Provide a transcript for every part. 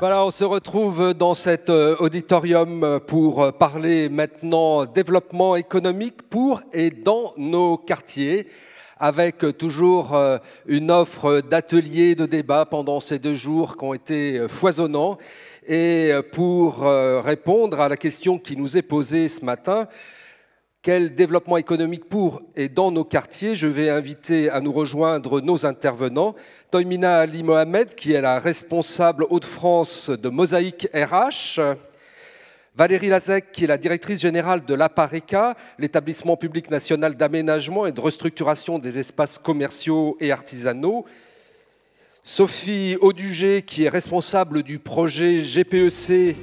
Voilà, on se retrouve dans cet euh, auditorium pour euh, parler maintenant développement économique pour et dans nos quartiers avec toujours euh, une offre d'ateliers, de débat pendant ces deux jours qui ont été foisonnants. Et pour répondre à la question qui nous est posée ce matin, quel développement économique pour et dans nos quartiers Je vais inviter à nous rejoindre nos intervenants. Toymina Ali Mohamed, qui est la responsable Hauts-de-France de Mosaïque RH. Valérie Lazec, qui est la directrice générale de l'APARECA, l'établissement public national d'aménagement et de restructuration des espaces commerciaux et artisanaux. Sophie Audugé, qui est responsable du projet GPEC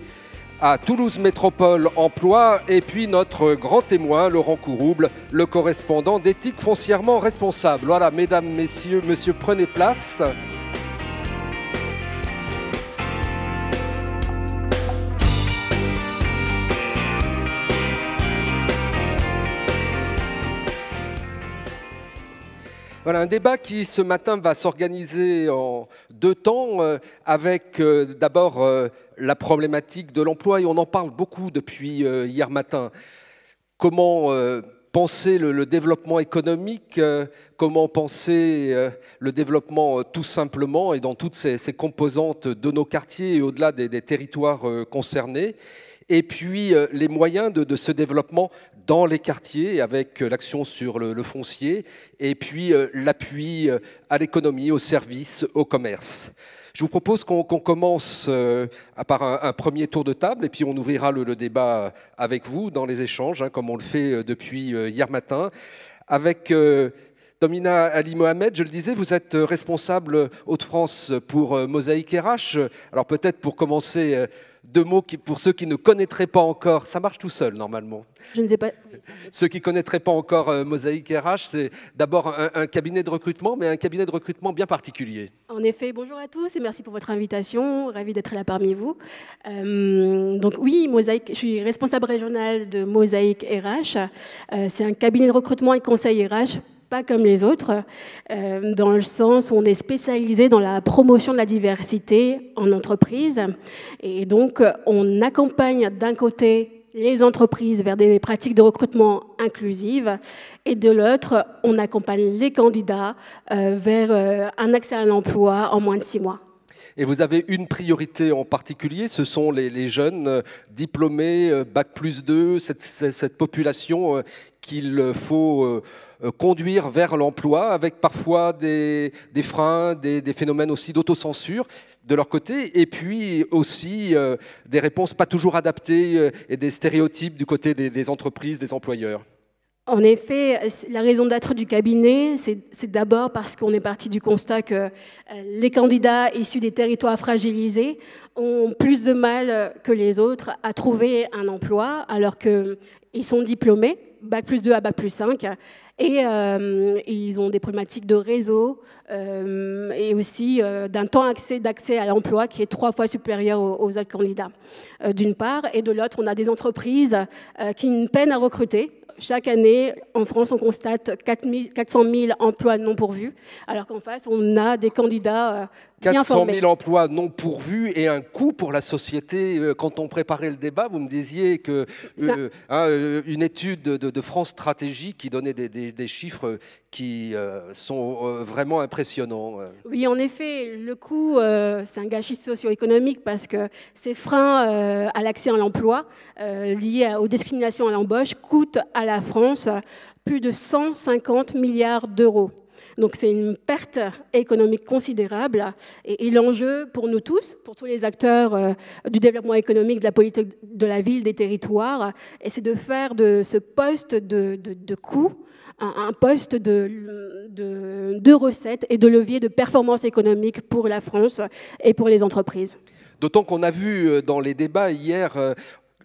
à Toulouse Métropole Emploi et puis notre grand témoin Laurent Courouble, le correspondant d'éthique foncièrement responsable. Voilà, mesdames, messieurs, monsieur, prenez place. Voilà un débat qui ce matin va s'organiser en deux temps, euh, avec euh, d'abord euh, la problématique de l'emploi et on en parle beaucoup depuis euh, hier matin. Comment euh, penser le, développement économique, euh, comment penser le développement tout simplement et dans toutes ces, composantes de nos quartiers et au-delà des, territoires concernés, et puis les moyens de, ce développement dans les quartiers avec l'action sur le, le, foncier, et puis l'appui à l'économie, aux services, au commerce. Je vous propose qu'on commence euh, par un, premier tour de table et puis on ouvrira le, débat avec vous dans les échanges, hein, comme on le fait euh, depuis euh, hier matin, avec Domina Ali Mohamed, je le disais, vous êtes euh, responsable haute de france pour euh, Mosaïque RH. Alors peut-être pour commencer, euh, deux mots pour ceux qui ne connaîtraient pas encore, ça marche tout seul normalement. Je ne sais pas. Ceux qui ne connaîtraient pas encore Mosaïque RH, c'est d'abord un, cabinet de recrutement, mais un cabinet de recrutement bien particulier. En effet, bonjour à tous et merci pour votre invitation. Ravi d'être là parmi vous. donc oui, Mosaïque, je suis responsable régional de Mosaïque RH. c'est un cabinet de recrutement et conseil RH pas comme les autres, euh, dans le sens où on est spécialisé dans la promotion de la diversité en entreprise. Et donc, on accompagne d'un côté les entreprises vers des pratiques de recrutement inclusives et de l'autre, on accompagne les candidats euh, vers euh, un accès à l'emploi en moins de six mois. Et vous avez une priorité en particulier, ce sont les, jeunes diplômés, Bac plus 2, cette, cette population qu'il faut euh, conduire vers l'emploi, avec parfois des, freins, des, phénomènes aussi d'autocensure de leur côté, et puis aussi euh, des réponses pas toujours adaptées euh, et des stéréotypes du côté des entreprises, des employeurs. En effet, la raison d'être du cabinet, c'est d'abord parce qu'on est parti du constat que euh, les candidats issus des territoires fragilisés ont plus de mal que les autres à trouver un emploi alors qu'ils sont diplômés, bac plus 2 à bac plus 5, et euh, ils ont des problématiques de réseau euh, et aussi d'un temps d'accès à l'emploi qui est trois fois supérieur aux, autres candidats, d'une part. Et de l'autre, on a des entreprises qui ont peine à recruter chaque année, en France, on constate 400 000 emplois non pourvus, alors qu'en face, on a des candidats euh, 400 000 emplois non pourvus et un coût pour la société. Euh, quand on préparait le débat, vous me disiez que euh, hein, euh, une étude de, France Stratégie qui donnait des, chiffres qui sont vraiment impressionnants. Oui, en effet, le coût, c'est un gâchis socio-économique parce que ces freins à l'accès à l'emploi liés aux discriminations à l'embauche coûtent à la France plus de 150 milliards d'euros. Donc c'est une perte économique considérable et, l'enjeu pour nous tous, pour tous les acteurs euh, du développement économique, de la politique de la ville, des territoires, c'est de faire de ce poste de, coût un, poste de, de, de recettes et de levier de performance économique pour la France et pour les entreprises. D'autant qu'on a vu euh, dans les débats hier, euh,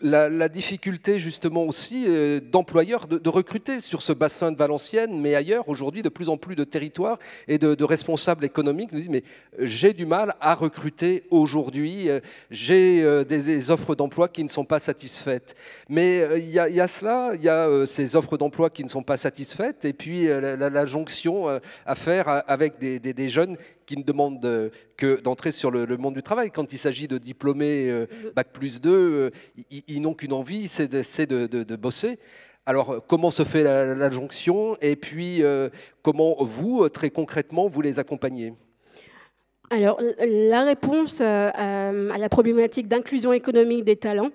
la, difficulté justement aussi euh, d'employeurs de, recruter sur ce bassin de Valenciennes, mais ailleurs aujourd'hui de plus en plus de territoires et de, responsables économiques nous disent mais euh, j'ai du mal à recruter aujourd'hui, euh, j'ai des, offres d'emploi qui ne sont pas satisfaites. Mais il y, a cela, il y a ces offres d'emploi qui ne sont pas satisfaites et puis la, jonction à faire avec des, des jeunes qui ne demandent euh, que d'entrer sur le, monde du travail. Quand il s'agit de diplômés euh, Bac plus 2, euh, ils, n'ont qu'une envie, c'est de, bosser. Alors, comment se fait la, jonction et puis comment vous, très concrètement, vous les accompagnez Alors, la réponse à la problématique d'inclusion économique des talents,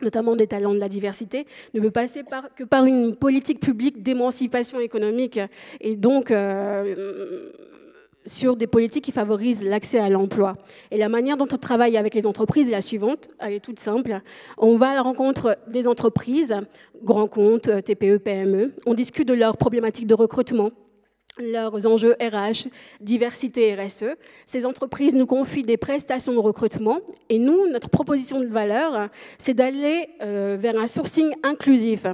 notamment des talents de la diversité, ne peut passer que par une politique publique d'émancipation économique. Et donc, sur des politiques qui favorisent l'accès à l'emploi. Et la manière dont on travaille avec les entreprises est la suivante, elle est toute simple. On va à la rencontre des entreprises, grands comptes, euh, TPE, PME. On discute de leurs problématiques de recrutement, leurs enjeux RH, diversité RSE. Ces entreprises nous confient des prestations de recrutement et nous, notre proposition de valeur, c'est d'aller euh, vers un sourcing inclusif.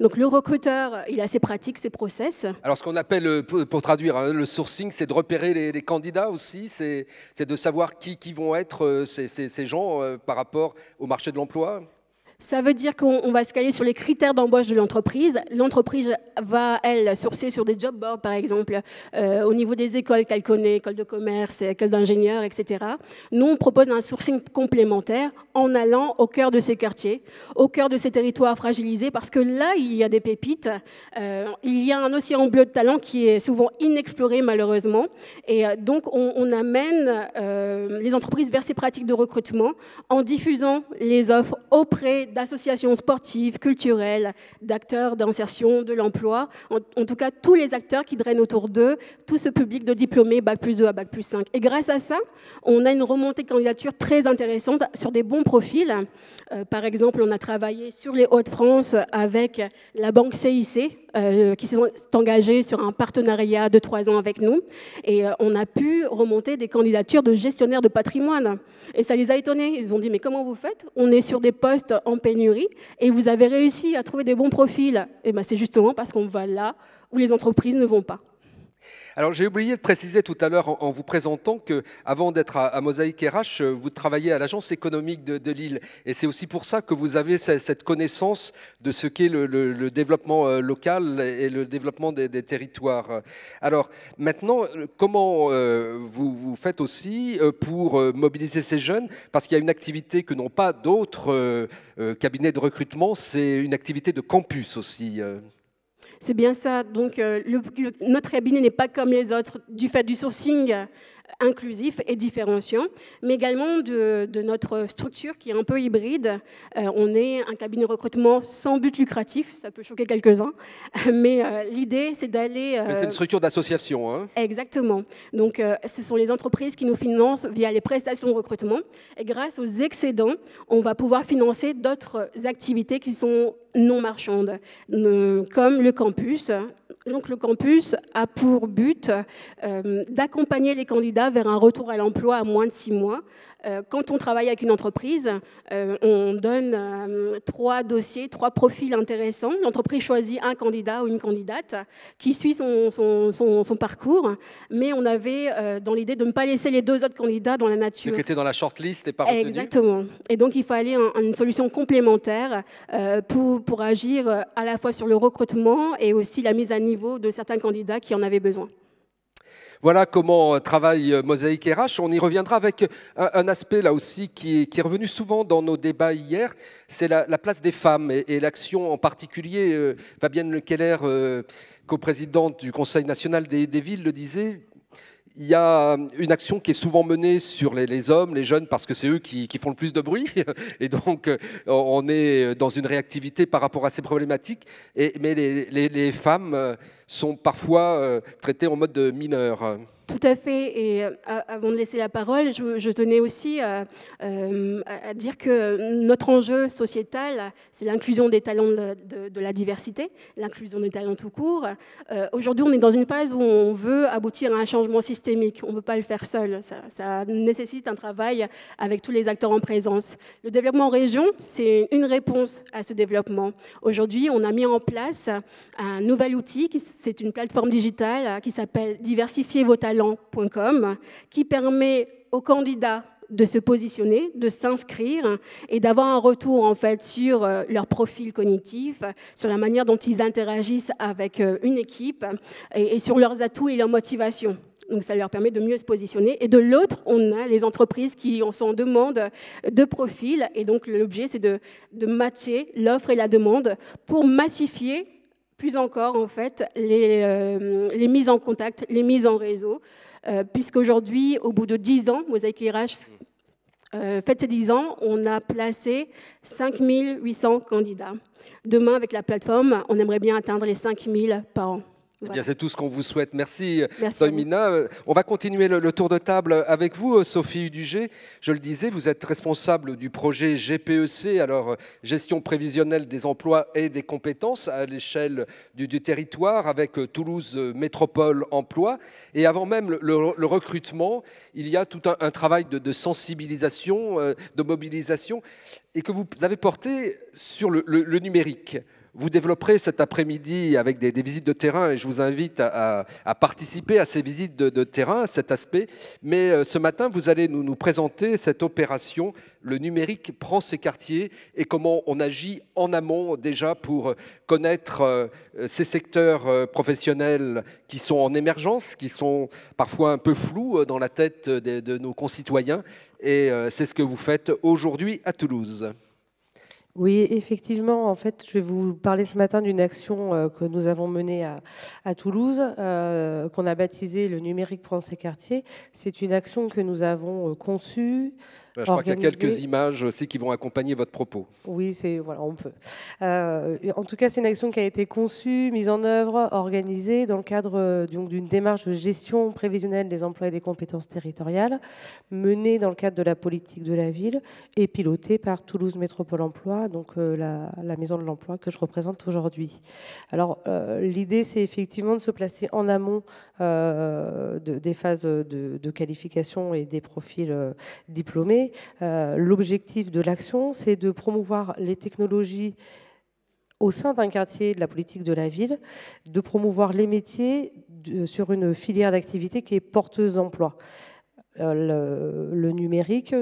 Donc le recruteur, il a ses pratiques, ses process. Alors ce qu'on appelle, euh, pour traduire, hein, le sourcing, c'est de repérer les, candidats aussi, c'est de savoir qui, vont être euh, ces, gens euh, par rapport au marché de l'emploi ça veut dire qu'on va se caler sur les critères d'embauche de l'entreprise. L'entreprise va, elle, sourcer sur des job boards, par exemple, euh, au niveau des écoles qu'elle connaît, écoles de commerce, écoles d'ingénieurs, etc. Nous, on propose un sourcing complémentaire en allant au cœur de ces quartiers, au cœur de ces territoires fragilisés, parce que là, il y a des pépites. Euh, il y a un océan bleu de talent qui est souvent inexploré, malheureusement. Et euh, donc, on, amène les entreprises vers ces pratiques de recrutement en diffusant les offres auprès d'associations sportives, culturelles, d'acteurs d'insertion, de l'emploi, en, tout cas tous les acteurs qui drainent autour d'eux, tout ce public de diplômés Bac plus 2 à Bac plus 5. Et grâce à ça, on a une remontée de candidatures très intéressante sur des bons profils. Euh, par exemple, on a travaillé sur les Hauts-de-France avec la banque CIC, euh, qui s'est engagée sur un partenariat de trois ans avec nous. Et euh, on a pu remonter des candidatures de gestionnaires de patrimoine. Et ça les a étonnés. Ils ont dit, mais comment vous faites On est sur des postes en pénurie et vous avez réussi à trouver des bons profils, et eh ben, c'est justement parce qu'on va là où les entreprises ne vont pas. Alors j'ai oublié de préciser tout à l'heure en, vous présentant que avant d'être à, Mosaïque RH, euh, vous travaillez à l'agence économique de, Lille. Et c'est aussi pour ça que vous avez cette connaissance de ce qu'est le, développement euh, local et le développement des, territoires. Alors maintenant, euh, comment vous, vous, faites aussi pour mobiliser ces jeunes Parce qu'il y a une activité que n'ont pas d'autres cabinets de recrutement, c'est une activité de campus aussi. C'est bien ça. Donc, euh, notre cabinet n'est pas comme les autres du fait du sourcing inclusif et différenciant, mais également de, notre structure qui est un peu hybride. Euh, on est un cabinet de recrutement sans but lucratif, ça peut choquer quelques-uns, mais euh, l'idée c'est d'aller... Euh, c'est une structure d'association. Hein. Exactement. Donc ce sont les entreprises qui nous financent via les prestations de recrutement, et grâce aux excédents, on va pouvoir financer d'autres activités qui sont non marchandes, comme le campus donc le campus a pour but euh, d'accompagner les candidats vers un retour à l'emploi à moins de six mois euh, quand on travaille avec une entreprise, euh, on donne euh, trois dossiers, trois profils intéressants. L'entreprise choisit un candidat ou une candidate qui suit son, parcours, mais on avait dans l'idée de ne pas laisser les deux autres candidats dans la nature. Donc, qui étaient dans la shortlist et pas retenus. Exactement. Et donc il fallait une solution complémentaire pour agir à la fois sur le recrutement et aussi la mise à niveau de certains candidats qui en avaient besoin. Voilà comment euh, travaille euh, Mosaïque RH. On y reviendra avec euh, un, aspect là aussi qui est, revenu souvent dans nos débats hier, c'est la, place des femmes et, l'action en particulier. Fabienne Lekeller, Keller coprésidente du Conseil national des, villes, le disait, il y a une action qui est souvent menée sur les, hommes, les jeunes, parce que c'est eux qui, font le plus de bruit. Et donc, on est dans une réactivité par rapport à ces problématiques. mais les femmes sont parfois euh, traités en mode euh, mineur. Tout à fait. Et euh, avant de laisser la parole, je, tenais aussi à, dire que notre enjeu sociétal, c'est l'inclusion des talents de, la diversité, l'inclusion des talents tout court. Aujourd'hui, on est dans une phase où on veut aboutir à un changement systémique. On ne peut pas le faire seul. Ça, nécessite un travail avec tous les acteurs en présence. Le développement en région, c'est une réponse à ce développement. Aujourd'hui, on a mis en place un nouvel outil qui, c'est une plateforme digitale hein, qui s'appelle diversifiervotalents.com qui permet aux candidats de se positionner, de s'inscrire et d'avoir un retour en fait sur euh, leur profil cognitif, sur la manière dont ils interagissent avec euh, une équipe et, sur leurs atouts et leurs motivations. Donc ça leur permet de mieux se positionner. Et de l'autre, on a les entreprises qui sont en demande de profils. Et donc l'objet, c'est de, de matcher l'offre et la demande pour massifier plus encore en fait les, euh, les, mises en contact, les mises en réseau, puisque euh, puisqu'aujourd'hui, au bout de 10 ans, vous avez euh, fait ces 10 ans, on a placé 5800 candidats. Demain, avec la plateforme, on aimerait bien atteindre les 5000 par an. Eh bien, c'est tout ce qu'on vous souhaite. Merci, euh, euh, On va continuer le, tour de table avec vous, euh, Sophie Udugé. Je le disais, vous êtes responsable du projet GPEC, alors gestion prévisionnelle des emplois et des compétences à l'échelle du, territoire avec Toulouse Métropole Emploi. Et avant même le, recrutement, il y a tout un, travail de, sensibilisation, de mobilisation, et que vous avez porté sur le, le numérique. Vous développerez cet après-midi avec des, visites de terrain et je vous invite à, participer à ces visites de, terrain, terrain, cet aspect. Mais euh, ce matin, vous allez nous, présenter cette opération, le numérique prend ses quartiers et comment on agit en amont déjà pour connaître euh, ces secteurs euh, professionnels qui sont en émergence, qui sont parfois un peu flous dans la tête de nos concitoyens. Et c'est ce que vous faites aujourd'hui à Toulouse. Oui, effectivement. En fait, je vais vous parler ce matin d'une action euh, que nous avons menée à, Toulouse, euh, qu'on a baptisée le numérique prend ses quartiers. C'est une action que nous avons euh, conçue, je crois qu'il y a quelques images aussi qui vont accompagner votre propos. Oui, c'est voilà, on peut. Euh, en tout cas, c'est une action qui a été conçue, mise en œuvre, organisée dans le cadre euh, d'une démarche de gestion prévisionnelle des emplois et des compétences territoriales, menée dans le cadre de la politique de la ville et pilotée par Toulouse Métropole Emploi, donc euh, la, maison de l'emploi que je représente aujourd'hui. Alors, l'idée, c'est effectivement de se placer en amont des phases de, qualification et des profils diplômés euh, l'objectif de l'action, c'est de promouvoir les technologies au sein d'un quartier de la politique de la ville, de promouvoir les métiers sur une filière d'activité qui est porteuse d'emploi. Euh, le, numérique,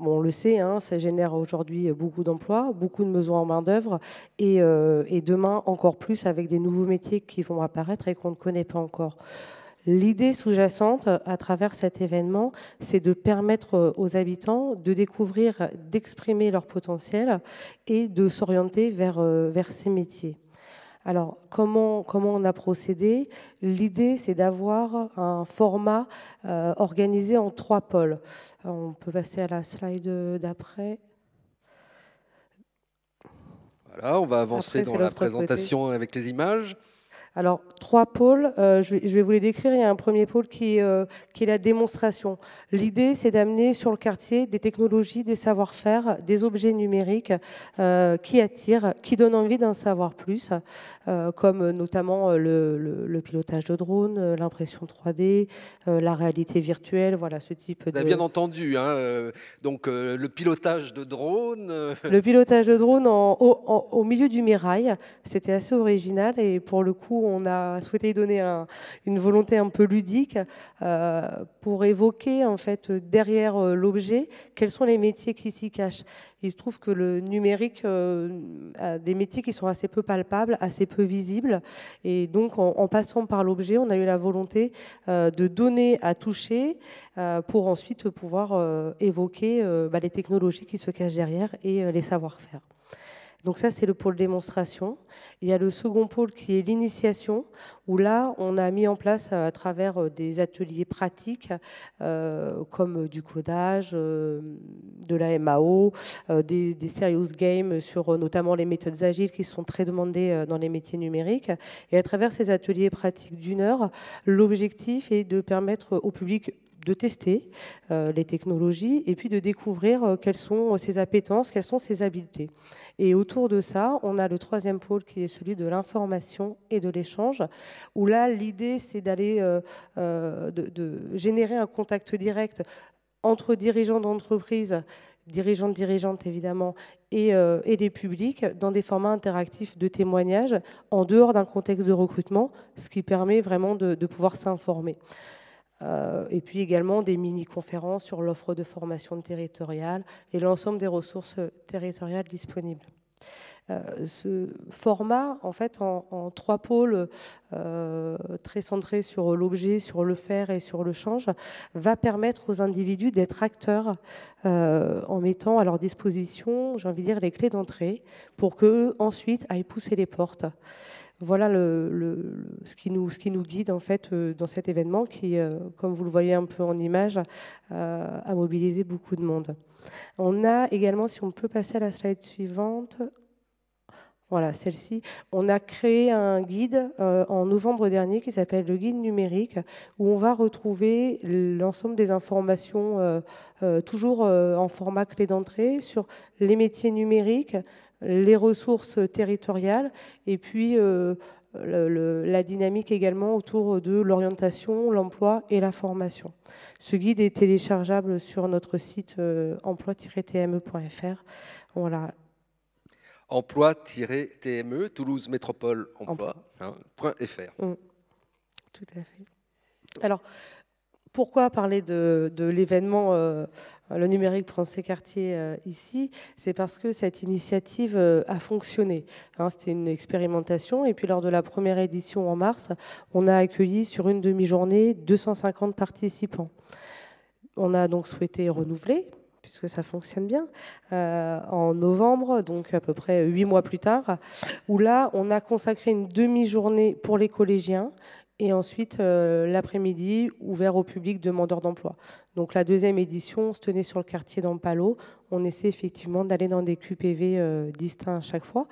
on le sait, hein, ça génère aujourd'hui beaucoup d'emplois, beaucoup de besoins en main-d'œuvre, euh, et, demain encore plus avec des nouveaux métiers qui vont apparaître et qu'on ne connaît pas encore. L'idée sous-jacente euh, à travers cet événement, c'est de permettre euh, aux habitants de découvrir, d'exprimer leur potentiel et de s'orienter vers, euh, ces métiers. Alors, comment, on a procédé L'idée, c'est d'avoir un format organisé en trois pôles. on peut passer à la slide d'après. Voilà, on va avancer dans la présentation avec les images. Alors, trois pôles, euh, je, vais, vous les décrire. Il y a un premier pôle qui, euh, qui est la démonstration. L'idée, c'est d'amener sur le quartier des technologies, des savoir-faire, des objets numériques euh, qui attirent, qui donnent envie d'en savoir plus, comme notamment le, pilotage de drones, l'impression 3D, la réalité virtuelle, voilà ce type de... Bien entendu, hein, donc le pilotage de drones... Le pilotage de drones au, au milieu du Mirail, c'était assez original et pour le coup, on a souhaité donner une volonté un peu ludique euh, pour évoquer en fait derrière euh, l'objet quels sont les métiers qui s'y cachent. Il se trouve que le numérique euh, a des métiers qui sont assez peu palpables, assez peu visibles, et donc en, passant par l'objet, on a eu la volonté de donner à toucher pour ensuite pouvoir évoquer bah, les technologies qui se cachent derrière et les savoir-faire. Donc ça, c'est le pôle démonstration. Il y a le second pôle qui est l'initiation, où là, on a mis en place euh, à travers euh, des ateliers pratiques euh, comme du codage, de la MAO, des, des, serious games sur notamment les méthodes agiles qui sont très demandées dans les métiers numériques. Et à travers ces ateliers pratiques d'une heure, l'objectif est de permettre au public de tester euh, les technologies et puis de découvrir euh, quelles sont euh, ses appétences, quelles sont ses habiletés. Et autour de ça, on a le troisième pôle qui est celui de l'information et de l'échange, où là, l'idée, c'est d'aller de, générer un contact direct entre dirigeants d'entreprise dirigeants, dirigeantes évidemment, et, des publics dans des formats interactifs de témoignages en dehors d'un contexte de recrutement, ce qui permet vraiment de pouvoir s'informer. Euh, et puis également des mini-conférences sur l'offre de formation territoriale et l'ensemble des ressources territoriales disponibles. Euh, ce format, en fait, en, trois pôles euh, très centrés sur l'objet, sur le faire et sur le change, va permettre aux individus d'être acteurs en mettant à leur disposition, j'ai envie de dire, les clés d'entrée pour qu'eux, ensuite, aillent pousser les portes voilà ce, qui nous, guide en fait euh, dans cet événement qui, euh, comme vous le voyez un peu en image, euh, a mobilisé beaucoup de monde. On a également, si on peut passer à la slide suivante, voilà celle-ci, on a créé un guide en novembre dernier qui s'appelle le guide numérique où on va retrouver l'ensemble des informations toujours en format clé d'entrée sur les métiers numériques, les ressources territoriales et puis euh, la dynamique également autour de l'orientation, l'emploi et la formation. Ce guide est téléchargeable sur notre site euh, emploi-tme.fr. Voilà. Emploi-tme, Toulouse Métropole emploi.fr. Hein, mm. Tout à fait. Alors, pourquoi parler de, l'événement euh, euh, le numérique prend ses quartiers euh, ici, c'est parce que cette initiative euh, a fonctionné. Hein, c'était une expérimentation. Et puis lors de la première édition en mars, on a accueilli sur une demi-journée 250 participants. On a donc souhaité renouveler puisque ça fonctionne bien, en novembre, donc à peu près huit mois plus tard, où là, on a consacré une demi-journée pour les collégiens et ensuite l'après-midi ouvert au public demandeur d'emploi. Donc la deuxième édition, on se tenait sur le quartier d'Ampalo. On essaie effectivement d'aller dans des QPV euh, distincts à chaque fois.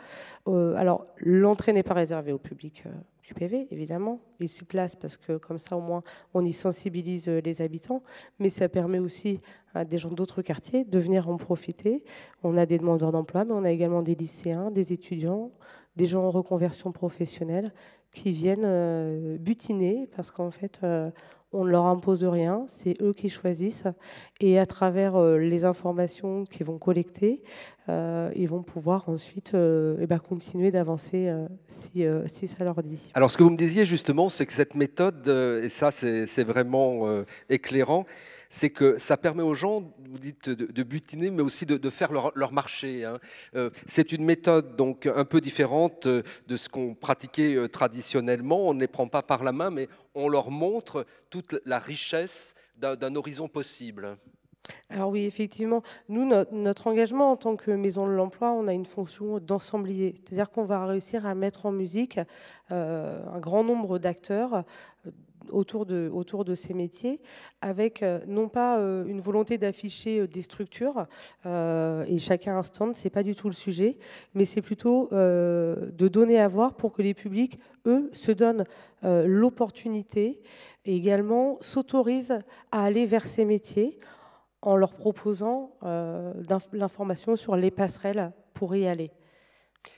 Euh, alors l'entrée n'est pas réservée au public euh, QPV, évidemment. Il s'y place parce que comme ça au moins on y sensibilise les habitants, mais ça permet aussi à des gens d'autres quartiers de venir en profiter. On a des demandeurs d'emploi, mais on a également des lycéens, des étudiants, des gens en reconversion professionnelle qui viennent butiner parce qu'en fait on ne leur impose rien, c'est eux qui choisissent. Et à travers euh, les informations qu'ils vont collecter, euh, ils vont pouvoir ensuite euh, eh ben, continuer d'avancer si, ça leur dit. Alors ce que vous me disiez justement, c'est que cette méthode, et ça c'est vraiment éclairant, c'est que ça permet aux gens, vous dites, de, butiner, mais aussi de, faire leur, marché. Hein. c'est une méthode donc un peu différente de ce qu'on pratiquait traditionnellement. On ne les prend pas par la main, mais on leur montre toute la richesse d'un horizon possible. Alors oui, effectivement, nous, notre engagement en tant que maison de l'emploi, on a une fonction d'ensemblier, c'est-à-dire qu'on va réussir à mettre en musique euh, un grand nombre d'acteurs euh, autour de, ces métiers, avec euh, non pas une volonté d'afficher des structures et chacun un stand, c'est pas du tout le sujet, mais c'est plutôt de donner à voir pour que les publics, eux, se donnent. Euh, l'opportunité et également s'autorise à aller vers ces métiers en leur proposant euh, l'information sur les passerelles pour y aller.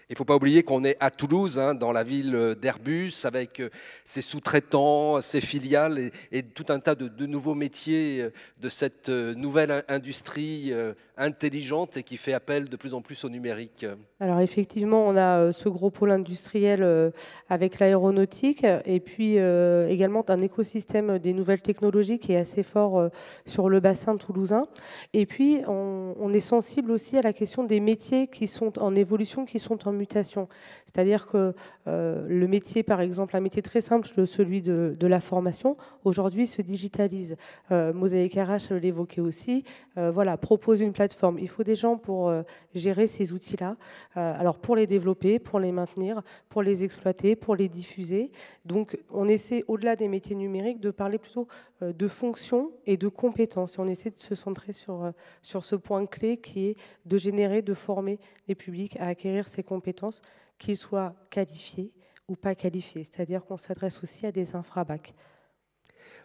Il ne faut pas oublier qu'on est à Toulouse, hein, dans la ville d'Airbus, avec euh, ses sous-traitants, ses filiales et, tout un tas de, de, nouveaux métiers de cette nouvelle industrie intelligente et qui fait appel de plus en plus au numérique Alors effectivement, on a euh, ce gros pôle industriel euh, avec l'aéronautique et puis euh, également un écosystème des nouvelles technologies qui est assez fort sur le bassin toulousain. Et puis, on, est sensible aussi à la question des métiers qui sont en évolution, qui sont en mutation. C'est-à-dire que le métier, par exemple, un métier très simple, celui de, la formation, aujourd'hui se digitalise. Mosaïque RH l'évoquait aussi. voilà, propose une plateforme il faut des gens pour euh, gérer ces outils-là, euh, alors pour les développer, pour les maintenir, pour les exploiter, pour les diffuser. Donc on essaie, au-delà des métiers numériques, de parler plutôt euh, de fonctions et de compétences. Et on essaie de se centrer sur, sur ce point clé qui est de générer, de former les publics à acquérir ces compétences, qu'ils soient qualifiés ou pas qualifiés. C'est-à-dire qu'on s'adresse aussi à des infrabacs.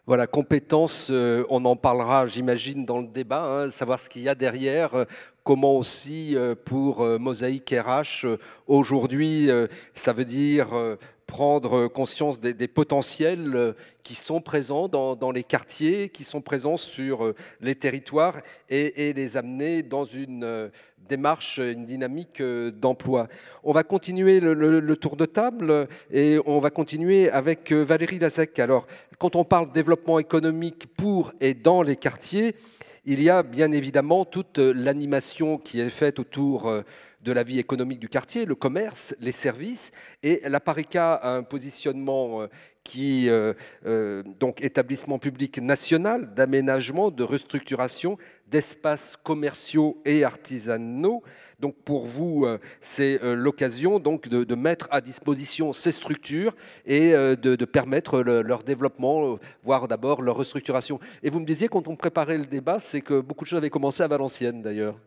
Voilà, compétences, euh, on en parlera, j'imagine, dans le débat, hein, savoir ce qu'il y a derrière, euh, comment aussi euh, pour Mosaïque RH, aujourd'hui, ça veut dire prendre conscience des, potentiels qui sont présents dans, les quartiers, qui sont présents sur les territoires et les amener dans une démarche, euh, une dynamique euh, d'emploi. On va continuer le, tour de table et on va continuer avec euh, Valérie Dazek. Alors, quand on parle développement économique pour et dans les quartiers, il y a bien évidemment toute l'animation qui est faite autour de la vie économique du quartier, le commerce, les services. Et la PARICA a un positionnement qui euh, euh, donc établissement public national d'aménagement, de restructuration d'espaces commerciaux et artisanaux. Donc pour vous, euh, c'est euh, l'occasion donc de, mettre à disposition ces structures et de, permettre leur développement, voire d'abord leur restructuration. Et vous me disiez quand on préparait le débat, c'est que beaucoup de choses avaient commencé à Valenciennes d'ailleurs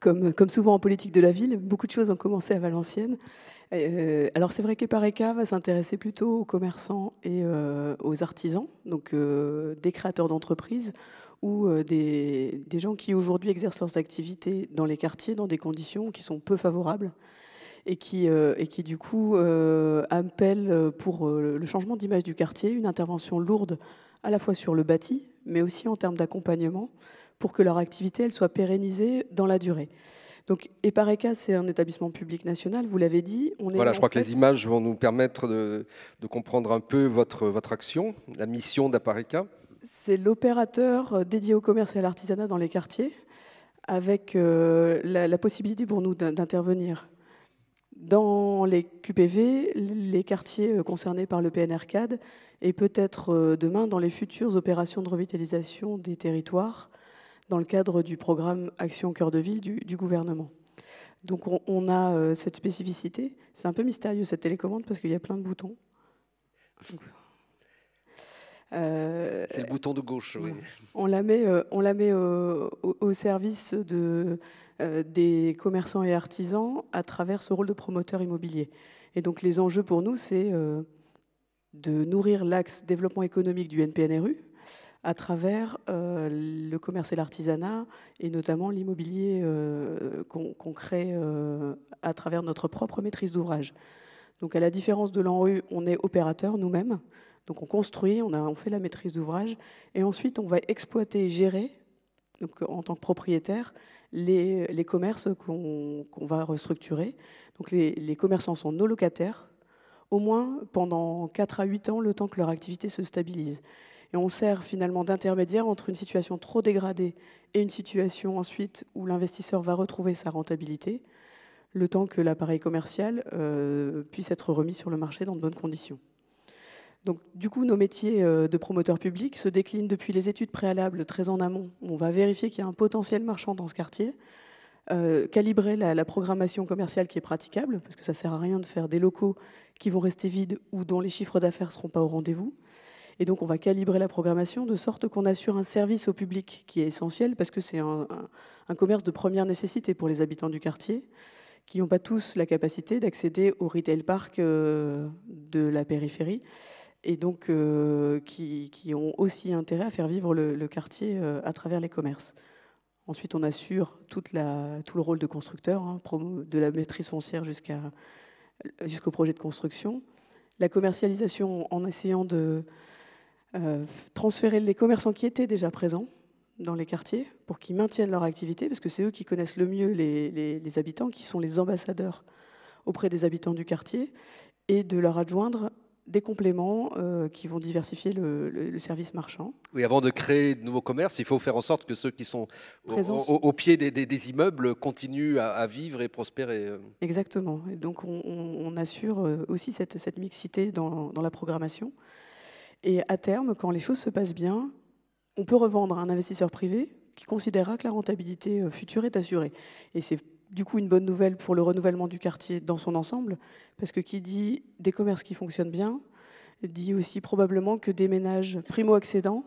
comme, souvent en politique de la ville, beaucoup de choses ont commencé à Valenciennes. Euh, alors c'est vrai qu'Epareca va s'intéresser plutôt aux commerçants et euh, aux artisans, donc euh, des créateurs d'entreprises ou des, gens qui aujourd'hui exercent leurs activités dans les quartiers dans des conditions qui sont peu favorables et qui, et qui du coup appellent pour le changement d'image du quartier une intervention lourde à la fois sur le bâti mais aussi en termes d'accompagnement pour que leur activité elle, soit pérennisée dans la durée. Donc EPARECA, c'est un établissement public national, vous l'avez dit. voilà, je crois que les images vont nous permettre de, comprendre un peu votre, votre action, la mission d'EPARECA. C'est l'opérateur euh, dédié au commerce et à l'artisanat dans les quartiers, avec euh, la, la possibilité pour nous d'intervenir dans les QPV, les quartiers euh, concernés par le PNRCAD et peut-être demain dans les futures opérations de revitalisation des territoires dans le cadre du programme Action Cœur de Ville du, gouvernement. Donc on, a euh, cette spécificité. C'est un peu mystérieux cette télécommande parce qu'il y a plein de boutons. Euh, c'est le bouton de gauche, oui. On la met, euh, on la met au, service de, des commerçants et artisans à travers ce rôle de promoteur immobilier. Et donc les enjeux pour nous, c'est de nourrir l'axe développement économique du NPNRU, à travers euh, le commerce et l'artisanat, et notamment l'immobilier euh, qu'on crée euh, à travers notre propre maîtrise d'ouvrage. Donc à la différence de l'ANRU, on est opérateur nous-mêmes, donc on construit, on, on fait la maîtrise d'ouvrage, et ensuite on va exploiter et gérer, donc en tant que propriétaire, les, commerces qu'on va restructurer. Donc les, les commerçants sont nos locataires, au moins pendant 4 à 8 ans, le temps que leur activité se stabilise. Et on sert finalement d'intermédiaire entre une situation trop dégradée et une situation ensuite où l'investisseur va retrouver sa rentabilité, le temps que l'appareil commercial euh, puisse être remis sur le marché dans de bonnes conditions. Donc, du coup, nos métiers euh, de promoteurs publics se déclinent depuis les études préalables très en amont. On va vérifier qu'il y a un potentiel marchand dans ce quartier, euh, calibrer la, la, programmation commerciale qui est praticable, parce que ça ne sert à rien de faire des locaux qui vont rester vides ou dont les chiffres d'affaires ne seront pas au rendez-vous. Et donc, on va calibrer la programmation de sorte qu'on assure un service au public qui est essentiel parce que c'est un, commerce de première nécessité pour les habitants du quartier qui n'ont pas tous la capacité d'accéder au retail park euh, de la périphérie et donc euh, qui, ont aussi intérêt à faire vivre le, quartier euh, à travers les commerces. Ensuite, on assure tout le rôle de constructeur, hein, de la maîtrise foncière jusqu'au projet de construction. La commercialisation en essayant de, euh, transférer les commerçants qui étaient déjà présents dans les quartiers pour qu'ils maintiennent leur activité, parce que c'est eux qui connaissent le mieux les, habitants, qui sont les ambassadeurs auprès des habitants du quartier, et de leur adjoindre des compléments euh, qui vont diversifier le, service marchand. Oui, avant de créer de nouveaux commerces, il faut faire en sorte que ceux qui sont au, au, pied des, immeubles continuent à, vivre et prospérer. Exactement. Et donc on, assure euh, aussi cette, mixité dans la programmation. Et à terme, quand les choses se passent bien, on peut revendre à un investisseur privé qui considérera que la rentabilité euh, future est assurée. Et c'est du coup une bonne nouvelle pour le renouvellement du quartier dans son ensemble, parce que qui dit des commerces qui fonctionnent bien, dit aussi probablement que des ménages primo-accédants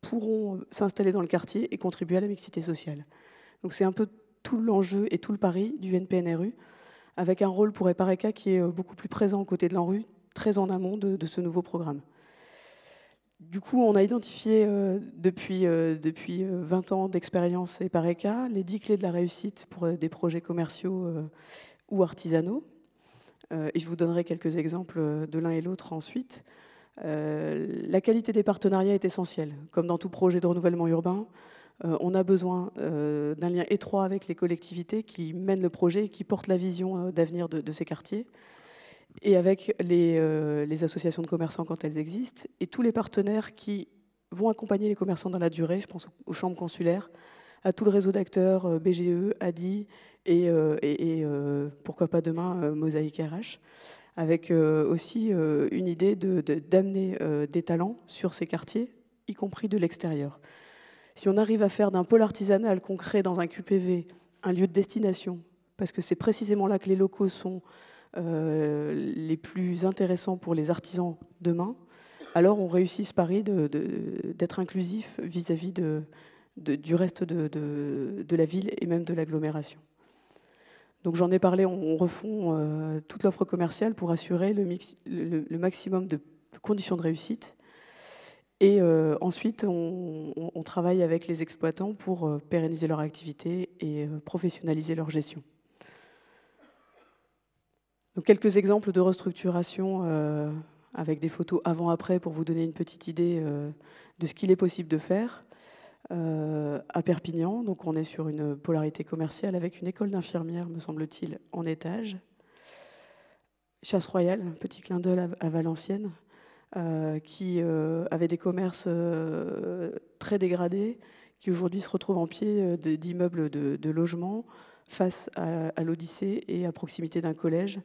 pourront euh, s'installer dans le quartier et contribuer à la mixité sociale. Donc c'est un peu tout l'enjeu et tout le pari du NPNRU, avec un rôle pour EPARECA qui est euh, beaucoup plus présent aux côtés de l'ANRU, très en amont de ce nouveau programme du coup, on a identifié euh, depuis, 20 euh, euh, ans d'expérience et par ECA les 10 clés de la réussite pour des projets commerciaux ou artisanaux. et je vous donnerai quelques exemples de l'un et l'autre ensuite. la qualité des partenariats est essentielle. Comme dans tout projet de renouvellement urbain, on a besoin d'un lien étroit avec les collectivités qui mènent le projet et qui portent la vision d'avenir de ces quartiers et avec euh, les, associations de commerçants quand elles existent, et tous les partenaires qui vont accompagner les commerçants dans la durée, je pense aux chambres consulaires, à tout le réseau d'acteurs, euh, BGE, ADI, et, euh, pourquoi pas demain, Mosaïque RH, avec aussi une idée d'amener de, des talents sur ces quartiers, y compris de l'extérieur. Si on arrive à faire d'un pôle artisanal concret dans un QPV un lieu de destination, parce que c'est précisément là que les locaux sont euh, les plus intéressants pour les artisans demain, alors on réussit ce pari d'être inclusif vis-à-vis du reste de, la ville et même de l'agglomération. Donc j'en ai parlé, on, refond euh, toute l'offre commerciale pour assurer le, maximum de conditions de réussite. Et euh, ensuite, on, travaille avec les exploitants pour pérenniser leur activité et professionnaliser leur gestion quelques exemples de restructuration euh, avec des photos avant-après pour vous donner une petite idée euh, de ce qu'il est possible de faire. Euh, à Perpignan, donc on est sur une polarité commerciale avec une école d'infirmières, me semble-t-il, en étage. Chasse Royale, petit clin d'œil à, Valenciennes, qui avait des commerces très dégradés, qui aujourd'hui se retrouvent en pied d'immeubles de, logement logements face à l'Odyssée et à proximité d'un collège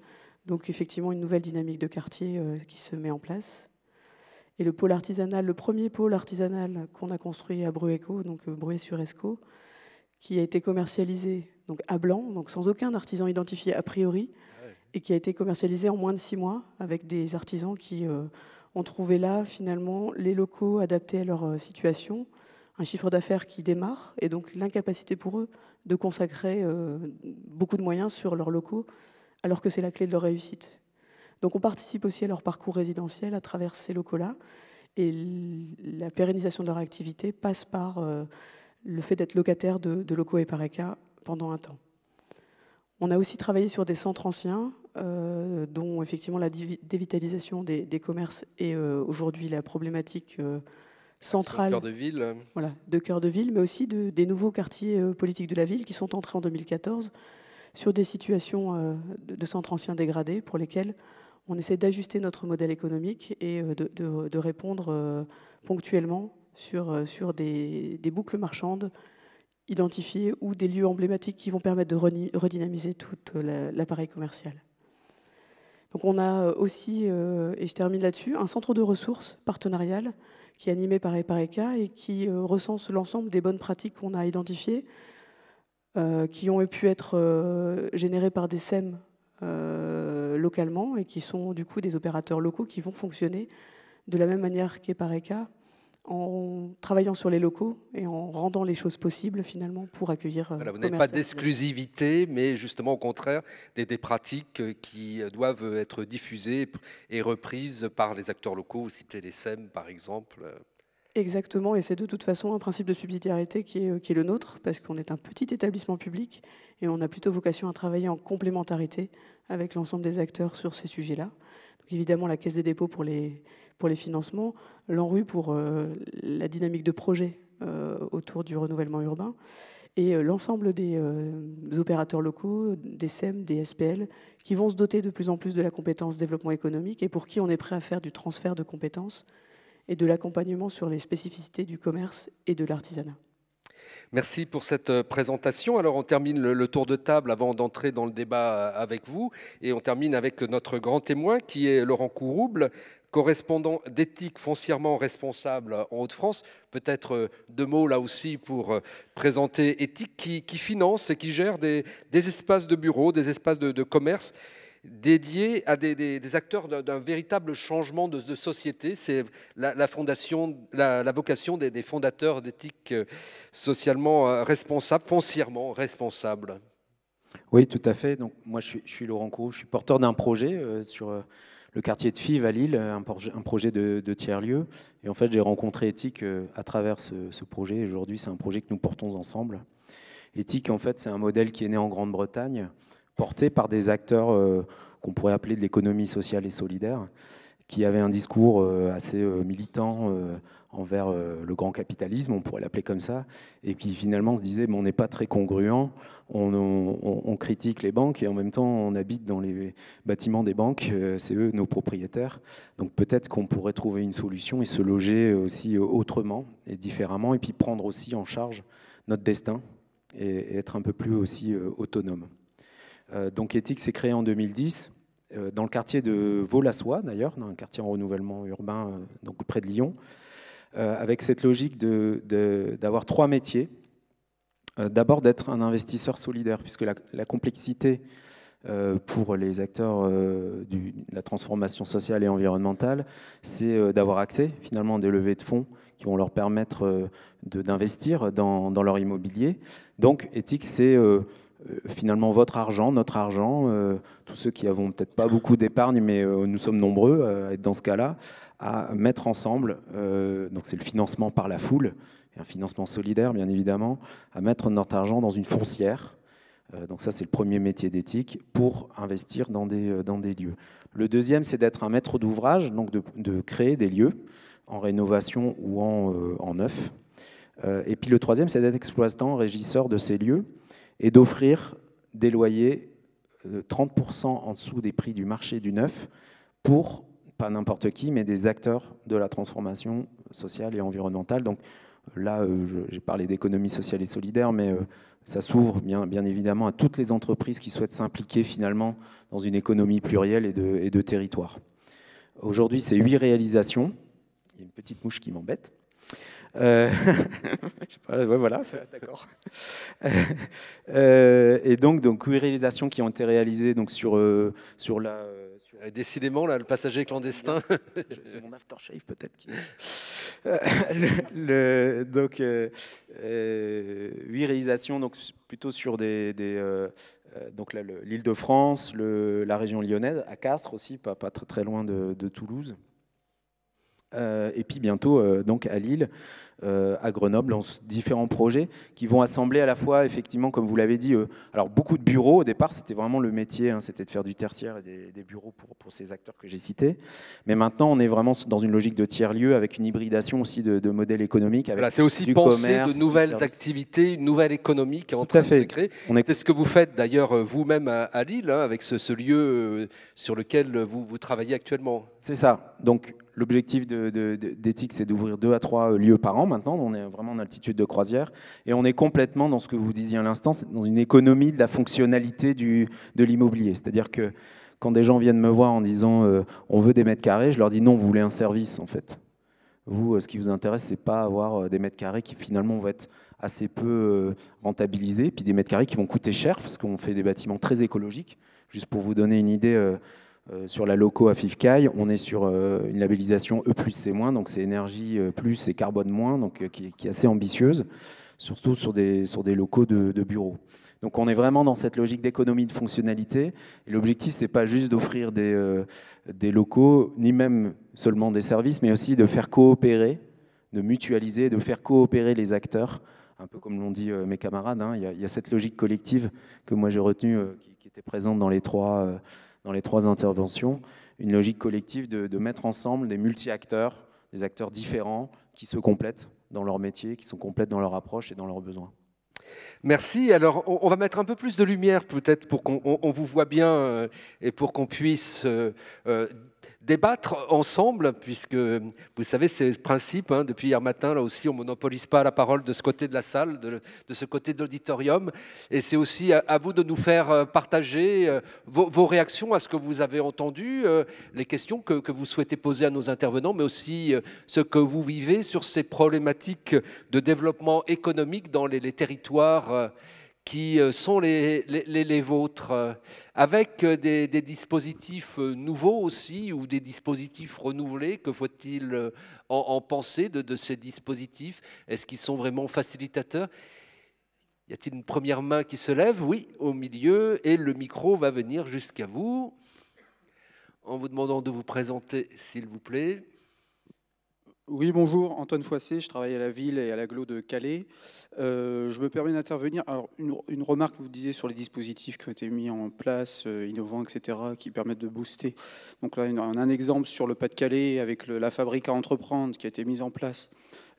donc effectivement, une nouvelle dynamique de quartier euh, qui se met en place. Et le pôle artisanal, le premier pôle artisanal qu'on a construit à Bruéco, donc euh, Brué-sur-Escaut, qui a été commercialisé donc à blanc, donc sans aucun artisan identifié a priori, et qui a été commercialisé en moins de six mois avec des artisans qui euh, ont trouvé là finalement les locaux adaptés à leur situation, un chiffre d'affaires qui démarre et donc l'incapacité pour eux de consacrer beaucoup de moyens sur leurs locaux alors que c'est la clé de leur réussite. Donc on participe aussi à leur parcours résidentiel à travers ces locaux-là. Et la pérennisation de leur activité passe par euh, le fait d'être locataire de, locaux et paréca pendant un temps. On a aussi travaillé sur des centres anciens, euh, dont effectivement la dévitalisation des, commerces est euh, aujourd'hui la problématique centrale. De cœur de ville. Voilà, de cœur de ville, mais aussi des nouveaux quartiers politiques de la ville qui sont entrés en 2014 sur des situations euh, de centres anciens dégradés pour lesquels on essaie d'ajuster notre modèle économique et euh, de, répondre euh, ponctuellement sur, sur des, boucles marchandes identifiées ou des lieux emblématiques qui vont permettre de redynamiser tout l'appareil commercial. Donc on a aussi, et je termine là-dessus, un centre de ressources partenarial qui est animé par EPARECA et qui recense l'ensemble des bonnes pratiques qu'on a identifiées euh, qui ont pu être euh, générés par des SEM euh, localement et qui sont du coup des opérateurs locaux qui vont fonctionner de la même manière qu'Epareca en travaillant sur les locaux et en rendant les choses possibles finalement pour accueillir. Voilà, vous n'avez pas d'exclusivité, mais justement au contraire des, des, pratiques qui doivent être diffusées et reprises par les acteurs locaux. Vous citez les SEM par exemple. Exactement, et c'est de toute façon un principe de subsidiarité euh, qui est, le nôtre, parce qu'on est un petit établissement public et on a plutôt vocation à travailler en complémentarité avec l'ensemble des acteurs sur ces sujets-là. Donc évidemment la Caisse des dépôts pour les, financements, l'ANRU pour euh, la dynamique de projet euh, autour du renouvellement urbain, et l'ensemble des opérateurs locaux, des SEM, des SPL, qui vont se doter de plus en plus de la compétence développement économique et pour qui on est prêt à faire du transfert de compétences et de l'accompagnement sur les spécificités du commerce et de l'artisanat. Merci pour cette euh, présentation. Alors on termine le, tour de table avant d'entrer dans le débat euh, avec vous et on termine avec notre grand témoin qui est Laurent Courouble, correspondant d'éthique foncièrement responsable en Haute-France. Peut-être euh, deux mots là aussi pour présenter Éthique qui, finance et qui gère des, espaces de bureaux, des espaces de commerce dédié à des, acteurs d'un véritable changement de, société. C'est la, fondation, la, vocation des, fondateurs d'éthique euh, socialement euh, responsable, foncièrement responsable. Oui, tout à fait. Donc, moi, je suis, Laurent Co, je suis porteur d'un projet euh, sur le quartier de Fives à Lille, un, projet, de, tiers-lieu. Et en fait, j'ai rencontré Éthique à travers ce, ce projet. Aujourd'hui, c'est un projet que nous portons ensemble. Éthique, en fait, c'est un modèle qui est né en Grande-Bretagne porté par des acteurs euh, qu'on pourrait appeler de l'économie sociale et solidaire, qui avaient un discours euh, assez euh, militant envers le grand capitalisme, on pourrait l'appeler comme ça, et qui finalement se disaient mais on n'est pas très congruent, on, critique les banques et en même temps on habite dans les bâtiments des banques, c'est eux nos propriétaires. Donc peut-être qu'on pourrait trouver une solution et se loger aussi autrement et différemment, et puis prendre aussi en charge notre destin et être un peu plus aussi autonome. Euh, donc Éthique s'est créé en 2010 euh, dans le quartier de vaux la d'ailleurs, dans un quartier en renouvellement urbain, euh, donc près de Lyon, avec cette logique d'avoir de, trois métiers. D'abord d'être un investisseur solidaire, puisque la, complexité pour les acteurs de la transformation sociale et environnementale, c'est d'avoir accès finalement à des levées de fonds qui vont leur permettre d'investir dans, dans, leur immobilier. Donc, éthique, c'est euh, finalement votre argent, notre argent, euh, tous ceux qui n'avons peut-être pas beaucoup d'épargne, mais euh, nous sommes nombreux à être dans ce cas-là, à mettre ensemble, donc c'est le financement par la foule, et un financement solidaire bien évidemment, à mettre notre argent dans une foncière. Donc ça, c'est le premier métier d'éthique pour investir dans des, dans des lieux. Le deuxième, c'est d'être un maître d'ouvrage, donc de, créer des lieux en rénovation ou en, en neuf. Et puis le troisième, c'est d'être exploitant, régisseur de ces lieux et d'offrir des loyers 30% euh, en dessous des prix du marché du neuf pour, pas n'importe qui, mais des acteurs de la transformation sociale et environnementale. Donc euh, là, euh, j'ai parlé d'économie sociale et solidaire, mais ça s'ouvre bien, bien, évidemment à toutes les entreprises qui souhaitent s'impliquer finalement dans une économie plurielle et de, et de territoire. Aujourd'hui, c'est huit réalisations. Il y a une petite mouche qui m'embête. Euh, voilà, d'accord. Euh, et donc, donc, huit réalisations qui ont été réalisées donc, sur, euh, sur la. Décidément, là, le passager clandestin. C'est mon aftershave, peut-être. donc, huit réalisations donc, plutôt sur des. donc l'île de France, la région lyonnaise, à Castres aussi, pas, pas très, très loin de Toulouse. Euh, et puis bientôt euh, donc à Lille euh, à Grenoble dans différents projets qui vont assembler à la fois, effectivement, comme vous l'avez dit, euh, alors beaucoup de bureaux. Au départ, c'était vraiment le métier, hein, c'était de faire du tertiaire et des, bureaux pour, pour, ces acteurs que j'ai cités. Mais maintenant, on est vraiment dans une logique de tiers-lieu avec une hybridation aussi de, modèles économiques. c'est aussi du penser de nouvelles activités, une nouvelle économie qui est en train de se créer. C'est ce que vous faites d'ailleurs euh, vous-même à, Lille, hein, avec ce, lieu sur lequel vous, travaillez actuellement. C'est ça. Donc, l'objectif d'éthique, de, c'est d'ouvrir deux à trois lieux par an maintenant, on est vraiment en altitude de croisière, et on est complètement dans ce que vous disiez à l'instant, dans une économie de la fonctionnalité du, de l'immobilier. C'est-à-dire que quand des gens viennent me voir en disant euh, on veut des mètres carrés, je leur dis non, vous voulez un service en fait. Vous, euh, ce qui vous intéresse, c'est pas avoir euh, des mètres carrés qui finalement vont être assez peu rentabilisés, puis des mètres carrés qui vont coûter cher, parce qu'on fait des bâtiments très écologiques. Juste pour vous donner une idée, euh, sur la loco à Fifcaille, on est sur euh, une labellisation E C donc c'est énergie euh, plus et carbone moins, donc qui, est assez ambitieuse, surtout sur des, sur des locaux de, bureaux. Donc on est vraiment dans cette logique d'économie de fonctionnalité. Et l'objectif, n'est pas juste d'offrir des, des locaux, ni même seulement des services, mais aussi de faire coopérer, de mutualiser, de faire coopérer les acteurs, un peu comme l'ont dit mes camarades. Hein. Il y, a cette logique collective que moi j'ai retenue, qui, était présente dans les trois dans les trois interventions, une logique collective de, mettre ensemble des multi-acteurs, des acteurs différents qui se complètent dans leur métier, qui sont complètes dans leur approche et dans leurs besoins. Merci. Alors, on, va mettre un peu plus de lumière, peut-être, pour qu'on vous voit bien euh, et pour qu'on puisse euh, euh, débattre ensemble, puisque vous savez, c'est le principe, hein, depuis hier matin, là aussi, on ne monopolise pas la parole de ce côté de la salle, de, ce côté de l'auditorium. Et c'est aussi à, vous de nous faire euh, partager euh, vos, réactions à ce que vous avez entendu, euh, les questions que, vous souhaitez poser à nos intervenants, mais aussi ce que vous vivez sur ces problématiques de développement économique dans les territoires qui euh, sont les, les, vôtres, euh, avec euh, des, dispositifs nouveaux aussi ou des dispositifs renouvelés. Que faut-il en, penser de, de ces dispositifs Est-ce qu'ils sont vraiment facilitateurs Y a-t-il une première main qui se lève Oui, au milieu, et le micro va venir jusqu'à vous en vous demandant de vous présenter, s'il vous plaît. Oui, bonjour, Antoine Foissé, je travaille à la ville et à Glo de Calais. Euh, je me permets d'intervenir. Alors, une, une, remarque, vous disiez sur les dispositifs qui ont été mis en place, euh, innovants, etc., qui permettent de booster. Donc là, un exemple sur le Pas-de-Calais avec la fabrique à entreprendre qui a été mise en place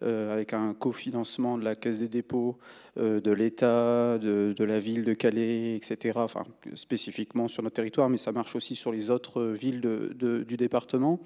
euh, avec un cofinancement de la Caisse des dépôts, euh, de l'État, de, la ville de Calais, etc. Enfin, spécifiquement sur notre territoire, mais ça marche aussi sur les autres euh, villes du département.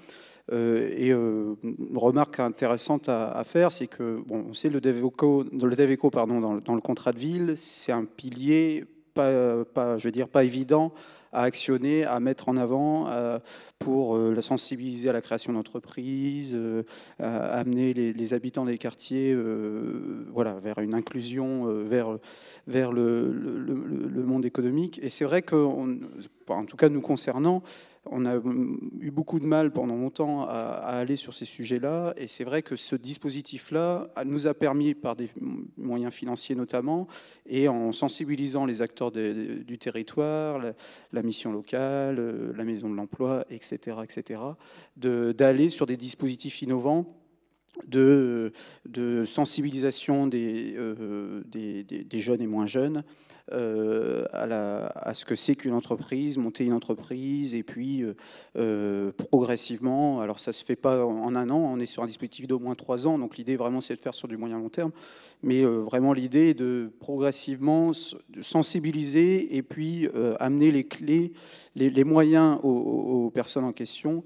et une remarque intéressante à, faire, c'est que, bon, le DevEco, le pardon, dans, le contrat de ville, c'est un pilier pas, je veux dire, pas évident à actionner, à mettre en avant euh, pour euh, la sensibiliser à la création d'entreprises, euh, amener les, habitants des quartiers voilà, vers une inclusion, vers, vers le, monde économique. Et c'est vrai que, en tout cas nous concernant, on a eu beaucoup de mal pendant longtemps à, aller sur ces sujets-là, et c'est vrai que ce dispositif-là nous a permis, par des moyens financiers notamment, et en sensibilisant les acteurs du territoire, la, mission locale, la maison de l'emploi, etc., etc., d'aller sur des dispositifs innovants. De, sensibilisation euh, des jeunes et moins jeunes, euh, à, ce que c'est qu'une entreprise, monter une entreprise, et puis euh, euh, progressivement, alors ça se fait pas en un an, on est sur un dispositif d'au moins trois ans, donc l'idée vraiment c'est de faire sur du moyen long terme, mais vraiment l'idée de progressivement sensibiliser et puis amener les clés, les, moyens aux, personnes en question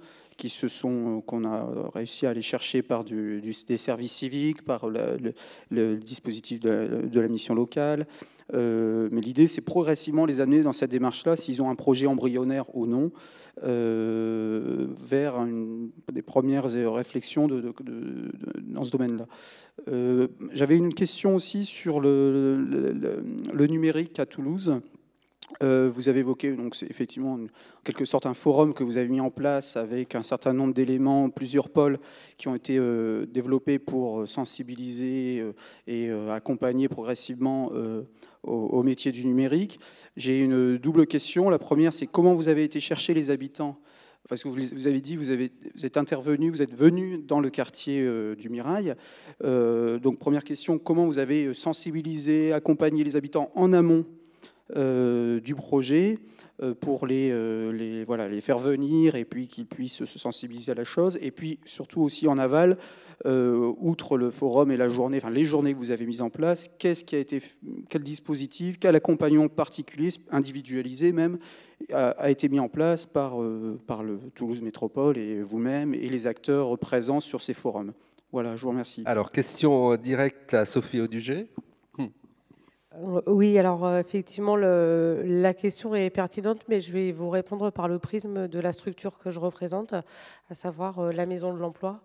se sont euh, qu'on a euh, réussi à aller chercher par des services civiques, par le, dispositif de, la mission locale. Euh, mais l'idée, c'est progressivement les amener dans cette démarche-là, s'ils ont un projet embryonnaire ou non, vers des premières réflexions dans ce domaine-là. J'avais une question aussi sur le numérique à Toulouse. Euh, vous avez évoqué, donc c'est effectivement en quelque sorte un forum que vous avez mis en place avec un certain nombre d'éléments, plusieurs pôles qui ont été euh, développés pour euh, sensibiliser et accompagner progressivement au, métier du numérique. J'ai une double question. La première, c'est comment vous avez été chercher les habitants parce que vous avez dit, vous, vous êtes intervenu, vous êtes venu dans le quartier du Mirail. donc première question, comment vous avez sensibilisé, accompagné les habitants en amont euh, du projet euh, pour les, euh, les, voilà, les faire venir et puis qu'ils puissent se sensibiliser à la chose. Et puis surtout aussi en aval, outre le forum et la journée, enfin les journées que vous avez mises en place, qu'est-ce qui a été, quel dispositif, quel accompagnement particulier, individualisé même, a, été mis en place par, par le Toulouse Métropole et vous-même et les acteurs présents sur ces forums. Voilà, je vous remercie. Alors, question directe à Sophie Audugé. Oui, alors euh, effectivement, le, la question est pertinente, mais je vais vous répondre par le prisme de la structure que je représente, à savoir euh, la maison de l'emploi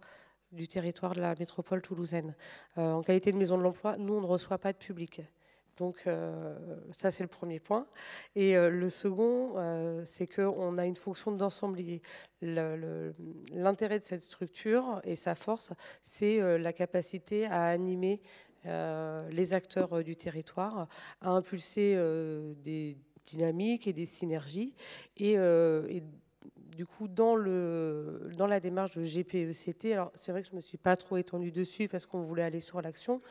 du territoire de la métropole toulousaine. Euh, en qualité de maison de l'emploi, nous, on ne reçoit pas de public. Donc ça, c'est le premier point. Et le second, c'est qu'on a une fonction d'ensemble L'intérêt de cette structure et sa force, c'est la capacité à animer euh, les acteurs euh, du territoire à impulser euh, des dynamiques et des synergies. Et, du coup, dans, le, dans la démarche de GPECT, alors c'est vrai que je ne me suis pas trop étendue dessus parce qu'on voulait aller sur l'action,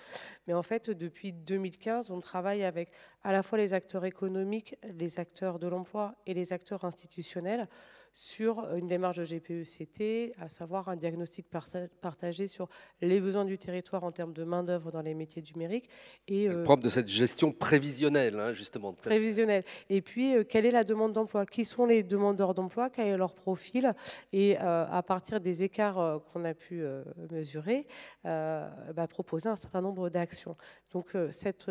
mais en fait, depuis 2015, on travaille avec à la fois les acteurs économiques, les acteurs de l'emploi et les acteurs institutionnels sur une démarche de GPECT, à savoir un diagnostic partagé sur les besoins du territoire en termes de main-d'œuvre dans les métiers numériques. numérique. Et, le euh, propre de cette gestion prévisionnelle, hein, justement. Prévisionnelle. Et puis, euh, quelle est la demande d'emploi Qui sont les demandeurs d'emploi Quel est leur profil Et euh, à partir des écarts qu'on a pu mesurer, bah, proposer un certain nombre d'actions. Donc, cette,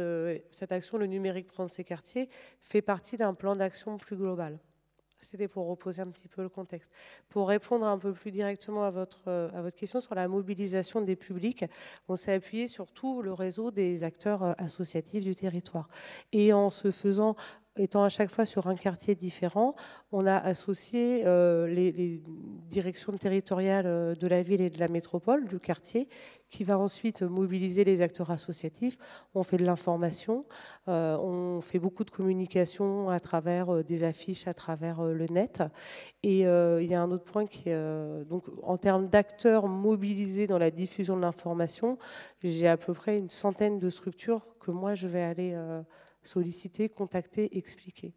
cette action, le numérique prendre ses quartiers, fait partie d'un plan d'action plus global. C'était pour reposer un petit peu le contexte. Pour répondre un peu plus directement à votre, à votre question sur la mobilisation des publics, on s'est appuyé sur tout le réseau des acteurs euh, associatifs du territoire. Et en se faisant étant à chaque fois sur un quartier différent, on a associé euh, les, directions territoriales euh, de la ville et de la métropole, du quartier, qui va ensuite mobiliser les acteurs associatifs. On fait de l'information, euh, on fait beaucoup de communication à travers des affiches, à travers le net. Et il y a un autre point qui est, donc, en termes d'acteurs mobilisés dans la diffusion de l'information, j'ai à peu près une centaine de structures que moi je vais aller solliciter, contacter, expliquer.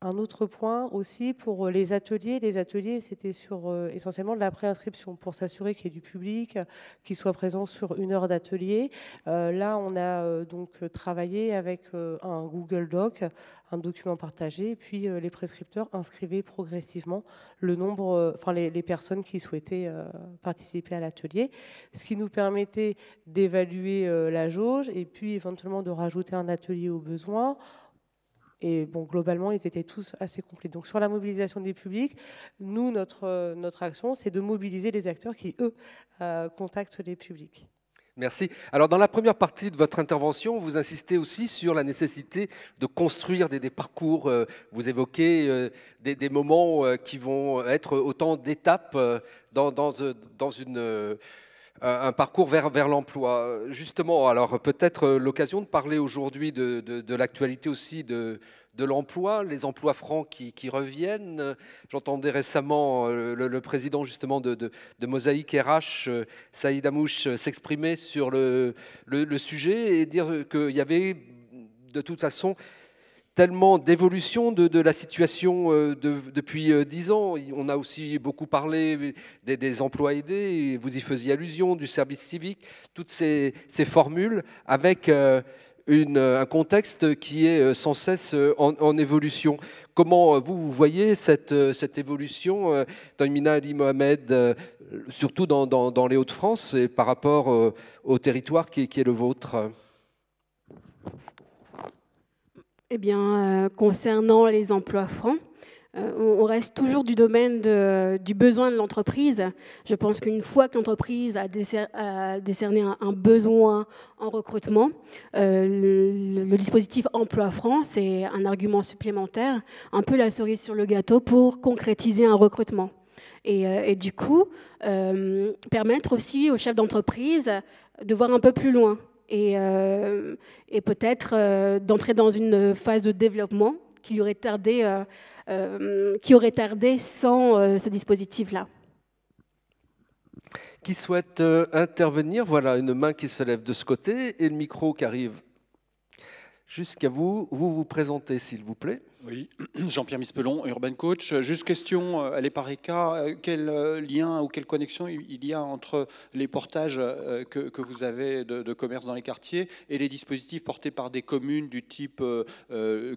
Un autre point aussi pour euh, les ateliers. Les ateliers, c'était sur euh, essentiellement de la préinscription pour s'assurer qu'il y ait du public, qu'il soit présent sur une heure d'atelier. Euh, là, on a donc travaillé avec un Google Doc, un document partagé, puis les prescripteurs inscrivaient progressivement le nombre, enfin les, les, personnes qui souhaitaient participer à l'atelier, ce qui nous permettait d'évaluer la jauge et puis éventuellement de rajouter un atelier aux besoins. Et bon, globalement, ils étaient tous assez complets. Donc sur la mobilisation des publics, nous, notre, euh, notre action, c'est de mobiliser les acteurs qui, eux, euh, contactent les publics. Merci. Alors dans la première partie de votre intervention, vous insistez aussi sur la nécessité de construire des, parcours. Euh, vous évoquez des, moments qui vont être autant d'étapes dans, dans, dans une un parcours vers, vers l'emploi. Justement, alors peut-être euh, l'occasion de parler aujourd'hui de, l'actualité aussi de, l'emploi, les emplois francs qui, reviennent. J'entendais récemment euh, le, président justement de, de, Mosaïque RH, euh, Saïd Amouche, s'exprimer sur le, sujet et dire qu'il y avait de toute façon tellement d'évolution de, la situation euh, depuis euh, dix ans. On a aussi beaucoup parlé des, emplois aidés, vous y faisiez allusion, du service civique, toutes ces, formules avec euh, un contexte qui est sans cesse en, évolution. Comment vous, voyez cette, cette évolution, Mina Ali Mohamed, surtout dans, les Hauts-de-France et par rapport au territoire qui, qui est le vôtre eh bien, euh, concernant les emplois francs, euh, on reste toujours du domaine du besoin de l'entreprise. Je pense qu'une fois que l'entreprise a, décerné un, besoin en recrutement, euh, le, dispositif Emploi franc, c'est un argument supplémentaire, un peu la cerise sur le gâteau pour concrétiser un recrutement. Et, du coup, permettre aussi aux chefs d'entreprise de voir un peu plus loin, et, euh, et peut-être euh, d'entrer dans une phase de développement qui aurait tardé, euh, qui aurait tardé sans ce dispositif-là. Qui souhaite intervenir Voilà, une main qui se lève de ce côté et le micro qui arrive jusqu'à vous. Vous vous présentez, s'il vous plaît. Oui, Jean-Pierre Mispelon, Urban Coach. Juste question euh, à l'EPARECA, euh, quel euh, lien ou quelle connexion il y a entre les portages que, vous avez de, commerce dans les quartiers et les dispositifs portés par des communes du type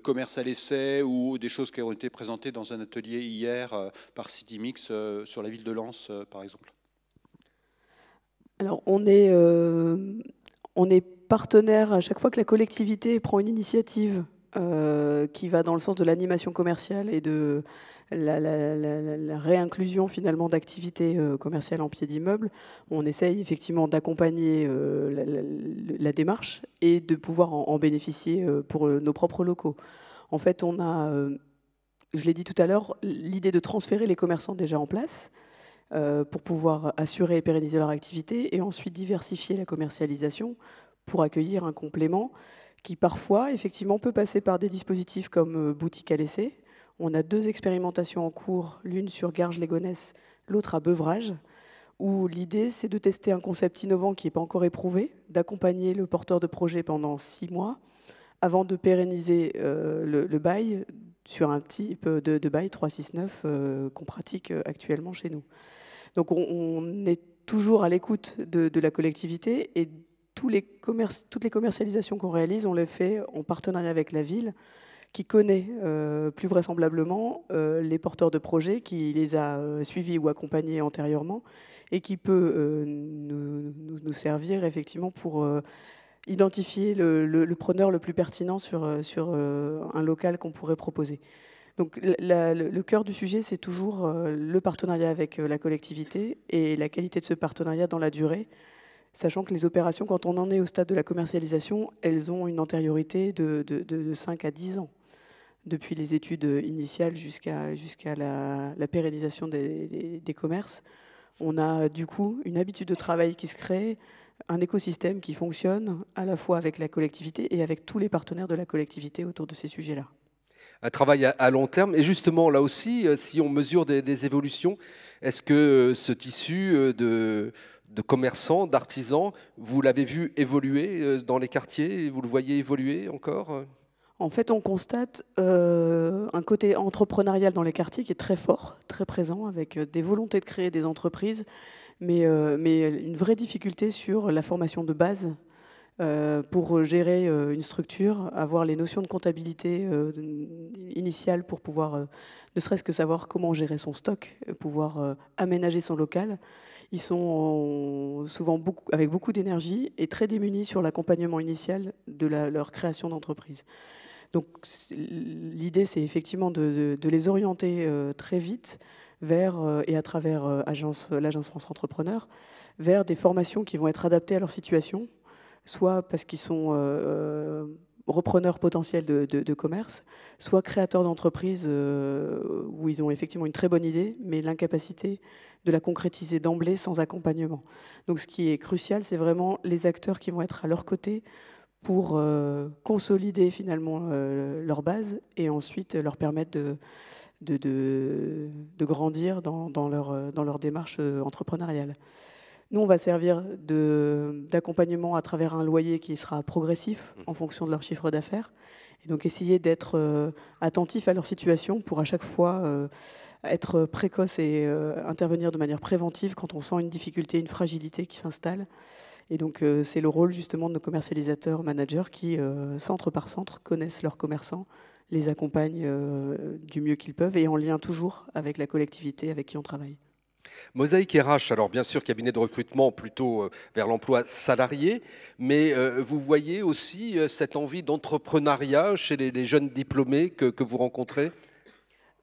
commerce à l'essai ou des choses qui ont été présentées dans un atelier hier par Citymix sur la ville de Lens, par exemple Alors, on est... on est partenaire, à chaque fois que la collectivité prend une initiative euh, qui va dans le sens de l'animation commerciale et de la, réinclusion finalement d'activités euh, commerciales en pied d'immeuble, on essaye effectivement d'accompagner euh, la, démarche et de pouvoir en, en bénéficier pour nos propres locaux. En fait, on a, je l'ai dit tout à l'heure, l'idée de transférer les commerçants déjà en place pour pouvoir assurer et pérenniser leur activité et ensuite diversifier la commercialisation pour accueillir un complément qui parfois, effectivement, peut passer par des dispositifs comme euh, boutique à l'essai. On a deux expérimentations en cours, l'une sur garges légonesse l'autre à Beuvrage, où l'idée, c'est de tester un concept innovant qui n'est pas encore éprouvé, d'accompagner le porteur de projet pendant six mois, avant de pérenniser euh, le, bail sur un type de, de bail 369 euh, qu'on pratique actuellement chez nous. Donc on, est toujours à l'écoute de, de la collectivité et toutes les commercialisations qu'on réalise, on les fait en partenariat avec la ville, qui connaît euh, plus vraisemblablement euh, les porteurs de projets, qui les a euh, suivis ou accompagnés antérieurement, et qui peut nous, servir effectivement pour identifier le, preneur le plus pertinent sur, un local qu'on pourrait proposer. Donc le cœur du sujet, c'est toujours le partenariat avec la collectivité et la qualité de ce partenariat dans la durée, sachant que les opérations, quand on en est au stade de la commercialisation, elles ont une antériorité de, 5 à 10 ans, depuis les études initiales jusqu'à la, pérennisation des, commerces. On a du coup une habitude de travail qui se crée, un écosystème qui fonctionne à la fois avec la collectivité et avec tous les partenaires de la collectivité autour de ces sujets-là. Un travail à, long terme. Et justement, là aussi, euh, si on mesure des évolutions, est-ce que ce tissu euh, de, de commerçants, d'artisans. Vous l'avez vu évoluer euh, dans les quartiers Vous le voyez évoluer encore euh en fait, on constate euh, un côté entrepreneurial dans les quartiers qui est très fort, très présent, avec des volontés de créer des entreprises, mais, une vraie difficulté sur la formation de base pour gérer une structure, avoir les notions de comptabilité initiales pour pouvoir, ne serait-ce que savoir comment gérer son stock, pouvoir aménager son local. Ils sont souvent avec beaucoup d'énergie et très démunis sur l'accompagnement initial de leur création d'entreprise. Donc l'idée, c'est effectivement de, les orienter euh, très vite vers, euh, et à travers euh, l'Agence France Entrepreneur, vers des formations qui vont être adaptées à leur situation, soit parce qu'ils sont repreneurs potentiels de, commerce, soit créateurs d'entreprises où ils ont effectivement une très bonne idée, mais l'incapacité de la concrétiser d'emblée sans accompagnement. Donc ce qui est crucial, c'est vraiment les acteurs qui vont être à leur côté pour euh, consolider finalement euh, leur base et ensuite leur permettre de, de, grandir dans, leur, euh, dans leur démarche entrepreneuriale. Nous, on va servir d'accompagnement à travers un loyer qui sera progressif mm. en fonction de leur chiffre d'affaires. Et donc essayer d'être attentif à leur situation pour à chaque fois être précoce et euh, intervenir de manière préventive quand on sent une difficulté, une fragilité qui s'installe. Et donc euh, c'est le rôle justement de nos commercialisateurs, managers qui, euh, centre par centre, connaissent leurs commerçants, les accompagnent du mieux qu'ils peuvent et en lien toujours avec la collectivité avec qui on travaille. Mosaïque RH, alors bien sûr cabinet de recrutement plutôt vers l'emploi salarié, mais vous voyez aussi cette envie d'entrepreneuriat chez les, jeunes diplômés que, vous rencontrez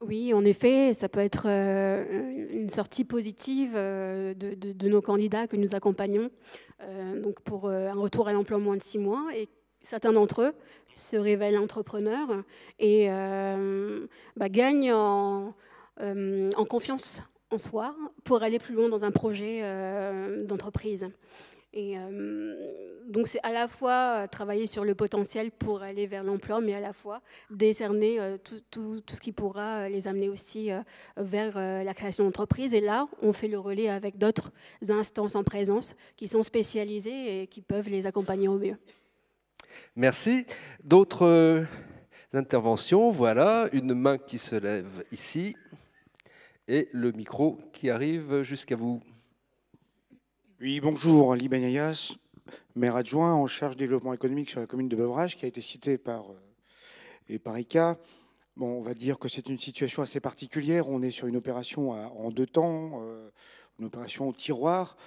oui, en effet, ça peut être euh, une sortie positive euh, de, nos candidats que nous accompagnons, euh, donc pour un retour à l'emploi en moins de six mois, et certains d'entre eux se révèlent entrepreneurs et bah, gagnent en confiance en soi pour aller plus loin dans un projet d'entreprise. Et euh, donc c'est à la fois euh, travailler sur le potentiel pour aller vers l'emploi, mais à la fois décerner euh, tout, tout, ce qui pourra les amener aussi vers la création d'entreprise. Et là, on fait le relais avec d'autres instances en présence qui sont spécialisées et qui peuvent les accompagner au mieux. Merci. D'autres interventions Voilà, une main qui se lève ici et le micro qui arrive jusqu'à vous. Oui, bonjour, Libanayas, maire adjoint en charge développement économique sur la commune de beuvrage qui a été cité par, euh, et par ICA. Bon, on va dire que c'est une situation assez particulière. On est sur une opération en deux temps, euh, une opération au tiroir,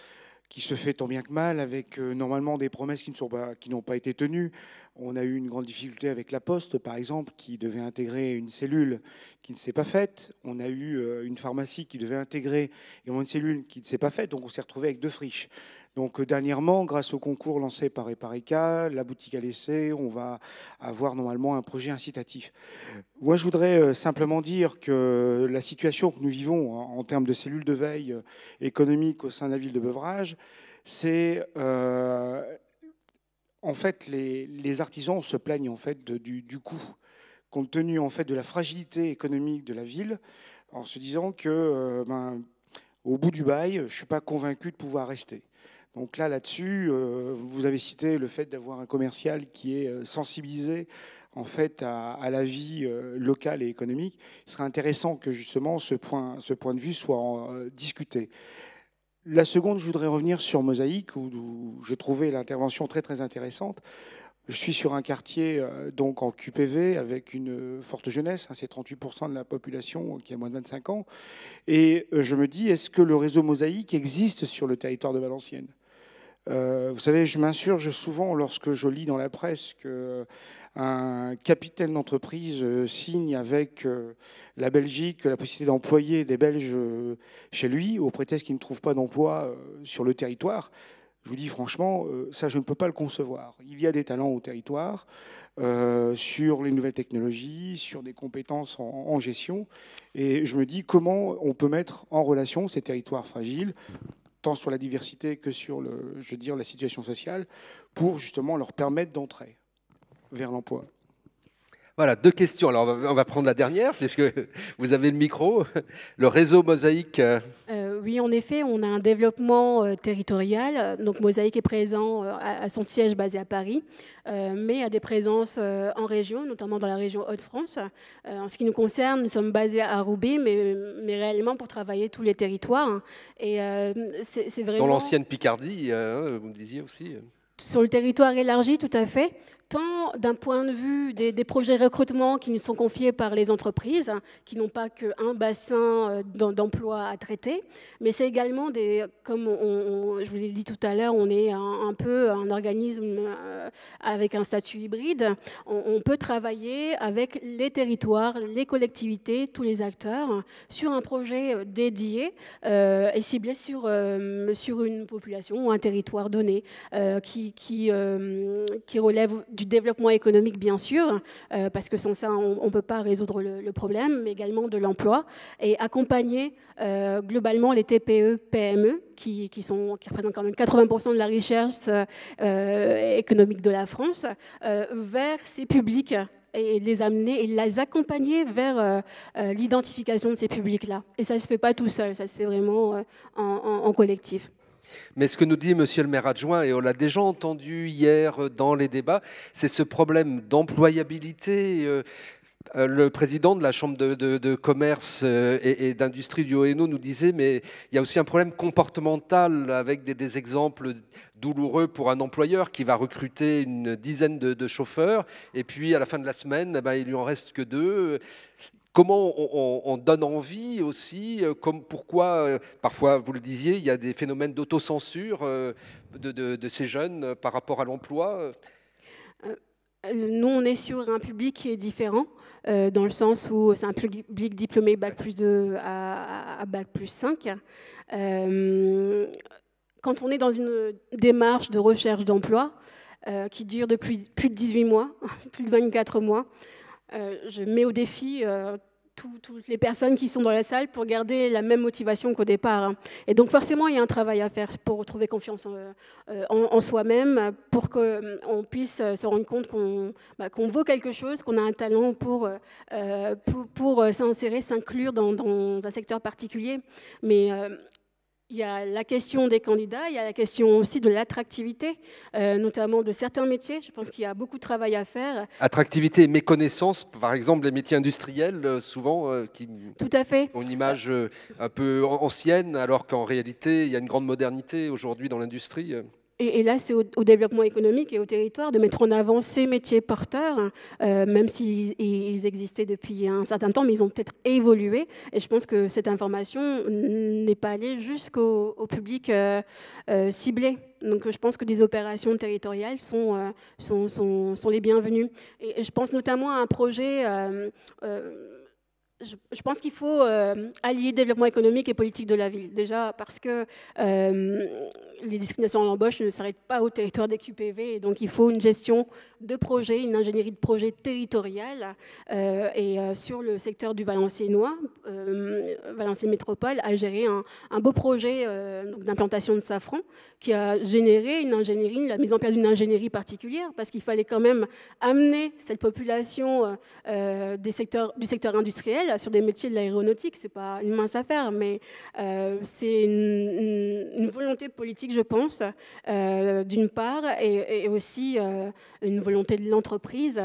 qui se fait tant bien que mal, avec euh, normalement des promesses qui n'ont pas, pas été tenues. On a eu une grande difficulté avec la Poste, par exemple, qui devait intégrer une cellule qui ne s'est pas faite. On a eu euh, une pharmacie qui devait intégrer une cellule qui ne s'est pas faite. Donc on s'est retrouvé avec deux friches. Donc euh, dernièrement, grâce au concours lancé par Eparica, la boutique à laissé. on va avoir normalement un projet incitatif. Moi, je voudrais euh, simplement dire que la situation que nous vivons en termes de cellules de veille économique au sein de la ville de Beuvrage, c'est en fait, les, artisans se plaignent en fait du, coût, compte tenu en fait de la fragilité économique de la ville, en se disant que, euh, ben, au bout du bail, je suis pas convaincu de pouvoir rester. Donc là, là-dessus, euh, vous avez cité le fait d'avoir un commercial qui est euh, sensibilisé en fait à, la vie locale et économique. Il serait intéressant que justement ce point, ce point de vue soit discuté. La seconde, je voudrais revenir sur Mosaïque, où, j'ai trouvé l'intervention très très intéressante. Je suis sur un quartier euh, donc en QPV avec une euh, forte jeunesse, hein, c'est 38% de la population euh, qui a moins de 25 ans, et je me dis est-ce que le réseau Mosaïque existe sur le territoire de Valenciennes Vous savez, je m'insurge souvent lorsque je lis dans la presse que un capitaine d'entreprise euh, signe avec euh, la Belgique la possibilité d'employer des Belges euh, chez lui, au prétexte qu'il ne trouve pas d'emploi sur le territoire. Je vous dis franchement, ça, je ne peux pas le concevoir. Il y a des talents au territoire, sur les nouvelles technologies, sur des compétences en, gestion. Et je me dis comment on peut mettre en relation ces territoires fragiles, tant sur la diversité que sur le, je la situation sociale, pour justement leur permettre d'entrer vers l'emploi. Voilà, deux questions. Alors, on va prendre la dernière, Est-ce que vous avez le micro. Le réseau Mosaïque. Euh, euh, oui, en effet, on a un développement euh, territorial. Donc, Mosaïque est présent à, son siège basé à Paris, mais a des présences en région, notamment dans la région Hauts-de-France. en ce qui nous concerne, nous sommes basés à Roubaix, mais, mais réellement pour travailler tous les territoires. Et c'est vraiment. Dans l'ancienne Picardie, hein, vous me disiez aussi. Sur le territoire élargi, tout à fait tant d'un point de vue des, projets de recrutement qui nous sont confiés par les entreprises, qui n'ont pas qu'un bassin euh, d'emploi à traiter, mais c'est également des, comme je vous l'ai dit tout à l'heure, on est un, peu un organisme euh, avec un statut hybride. On, peut travailler avec les territoires, les collectivités, tous les acteurs sur un projet euh, dédié et ciblé sur, sur une population ou un territoire donné qui, qui, qui relève du développement économique, bien sûr, euh, parce que sans ça, on ne peut pas résoudre le, problème, mais également de l'emploi, et accompagner euh, globalement les TPE, PME, qui, qui, sont, qui représentent quand même 80% de la richesse euh, économique de la France, vers ces publics et les amener et les accompagner vers l'identification de ces publics-là. Et ça ne se fait pas tout seul, ça se fait vraiment en collectif. Mais ce que nous dit Monsieur le maire adjoint, et on l'a déjà entendu hier euh, dans les débats, c'est ce problème d'employabilité. Euh, euh, le président de la Chambre de, commerce et, d'industrie du Hainaut nous disait, mais il y a aussi un problème comportemental avec des, exemples douloureux pour un employeur qui va recruter une dizaine de, chauffeurs, et puis à la fin de la semaine, eh ben, il lui en reste que deux. Comment on, donne envie aussi euh, comme, Pourquoi, euh, parfois, vous le disiez, il y a des phénomènes d'autocensure euh, de, ces jeunes par rapport à l'emploi nous, on est sur un public différent, dans le sens où c'est un public diplômé Bac plus 2 à, Bac plus 5. quand on est dans une démarche de recherche d'emploi qui dure depuis plus de 18 mois, plus de 24 mois, euh, je mets au défi euh, toutes les personnes qui sont dans la salle pour garder la même motivation qu'au départ. Hein. Et donc forcément, il y a un travail à faire pour retrouver confiance euh, en, soi-même, pour qu'on puisse se rendre compte bah, qu'on vaut quelque chose, qu'on a un talent pour, pour, s'insérer, s'inclure dans, un secteur particulier. Mais il y a la question des candidats, il y a la question aussi de l'attractivité, euh, notamment de certains métiers. Je pense qu'il y a beaucoup de travail à faire. Attractivité et méconnaissance, par exemple, les métiers industriels, euh, souvent, euh, qui ont une image un peu ancienne, alors qu'en réalité, il y a une grande modernité aujourd'hui dans l'industrie. Et, là, c'est au, développement économique et au territoire de mettre en avant ces métiers porteurs, euh, même s'ils existaient depuis un certain temps, mais ils ont peut-être évolué. Et je pense que cette information n'est pas allée jusqu'au public euh, euh, ciblé. Donc je pense que des opérations territoriales sont, sont, sont, les bienvenues. Et je pense notamment à un projet... je, je pense qu'il faut allier développement économique et politique de la ville, déjà parce que les discriminations en l'embauche ne s'arrêtent pas au territoire des QPV. Et donc, il faut une gestion de projet, une ingénierie de projet territoriale. Euh, et euh, sur le secteur du Valenciennois, noir euh, Valenciennes Métropole a géré un, beau projet d'implantation de Safran qui a généré une ingénierie, la mise en place d'une ingénierie particulière parce qu'il fallait quand même amener cette population des secteurs, du secteur industriel sur des métiers de l'aéronautique. Ce n'est pas une mince affaire, mais c'est une volonté politique je pense, euh, d'une part, et, aussi euh, une volonté de l'entreprise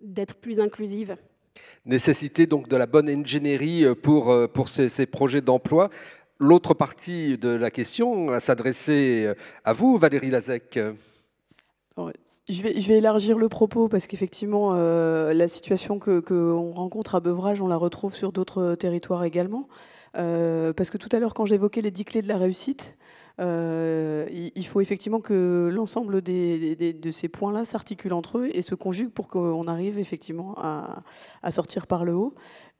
d'être plus inclusive. Nécessité donc de la bonne ingénierie euh, pour, pour ces, projets d'emploi. L'autre partie de la question s'adresser à vous, Valérie Lazec. Je vais, je vais, élargir le propos parce qu'effectivement, la situation que qu'on rencontre à Beuvrage on la retrouve sur d'autres territoires également. parce que tout à l'heure, quand j'évoquais les 10 clés de la réussite, euh, il faut effectivement que l'ensemble de ces points-là s'articulent entre eux et se conjuguent pour qu'on arrive effectivement à, sortir par le haut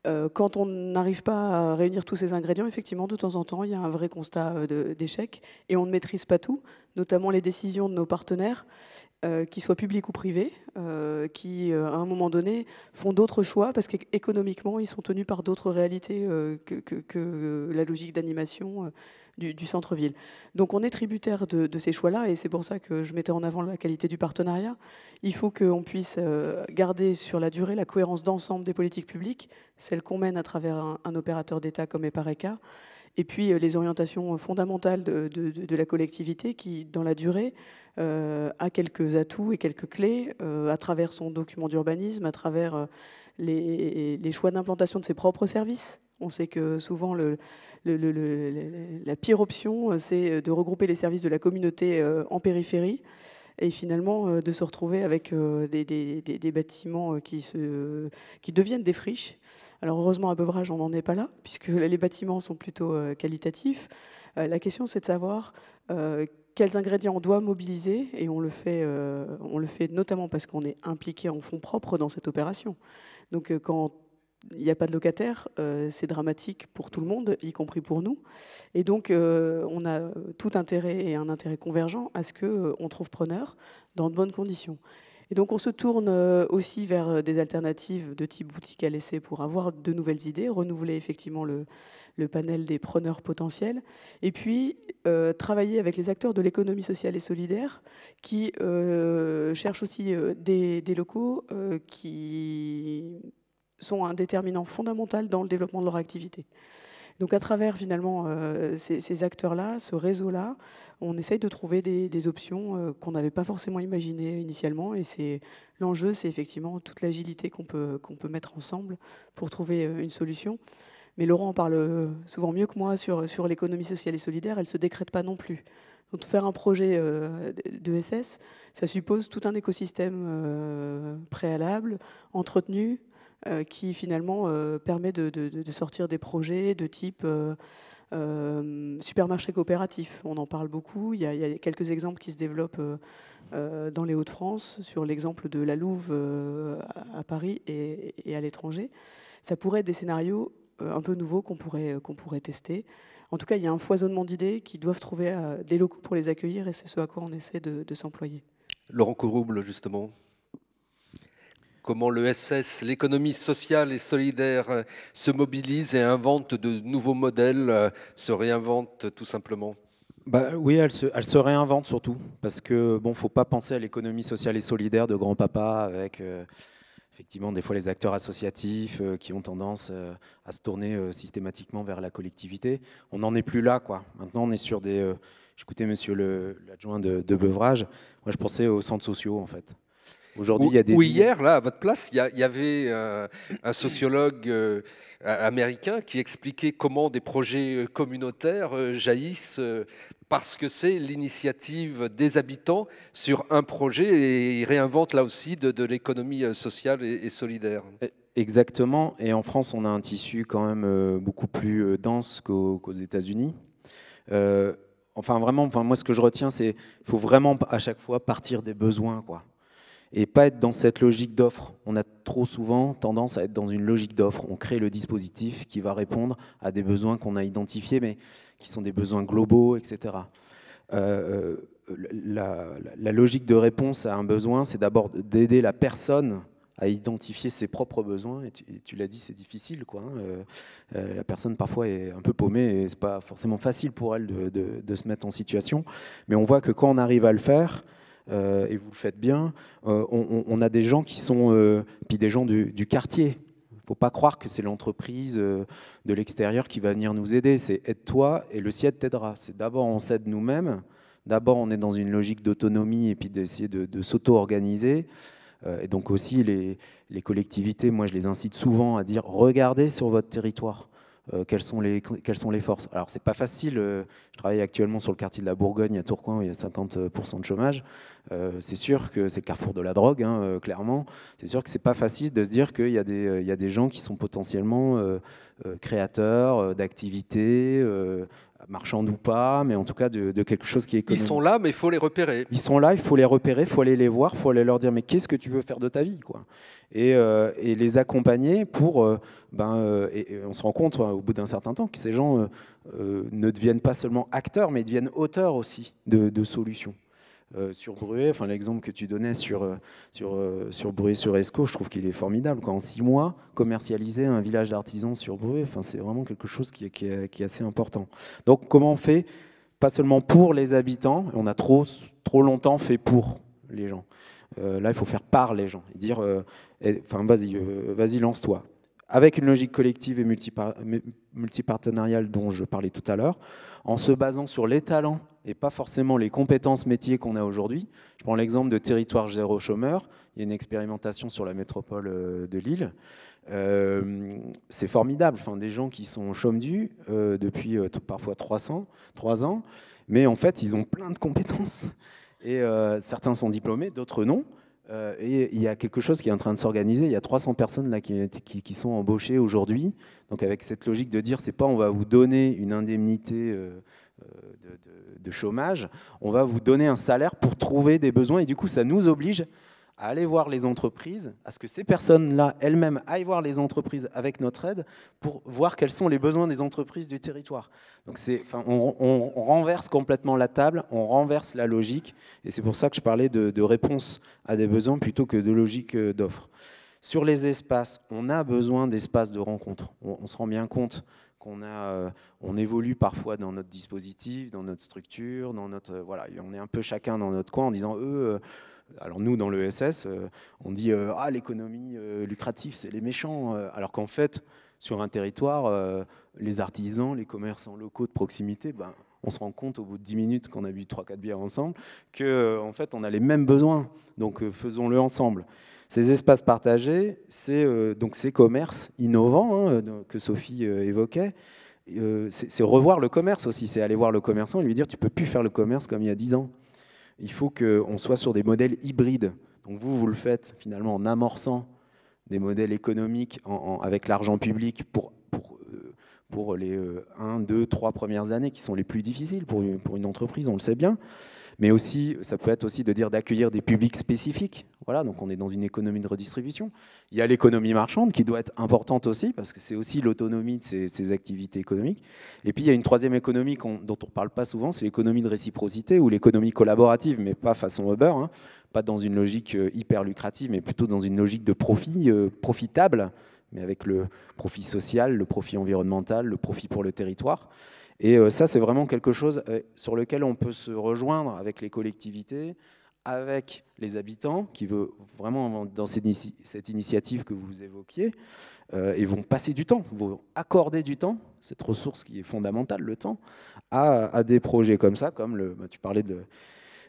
euh, quand on n'arrive pas à réunir tous ces ingrédients, effectivement, de temps en temps, il y a un vrai constat euh, d'échec et on ne maîtrise pas tout, notamment les décisions de nos partenaires, qu'ils soient publics ou privés, qui, à un moment donné, font d'autres choix parce qu'économiquement, ils sont tenus par d'autres réalités que, que, la logique d'animation du, centre-ville. Donc on est tributaire de, ces choix-là et c'est pour ça que je mettais en avant la qualité du partenariat. Il faut qu'on puisse euh, garder sur la durée la cohérence d'ensemble des politiques publiques, celles qu'on mène à travers un, opérateur d'État comme EPARECA, et puis euh, les orientations fondamentales de, la collectivité qui, dans la durée, euh, a quelques atouts et quelques clés à travers son document d'urbanisme, à travers les choix d'implantation de ses propres services on sait que souvent, le, la pire option, euh, c'est de regrouper les services de la communauté euh, en périphérie et finalement euh, de se retrouver avec des, bâtiments qui, se, qui deviennent des friches. Alors heureusement à Beuvrage on n'en est pas là puisque les bâtiments sont plutôt qualitatifs. La question c'est de savoir quels ingrédients on doit mobiliser et on le fait, on le fait notamment parce qu'on est impliqué en fonds propres dans cette opération. Donc quand il n'y a pas de locataire, euh, c'est dramatique pour tout le monde, y compris pour nous. Et donc, euh, on a tout intérêt et un intérêt convergent à ce qu'on euh, on trouve preneur dans de bonnes conditions. Et donc, on se tourne aussi vers des alternatives de type boutique à laisser pour avoir de nouvelles idées, renouveler effectivement le, panel des preneurs potentiels, et puis travailler avec les acteurs de l'économie sociale et solidaire qui cherchent aussi des locaux qui sont un déterminant fondamental dans le développement de leur activité. Donc à travers finalement euh, ces, acteurs-là, ce réseau-là, on essaye de trouver des, options euh, qu'on n'avait pas forcément imaginées initialement. Et c'est l'enjeu, c'est effectivement toute l'agilité qu'on peut, qu'on peut mettre ensemble pour trouver euh, une solution. Mais Laurent en parle souvent mieux que moi sur, sur l'économie sociale et solidaire, elle ne se décrète pas non plus. Donc faire un projet euh, de SS, ça suppose tout un écosystème préalable, entretenu, euh, qui finalement euh, permet de, sortir des projets de type euh, supermarché coopératif. On en parle beaucoup. Il y, a, quelques exemples qui se développent dans les Hauts-de-France, sur l'exemple de la Louve à Paris et, à l'étranger. Ça pourrait être des scénarios un peu nouveaux qu'on pourrait, qu'on pourrait tester. En tout cas, il y a un foisonnement d'idées qui doivent trouver des locaux pour les accueillir et c'est ce à quoi on essaie de, s'employer. Laurent Corouble justement, comment l'ESS, l'économie sociale et solidaire, euh, se mobilise et invente de nouveaux modèles, euh, se réinvente tout simplement bah, oui, elle se, réinvente surtout, parce que bon, faut pas penser à l'économie sociale et solidaire de grand-papa avec euh, effectivement des fois les acteurs associatifs qui ont tendance à se tourner systématiquement vers la collectivité. On n'en est plus là, quoi. Maintenant, on est sur des. J'écoutais Monsieur l'adjoint de, de Beuvrage. Moi, je pensais aux centres sociaux, en fait. Aujourd'hui, il y a Ou hier, là, à votre place, il y, avait euh, un sociologue euh, américain qui expliquait comment des projets euh, communautaires jaillissent parce que c'est l'initiative des habitants sur un projet et il réinvente là aussi de, l'économie sociale et, solidaire. Exactement. Et en France, on a un tissu quand même beaucoup plus dense qu'aux États-Unis. enfin, vraiment, enfin, moi, ce que je retiens, c'est qu'il faut vraiment à chaque fois partir des besoins. Quoi et pas être dans cette logique d'offre. On a trop souvent tendance à être dans une logique d'offre. On crée le dispositif qui va répondre à des besoins qu'on a identifiés, mais qui sont des besoins globaux, etc. Euh, euh, la, logique de réponse à un besoin, c'est d'abord d'aider la personne à identifier ses propres besoins. Et tu, l'as dit, c'est difficile. Quoi, hein. euh, la personne parfois est un peu paumée et ce n'est pas forcément facile pour elle de, se mettre en situation. Mais on voit que quand on arrive à le faire, euh, et vous le faites bien, euh, on, a des gens qui sont, euh, puis des gens du, quartier. Il ne faut pas croire que c'est l'entreprise de l'extérieur qui va venir nous aider. C'est aide-toi et le siège t'aidera. C'est d'abord on s'aide nous-mêmes. D'abord, on est dans une logique d'autonomie et puis d'essayer de, s'auto-organiser. et donc aussi, les, les collectivités, moi, je les incite souvent à dire regardez sur votre territoire euh, quelles, sont les, quelles sont les forces. Alors, c'est pas facile. Euh, je travaille actuellement sur le quartier de la Bourgogne à Tourcoing où il y a 50% de chômage. Euh, c'est sûr que c'est le carrefour de la drogue, hein, clairement. C'est sûr que c'est pas facile de se dire qu'il y a des gens qui sont potentiellement créateurs d'activités, marchande ou pas, mais en tout cas de, quelque chose qui est économique. Ils sont là, mais il faut les repérer. Ils sont là, il faut les repérer, il faut aller les voir, il faut aller leur dire mais qu'est-ce que tu veux faire de ta vie quoi euh, et, les accompagner pour... Euh, ben, euh, et, on se rend compte hein, au bout d'un certain temps que ces gens ne deviennent pas seulement acteurs, mais deviennent auteurs aussi de solutions. Euh, sur Bruet, enfin l'exemple que tu donnais sur, euh, sur, euh, sur Bruet, sur Esco, je trouve qu'il est formidable. En six mois, commercialiser un village d'artisans sur Bruet, enfin, c'est vraiment quelque chose qui est, qui, est, assez important. Donc comment on fait Pas seulement pour les habitants, on a trop, trop longtemps fait pour les gens. là, il faut faire par les gens dire, enfin vas-y, vas-y, lance-toi avec une logique collective et multipartenariale dont je parlais tout à l'heure, en se basant sur les talents et pas forcément les compétences métiers qu'on a aujourd'hui. Je prends l'exemple de Territoire zéro chômeur, il y a une expérimentation sur la métropole euh, de Lille. Euh, c'est formidable, enfin, des gens qui sont chômedus euh, depuis parfois 300, 3 ans, mais en fait ils ont plein de compétences. Et certains sont diplômés, d'autres non. Euh, et il y a quelque chose qui est en train de s'organiser. Il y a 300 personnes là qui, sont embauchées aujourd'hui. Donc avec cette logique de dire, c'est pas on va vous donner une indemnité euh, euh, de, chômage, on va vous donner un salaire pour trouver des besoins. Et du coup, ça nous oblige à aller voir les entreprises, à ce que ces personnes-là elles-mêmes aillent voir les entreprises avec notre aide pour voir quels sont les besoins des entreprises du territoire. Donc on, on, renverse complètement la table, on renverse la logique, et c'est pour ça que je parlais de, réponse à des besoins plutôt que de logique euh, d'offre. Sur les espaces, on a besoin d'espaces de rencontre. On, on, se rend bien compte qu'on a, euh, on évolue parfois dans notre dispositif, dans notre structure, dans notre, euh, voilà, on est un peu chacun dans notre coin en disant eux alors nous, dans l'ESS, euh, on dit euh, Ah, l'économie euh, lucrative, c'est les méchants », alors qu'en fait, sur un territoire, les artisans, les commerçants locaux de proximité, ben, on se rend compte au bout de 10 minutes qu'on a bu 3-4 bières ensemble, que en fait on a les mêmes besoins. Donc faisons-le ensemble. Ces espaces partagés, c'est donc ces commerces innovants hein, que Sophie évoquait. c'est revoir le commerce aussi, c'est aller voir le commerçant et lui dire tu peux plus faire le commerce comme il y a 10 ans il faut qu'on soit sur des modèles hybrides. Donc vous, vous le faites finalement en amorçant des modèles économiques avec l'argent public pour, pour, euh, les 1, 2, 3 premières années qui sont les plus difficiles pour, pour une entreprise, on le sait bien mais aussi, ça peut être aussi de dire d'accueillir des publics spécifiques. Voilà, donc on est dans une économie de redistribution. Il y a l'économie marchande qui doit être importante aussi, parce que c'est aussi l'autonomie de ces, activités économiques. Et puis il y a une troisième économie dont on ne parle pas souvent, c'est l'économie de réciprocité ou l'économie collaborative, mais pas façon Uber, hein. pas dans une logique euh, hyper lucrative, mais plutôt dans une logique de profit euh, profitable, mais avec le profit social, le profit environnemental, le profit pour le territoire. Et euh, ça, c'est vraiment quelque chose euh, sur lequel on peut se rejoindre avec les collectivités, avec les habitants, qui veulent vraiment dans cette initiative que vous évoquiez, euh, et vont passer du temps, vont accorder du temps, cette ressource qui est fondamentale, le temps, à, des projets comme ça, comme le, bah, tu parlais de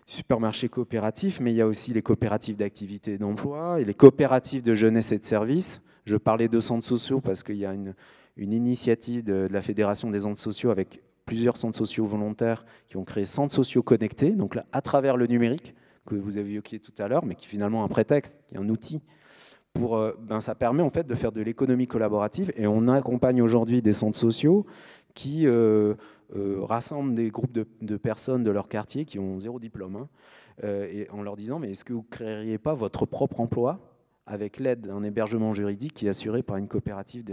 supermarché coopératif, mais il y a aussi les coopératives d'activité et d'emploi, et les coopératives de jeunesse et de services. Je parlais de centres sociaux parce qu'il y a une, une initiative de, la Fédération des centres sociaux avec plusieurs centres sociaux volontaires qui ont créé centres sociaux connectés, donc à travers le numérique que vous avez évoqué tout à l'heure, mais qui est finalement un prétexte, qui est un outil pour, euh, ben, ça permet en fait de faire de l'économie collaborative et on accompagne aujourd'hui des centres sociaux qui euh, euh, rassemblent des groupes de, personnes de leur quartier qui ont zéro diplôme hein, et en leur disant mais est-ce que vous créeriez pas votre propre emploi avec l'aide d'un hébergement juridique qui est assuré par une coopérative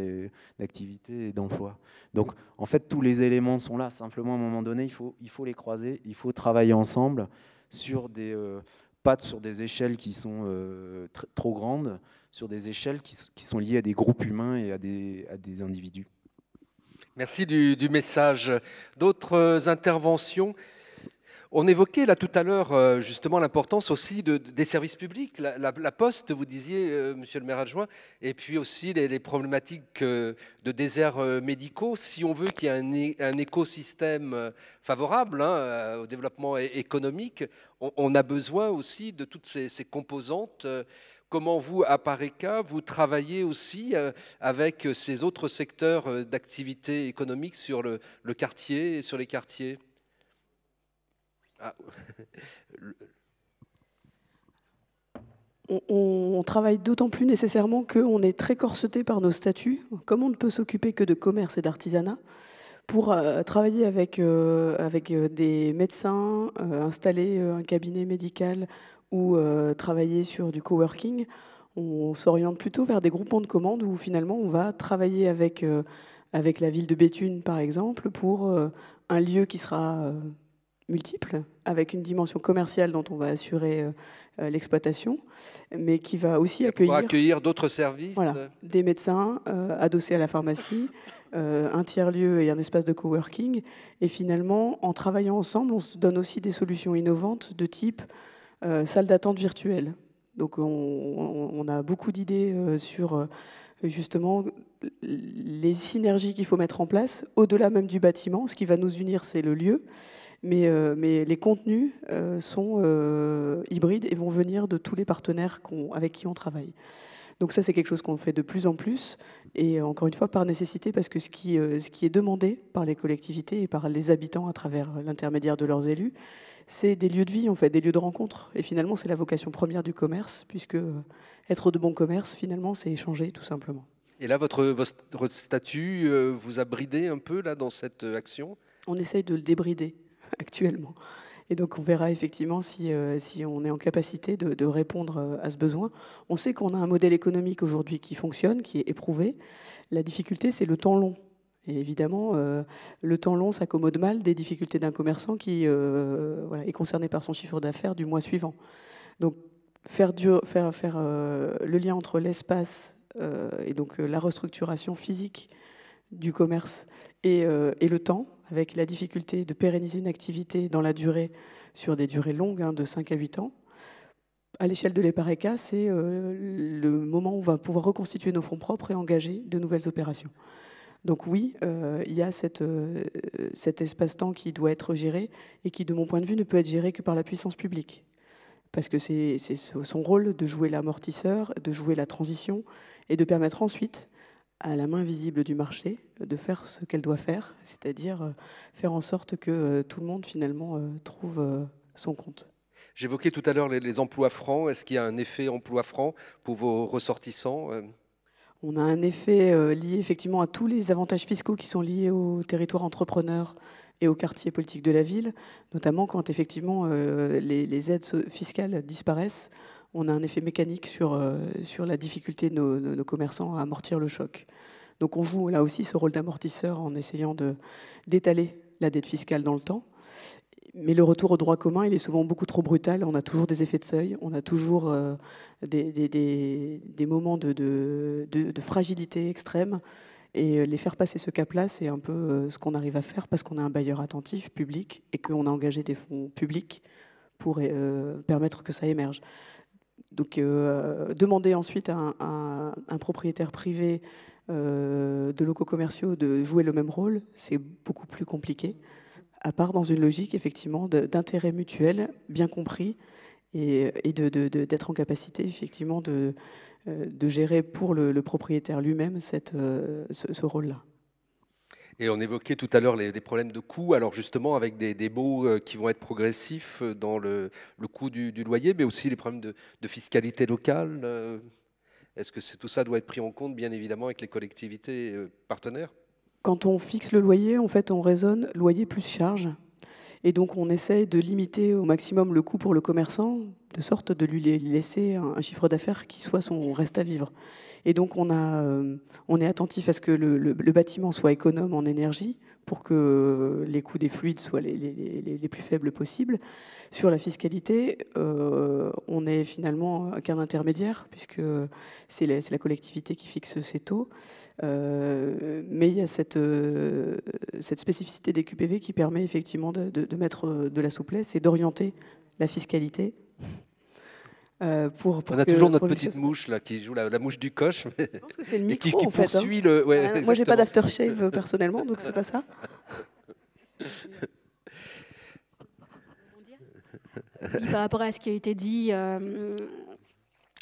d'activité et d'emploi. Donc en fait, tous les éléments sont là. Simplement, à un moment donné, il faut, il faut les croiser, il faut travailler ensemble sur des... Euh, pas sur des échelles qui sont euh, trop grandes, sur des échelles qui, sont liées à des groupes humains et à des, des individus. Merci du, du message. D'autres euh, interventions on évoquait là tout à l'heure euh, justement l'importance aussi des services publics, la, poste, vous disiez, euh, monsieur le maire adjoint, et puis aussi les, problématiques euh, de déserts médicaux. Si on veut qu'il y ait un, écosystème favorable hein, au développement économique, on, a besoin aussi de toutes ces, composantes comment vous, à Pareca, vous travaillez aussi avec ces autres secteurs d'activité économique sur le, le quartier et sur les quartiers ah, on, travaille d'autant plus nécessairement qu'on est très corseté par nos statuts. Comme on ne peut s'occuper que de commerce et d'artisanat, pour euh, travailler avec, euh, avec euh, des médecins, installer un cabinet médical ou travailler sur du coworking, on s'oriente plutôt vers des groupements de commandes où finalement on va travailler avec, avec la ville de Béthune par exemple pour un lieu qui sera multiple, avec une dimension commerciale dont on va assurer euh, euh, l'exploitation, mais qui va aussi accueillir, accueillir d'autres services. Euh, des médecins adossés à la pharmacie, un tiers-lieu et un espace de coworking. Et finalement, en travaillant ensemble, on se donne aussi des solutions innovantes de type salle d'attente virtuelle. Donc on, on a beaucoup d'idées sur justement les synergies qu'il faut mettre en place, au-delà même du bâtiment. Ce qui va nous unir, c'est le lieu. Euh, mais, les contenus euh, sont euh, hybrides et vont venir de tous les partenaires avec qui on travaille. Donc ça, c'est quelque chose qu'on fait de plus en plus, et encore une fois par nécessité, parce que ce qui, est demandé par les collectivités et par les habitants à travers l'intermédiaire de leurs élus, c'est des lieux de vie, en fait, des lieux de rencontre. Et finalement, c'est la vocation première du commerce, puisque être de bon commerce, finalement, c'est échanger, tout simplement. Et là, votre, votre statut vous a bridé un peu là, dans cette action On essaye de le débrider. actuellement. Et donc on verra effectivement si, euh, on est en capacité de, répondre euh, à ce besoin. On sait qu'on a un modèle économique aujourd'hui qui fonctionne, qui est éprouvé. La difficulté, c'est le temps long. Et évidemment, euh, le temps long s'accommode mal des difficultés d'un commerçant qui est concerné par son chiffre d'affaires du mois suivant. Donc faire, faire, faire le lien entre l'espace et donc la restructuration physique du commerce euh, et, le temps, avec la difficulté de pérenniser une activité dans la durée, sur des durées longues, hein, de 5 à 8 ans. À l'échelle de l'EPARECA, c'est euh, le moment où on va pouvoir reconstituer nos fonds propres et engager de nouvelles opérations. Donc oui, euh, il y a cette, cet espace-temps qui doit être géré et qui, de mon point de vue, ne peut être géré que par la puissance publique. Parce que c'est son rôle de jouer l'amortisseur, de jouer la transition et de permettre ensuite à la main visible du marché euh, de faire ce qu'elle doit faire, c'est-à-dire euh, faire en sorte que euh, tout le monde finalement trouve son compte. J'évoquais tout à l'heure les, emplois francs. Est-ce qu'il y a un effet emploi franc pour vos ressortissants On a un effet lié effectivement à tous les avantages fiscaux qui sont liés au territoire entrepreneur et au quartier politique de la ville, notamment quand effectivement les aides fiscales disparaissent on a un effet mécanique sur, euh, sur la difficulté de nos, commerçants à amortir le choc. Donc on joue là aussi ce rôle d'amortisseur en essayant d'étaler la dette fiscale dans le temps. Mais le retour au droit commun, il est souvent beaucoup trop brutal. On a toujours des effets de seuil, on a toujours euh, des, moments de, de, fragilité extrême. Et euh, les faire passer ce cap-là, c'est un peu ce qu'on arrive à faire parce qu'on a un bailleur attentif, public, et qu'on a engagé des fonds publics pour permettre que ça émerge donc, euh, demander ensuite à un, propriétaire privé euh, de locaux commerciaux de jouer le même rôle, c'est beaucoup plus compliqué, à part dans une logique effectivement d'intérêt mutuel bien compris et, d'être en capacité effectivement de, euh, gérer pour le, propriétaire lui-même ce rôle-là. Et on évoquait tout à l'heure les, problèmes de coûts, alors justement avec des, des baux euh, qui vont être progressifs euh, dans le, coût du, loyer, mais aussi les problèmes de, fiscalité locale. Euh, est-ce que tout ça doit être pris en compte, bien évidemment, avec les collectivités partenaires Quand on fixe le loyer, en fait, on raisonne loyer plus charge. Et donc, on essaye de limiter au maximum le coût pour le commerçant, de sorte de lui laisser un chiffre d'affaires qui soit son reste à vivre. Et donc, euh, on, est attentif à ce que le, bâtiment soit économe en énergie pour que les coûts des fluides soient les, plus faibles possibles. Sur la fiscalité, euh, on n'est finalement qu'un intermédiaire, puisque c'est la, collectivité qui fixe ses taux. Euh, mais il y a cette, spécificité des QPV qui permet effectivement de mettre de la souplesse et d'orienter la fiscalité euh, on a toujours notre petite mouche là, qui joue la, mouche du coche. c'est le micro, qui, qui hein. poursuit le. moi, j'ai pas d'aftershave euh, personnellement, donc c'est pas ça. par rapport à ce qui a été dit, euh,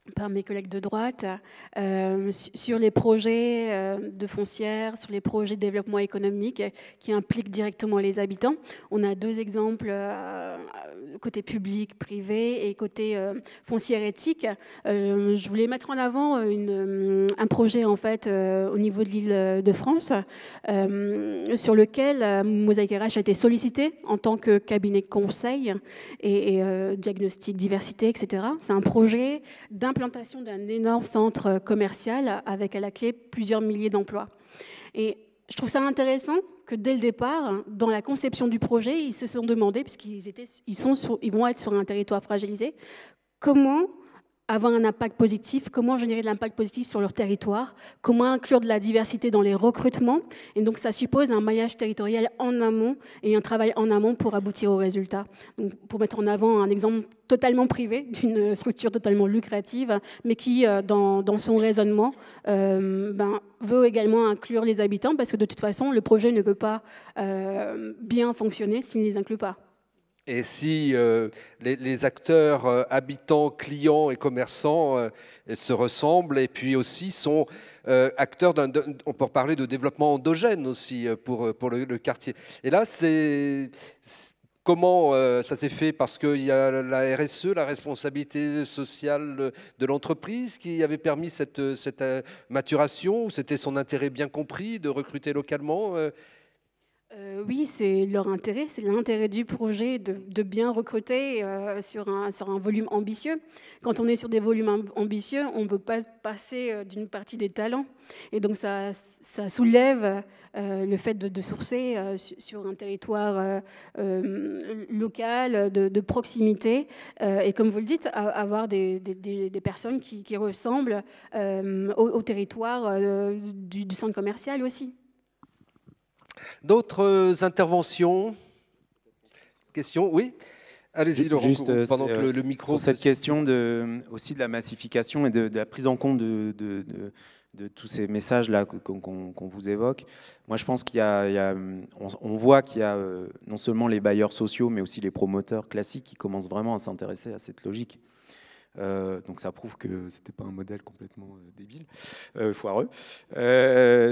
par mes collègues de droite euh, sur les projets euh, de foncières, sur les projets de développement économique qui impliquent directement les habitants. On a deux exemples, euh, côté public, privé et côté foncière éthique. je voulais mettre en avant une, un projet en fait au niveau de l'île de France sur lequel Mosaïque RH a été sollicité en tant que cabinet conseil et, diagnostic diversité, etc. C'est un projet d'implication l'implantation d'un énorme centre commercial avec à la clé plusieurs milliers d'emplois. Et je trouve ça intéressant que dès le départ, dans la conception du projet, ils se sont demandés, puisqu'ils étaient, ils ils vont être sur un territoire fragilisé, comment avoir un impact positif, comment générer de l'impact positif sur leur territoire, comment inclure de la diversité dans les recrutements. Et donc ça suppose un maillage territorial en amont et un travail en amont pour aboutir aux résultats. pour mettre en avant un exemple totalement privé d'une structure totalement lucrative, mais qui, euh, dans, son raisonnement, euh, ben, veut également inclure les habitants, parce que de toute façon, le projet ne peut pas euh, bien fonctionner s'il ne les inclut pas. Et si euh, les, acteurs euh, habitants, clients et commerçants euh, se ressemblent et puis aussi sont acteurs d'un, on peut parler de développement endogène aussi pour, pour le, quartier. Et là, c'est Comment ça s'est fait Parce qu'il y a la RSE, la responsabilité sociale de l'entreprise, qui avait permis cette, cette maturation, ou c'était son intérêt bien compris de recruter localement euh, oui, c'est leur intérêt, c'est l'intérêt du projet de, bien recruter euh, sur, un, volume ambitieux. Quand on est sur des volumes ambitieux, on ne peut pas passer euh, d'une partie des talents. Et donc ça, soulève le fait de, sourcer sur un territoire local, de, proximité. et comme vous le dites, avoir des, personnes qui, ressemblent au, territoire du, du centre commercial aussi. D'autres euh, interventions Questions Oui Allez-y, Laurent, Juste, pendant que euh, le, micro... Sur cette question aussi de la massification et de, la prise en compte de, tous ces messages-là qu'on vous évoque. Moi, je pense qu'il on, voit qu'il y a euh, non seulement les bailleurs sociaux, mais aussi les promoteurs classiques qui commencent vraiment à s'intéresser à cette logique. Euh, donc ça prouve que c'était pas un modèle complètement euh, débile, euh, foireux.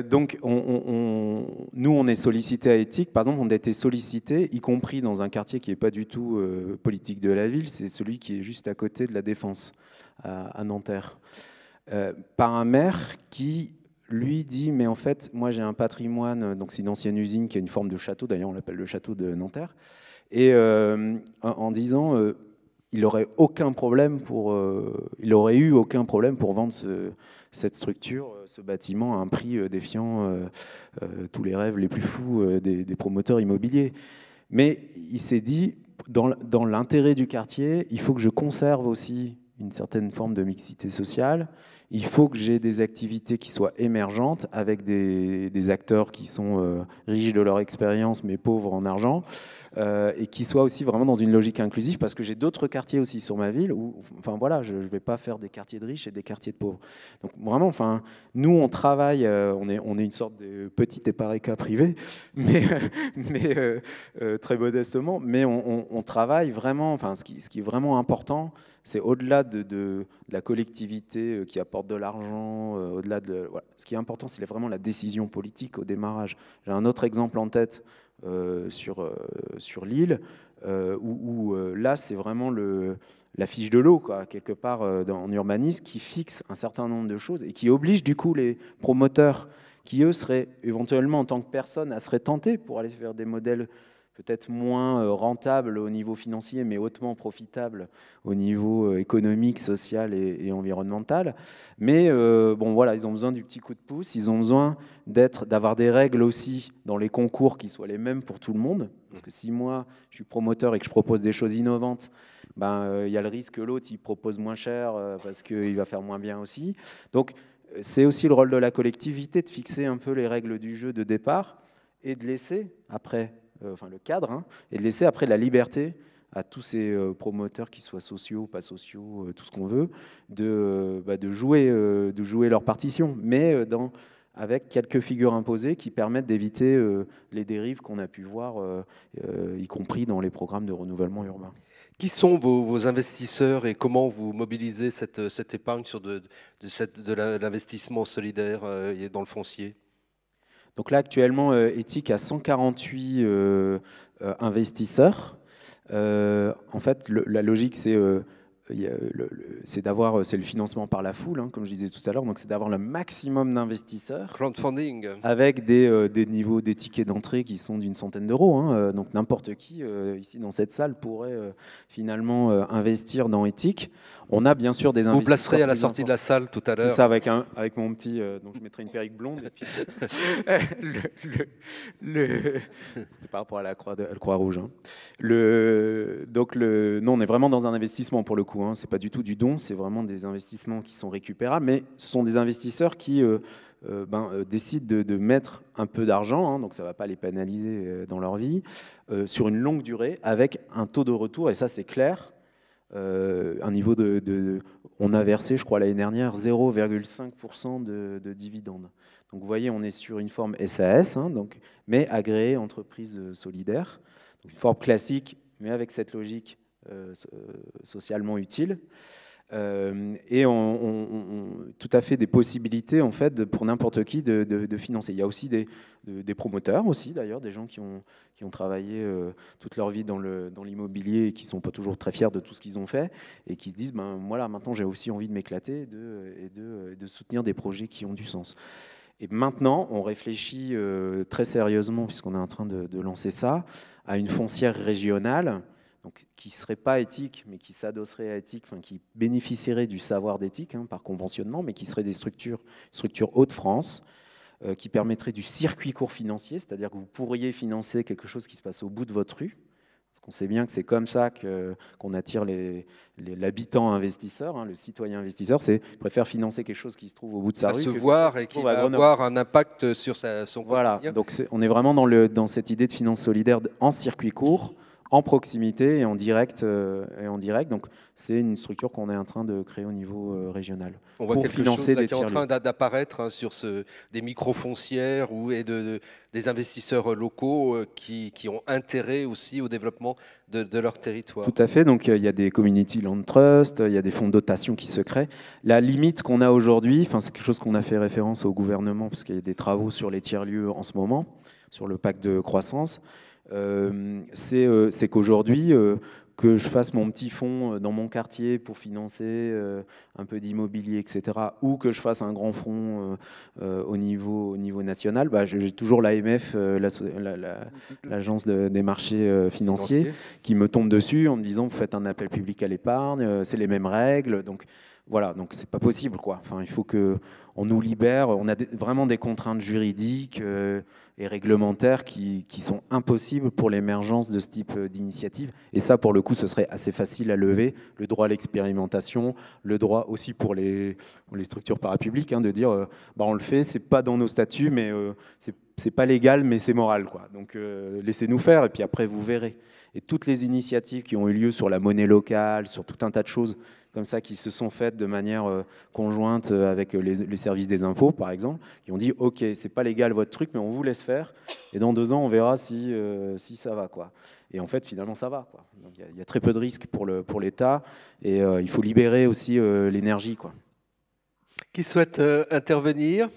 donc on, nous, on est sollicité à éthique. Par exemple, on a été sollicité, y compris dans un quartier qui n'est pas du tout politique de la ville, c'est celui qui est juste à côté de la Défense, à, Nanterre, par un maire qui lui dit mais en fait moi j'ai un patrimoine donc c'est une ancienne usine qui a une forme de château d'ailleurs on l'appelle le château de Nanterre et en, en, disant il aurait euh, aurait eu aucun problème pour vendre cette structure, euh, ce bâtiment à un prix euh, défiant tous les rêves les plus fous des, promoteurs immobiliers. Mais il s'est dit, dans l'intérêt du quartier, il faut que je conserve aussi une certaine forme de mixité sociale il faut que j'ai des activités qui soient émergentes avec des, acteurs qui sont euh, riches de leur expérience mais pauvres en argent euh, et qui soient aussi vraiment dans une logique inclusive parce que j'ai d'autres quartiers aussi sur ma ville où, enfin voilà, je ne vais pas faire des quartiers de riches et des quartiers de pauvres. Donc vraiment, enfin, nous on travaille, euh, on, est, on est une sorte de petit cas privé, mais, très modestement, mais on, travaille vraiment, enfin ce qui, ce qui est vraiment important, c'est au-delà de, la collectivité euh, qui apporte de l'argent, euh, au-delà de. Ce qui est important, c'est vraiment la décision politique au démarrage. J'ai un autre exemple en tête euh, sur, sur l'île, où, là, c'est vraiment le, la fiche de l'eau, quelque part, en urbanisme, qui fixe un certain nombre de choses et qui oblige, du coup, les promoteurs qui, eux, seraient éventuellement, en tant que personnes, à se tentés pour aller faire des modèles peut-être moins euh, rentable au niveau financier, mais hautement profitable au niveau euh, économique, social et, environnemental. Mais euh, bon, voilà, ils ont besoin du petit coup de pouce, ils ont besoin d'avoir des règles aussi dans les concours qui soient les mêmes pour tout le monde. Parce que si moi, je suis promoteur et que je propose des choses innovantes, ben, il y a le risque que l'autre, il propose moins cher parce qu'il va faire moins bien aussi. Donc, c'est aussi le rôle de la collectivité de fixer un peu les règles du jeu de départ et de laisser, après, euh, enfin le cadre, hein, et de laisser après la liberté à tous ces euh, promoteurs, qu'ils soient sociaux, pas sociaux, euh, tout ce qu'on veut, de, bah, de, jouer, de jouer leur partition, mais avec quelques figures imposées qui permettent d'éviter les dérives qu'on a pu voir, y compris dans les programmes de renouvellement urbain. Qui sont vos, investisseurs et comment vous mobilisez cette, épargne sur de, l'investissement solidaire dans le foncier donc là, actuellement, euh, Ethic a 148 euh, euh, investisseurs. en fait, la logique, c'est le financement par la foule, hein, comme je disais tout à l'heure, donc c'est d'avoir le maximum d'investisseurs. Crowdfunding. Avec des, niveaux, des d'entrée qui sont d'une centaine d'euros. Hein. donc n'importe qui, ici dans cette salle, pourrait finalement investir dans Ethic. On a bien sûr des Vous placerez à la sortie de la salle tout à l'heure. C'est ça, avec, mon petit. Euh, donc je mettrai une perruque blonde. le, C'était par rapport à la Croix-Rouge. Hein. donc le, non, on est vraiment dans un investissement pour le coup. Hein. Ce n'est pas du tout du don, c'est vraiment des investissements qui sont récupérables, mais ce sont des investisseurs qui. Euh, euh, ben, décident de, mettre un peu d'argent, hein, donc ça ne va pas les pénaliser dans leur vie, sur une longue durée avec un taux de retour, et ça c'est clair, euh, un niveau de, On a versé, je crois, l'année dernière, 0,5% de, dividendes. Donc vous voyez, on est sur une forme SAS, hein, donc, mais agréée entreprise euh, solidaire. une forme classique, mais avec cette logique euh, socialement utile. Euh, et on, tout à fait des possibilités en fait pour n'importe qui de, financer. Il y a aussi des, promoteurs aussi d'ailleurs, des gens qui ont, qui ont travaillé euh, toute leur vie dans l'immobilier dans et qui sont pas toujours très fiers de tout ce qu'ils ont fait et qui se disent ben voilà maintenant j'ai aussi envie de m'éclater et de, de, soutenir des projets qui ont du sens. Et maintenant, on réfléchit euh, très sérieusement, puisqu'on est en train de, lancer ça, à une foncière régionale qui ne serait pas éthique, mais qui s'adosserait à éthique, enfin, qui bénéficierait du savoir d'éthique hein, par conventionnement, mais qui seraient des structures, structures Hauts-de-France, euh, qui permettraient du circuit court financier, c'est-à-dire que vous pourriez financer quelque chose qui se passe au bout de votre rue. Parce qu'on sait bien que c'est comme ça qu'on attire l'habitant investisseur, hein, le citoyen investisseur, c'est préfère financer quelque chose qui se trouve au bout de sa à rue. Se voir et qui va avoir un impact sur sa, son Voilà, donc on est vraiment dans, le, dans cette idée de finance solidaire en circuit court en proximité et en direct. Euh, et en direct. Donc, c'est une structure qu'on est en train de créer au niveau euh, régional. On voit quelque financer chose qui est en train d'apparaître hein, sur ce, des micro-foncières ou et de, des investisseurs euh, locaux qui, ont intérêt aussi au développement de, leur territoire. Tout à fait. Donc, il y a des community land trust, il y a des fonds de dotation qui se créent. La limite qu'on a aujourd'hui, c'est quelque chose qu'on a fait référence au gouvernement parce qu'il y a des travaux sur les tiers-lieux en ce moment, sur le pacte de croissance. Euh, euh, c'est qu'aujourd'hui, euh, que je fasse mon petit fonds dans mon quartier pour financer un peu d'immobilier, etc., ou que je fasse un grand fonds au, niveau, au niveau national, bah, j'ai toujours l'AMF, l'Agence des marchés financiers, qui me tombe dessus en me disant vous faites un appel public à l'épargne, c'est les mêmes règles. Donc voilà, donc c'est pas possible. Quoi. Enfin, il faut que on nous libère, on a vraiment des contraintes juridiques euh, et réglementaires qui, sont impossibles pour l'émergence de ce type euh, d'initiative. Et ça, pour le coup, ce serait assez facile à lever. Le droit à l'expérimentation, le droit aussi pour les, structures parapubliques, hein, de dire, euh, bah, on le fait, c'est pas dans nos statuts, mais c'est pas légal, mais c'est moral. Quoi. Donc laissez-nous faire, et puis après, vous verrez. Et toutes les initiatives qui ont eu lieu sur la monnaie locale, sur tout un tas de choses comme ça qui se sont faites de manière euh, conjointe euh, avec euh, les, services des impôts, par exemple, qui ont dit OK, c'est pas légal votre truc, mais on vous laisse faire. Et dans deux ans, on verra si, si ça va. Quoi. Et en fait, finalement, ça va. Il y, a très peu de risques pour l'État pour et il faut libérer aussi l'énergie l'énergie. Qui souhaite intervenir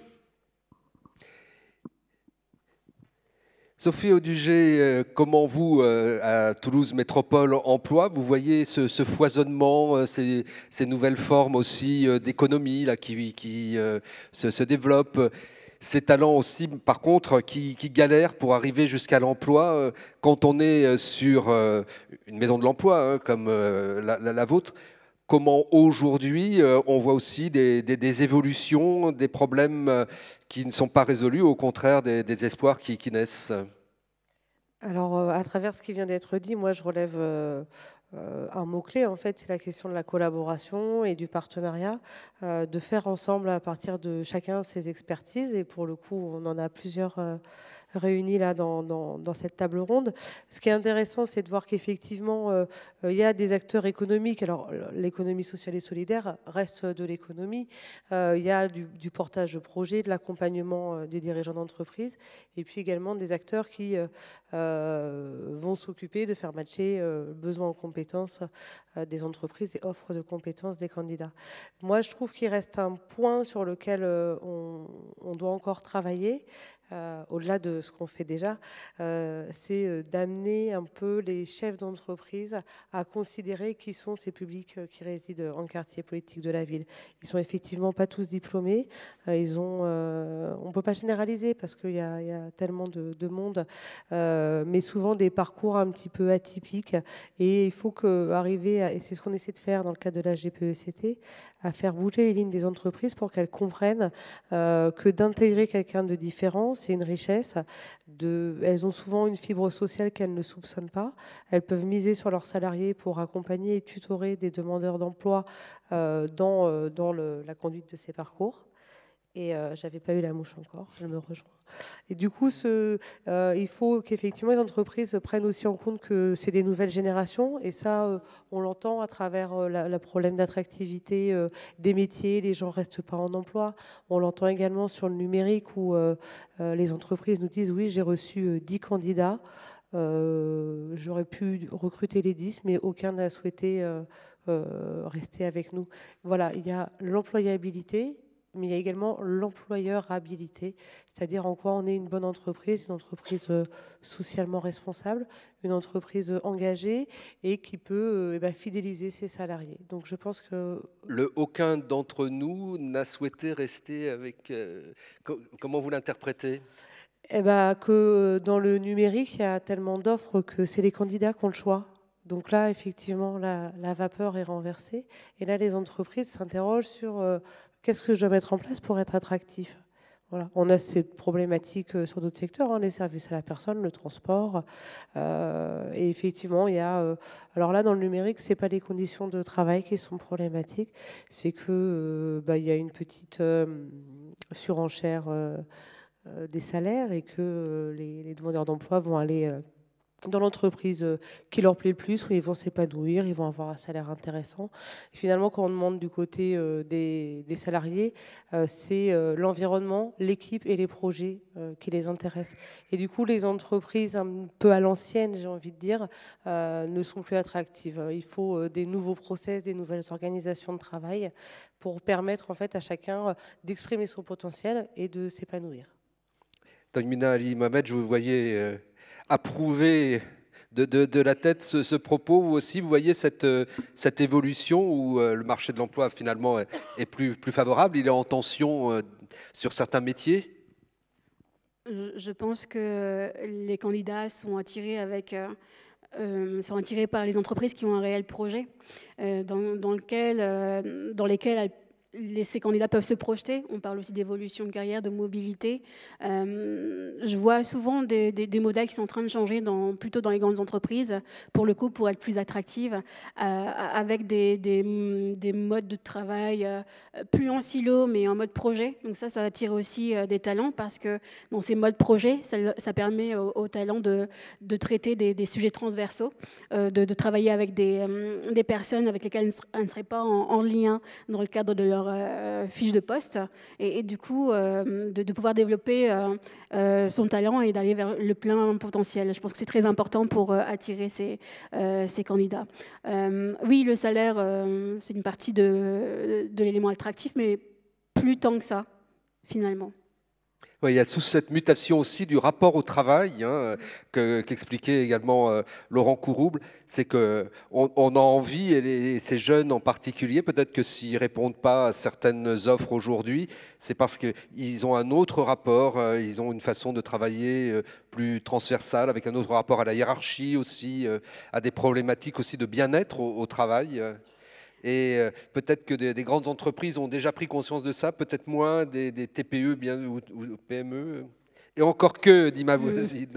Sophie Audugé, euh, comment vous, euh, à Toulouse Métropole Emploi, vous voyez ce, foisonnement, euh, ces, nouvelles formes aussi d'économie qui, qui se, développent ces talents aussi, par contre, qui, galèrent pour arriver jusqu'à l'emploi. Quand on est sur une maison de l'emploi hein, comme la, vôtre, comment aujourd'hui on voit aussi des, évolutions, des problèmes qui ne sont pas résolus, au contraire des, espoirs qui, naissent Alors, euh, à travers ce qui vient d'être dit, moi, je relève euh, euh, un mot-clé, en fait, c'est la question de la collaboration et du partenariat, de faire ensemble à partir de chacun ses expertises. Et pour le coup, on en a plusieurs réunis là dans, cette table ronde. Ce qui est intéressant, c'est de voir qu'effectivement, euh, euh, il y a des acteurs économiques. Alors, l'économie sociale et solidaire reste de l'économie. Euh, il y a du, portage de projets, de l'accompagnement des dirigeants d'entreprise, et puis également des acteurs qui vont s'occuper de faire matcher besoins en compétences des entreprises et offres de compétences des candidats. Moi, je trouve qu'il reste un point sur lequel on, on doit encore travailler, euh, au-delà de ce qu'on fait déjà, euh, c'est euh, d'amener un peu les chefs d'entreprise à considérer qui sont ces publics qui résident en quartier politique de la ville. Ils sont effectivement pas tous diplômés. ils ont, on peut pas généraliser parce qu'il y, a tellement de, monde, mais souvent des parcours un petit peu atypiques. Et il faut que arriver, et c'est ce qu'on essaie de faire dans le cadre de la GPECT, à faire bouger les lignes des entreprises pour qu'elles comprennent que d'intégrer quelqu'un de différent c'est une richesse. elles ont souvent une fibre sociale qu'elles ne soupçonnent pas. Elles peuvent miser sur leurs salariés pour accompagner et tutorer des demandeurs d'emploi euh, dans, euh, la conduite de ces parcours et euh, j'avais pas eu la mouche encore, elle me rejoint. Et du coup, ce, euh, il faut qu'effectivement les entreprises prennent aussi en compte que c'est des nouvelles générations, et ça, euh, on l'entend à travers le problème d'attractivité des métiers, les gens restent pas en emploi. On l'entend également sur le numérique où les entreprises nous disent oui, j'ai reçu 10 candidats, j'aurais pu recruter les 10, mais aucun n'a souhaité rester avec nous. Voilà, il y a l'employabilité mais il y a également l'employeur habilité, c'est-à-dire en quoi on est une bonne entreprise, une entreprise euh, socialement responsable, une entreprise euh, engagée et qui peut euh, eh ben, fidéliser ses salariés. Donc je pense que... Le aucun d'entre nous n'a souhaité rester avec... Comment vous l'interprétez eh ben, que dans le numérique, il y a tellement d'offres que c'est les candidats qui ont le choix. Donc là, effectivement, la, vapeur est renversée. Et là, les entreprises s'interrogent sur qu'est-ce que je dois mettre en place pour être attractif voilà. On a ces problématiques euh, sur d'autres secteurs, hein, les services à la personne, le transport. Euh, et effectivement, il y a. Euh, alors là, dans le numérique, ce n'est pas les conditions de travail qui sont problématiques, c'est qu'il bah, y a une petite surenchère des salaires et que les demandeurs d'emploi vont aller dans l'entreprise euh, qui leur plaît le plus, où ils vont s'épanouir, ils vont avoir un salaire intéressant. finalement, quand on demande du côté euh, des, salariés, euh, c'est l'environnement, l'équipe et les projets qui les intéressent. Et du coup, les entreprises un peu à l'ancienne, j'ai envie de dire, ne sont plus attractives. Il faut des nouveaux process, des nouvelles organisations de travail pour permettre en fait à chacun d'exprimer son potentiel et de s'épanouir. Tagmina Ali Mohamed, je vous voyais approuver de, de, la tête ce, propos ou aussi vous voyez cette, euh, cette évolution où euh, le marché de l'emploi finalement est, plus, plus favorable, il est en tension euh, sur certains métiers Je pense que les candidats sont attirés avec... sont attirés par les entreprises qui ont un réel projet dans, dans, lequel, dans lesquelles elles ces candidats peuvent se projeter. On parle aussi d'évolution de carrière, de mobilité. Euh, je vois souvent des, modèles qui sont en train de changer plutôt dans les grandes entreprises, pour le coup, pour être plus attractives, euh, avec des, modes de travail euh, plus en silo, mais en mode projet. Donc ça, ça attire aussi des talents, parce que dans ces modes projet, ça, permet aux, talents de, traiter des, sujets transversaux, de, travailler avec des, personnes avec lesquelles ils ne seraient pas en lien dans le cadre de leur euh, fiche de poste et, du coup euh, de, pouvoir développer euh, son talent et d'aller vers le plein potentiel. Je pense que c'est très important pour attirer ces, candidats. oui, le salaire, c'est une partie de, de l'élément attractif, mais plus tant que ça, finalement. Oui, il y a sous cette mutation aussi du rapport au travail hein, qu'expliquait également euh, Laurent Courrouble. c'est que on, a envie, et, ces jeunes en particulier, peut-être que s'ils répondent pas à certaines offres aujourd'hui, c'est parce qu'ils ont un autre rapport, euh, ils ont une façon de travailler euh, plus transversale, avec un autre rapport à la hiérarchie aussi, à des problématiques aussi de bien-être au, travail. Et euh, peut-être que des, grandes entreprises ont déjà pris conscience de ça, peut-être moins des, TPE bien, ou, PME. Et encore que, dit ma euh, voisine.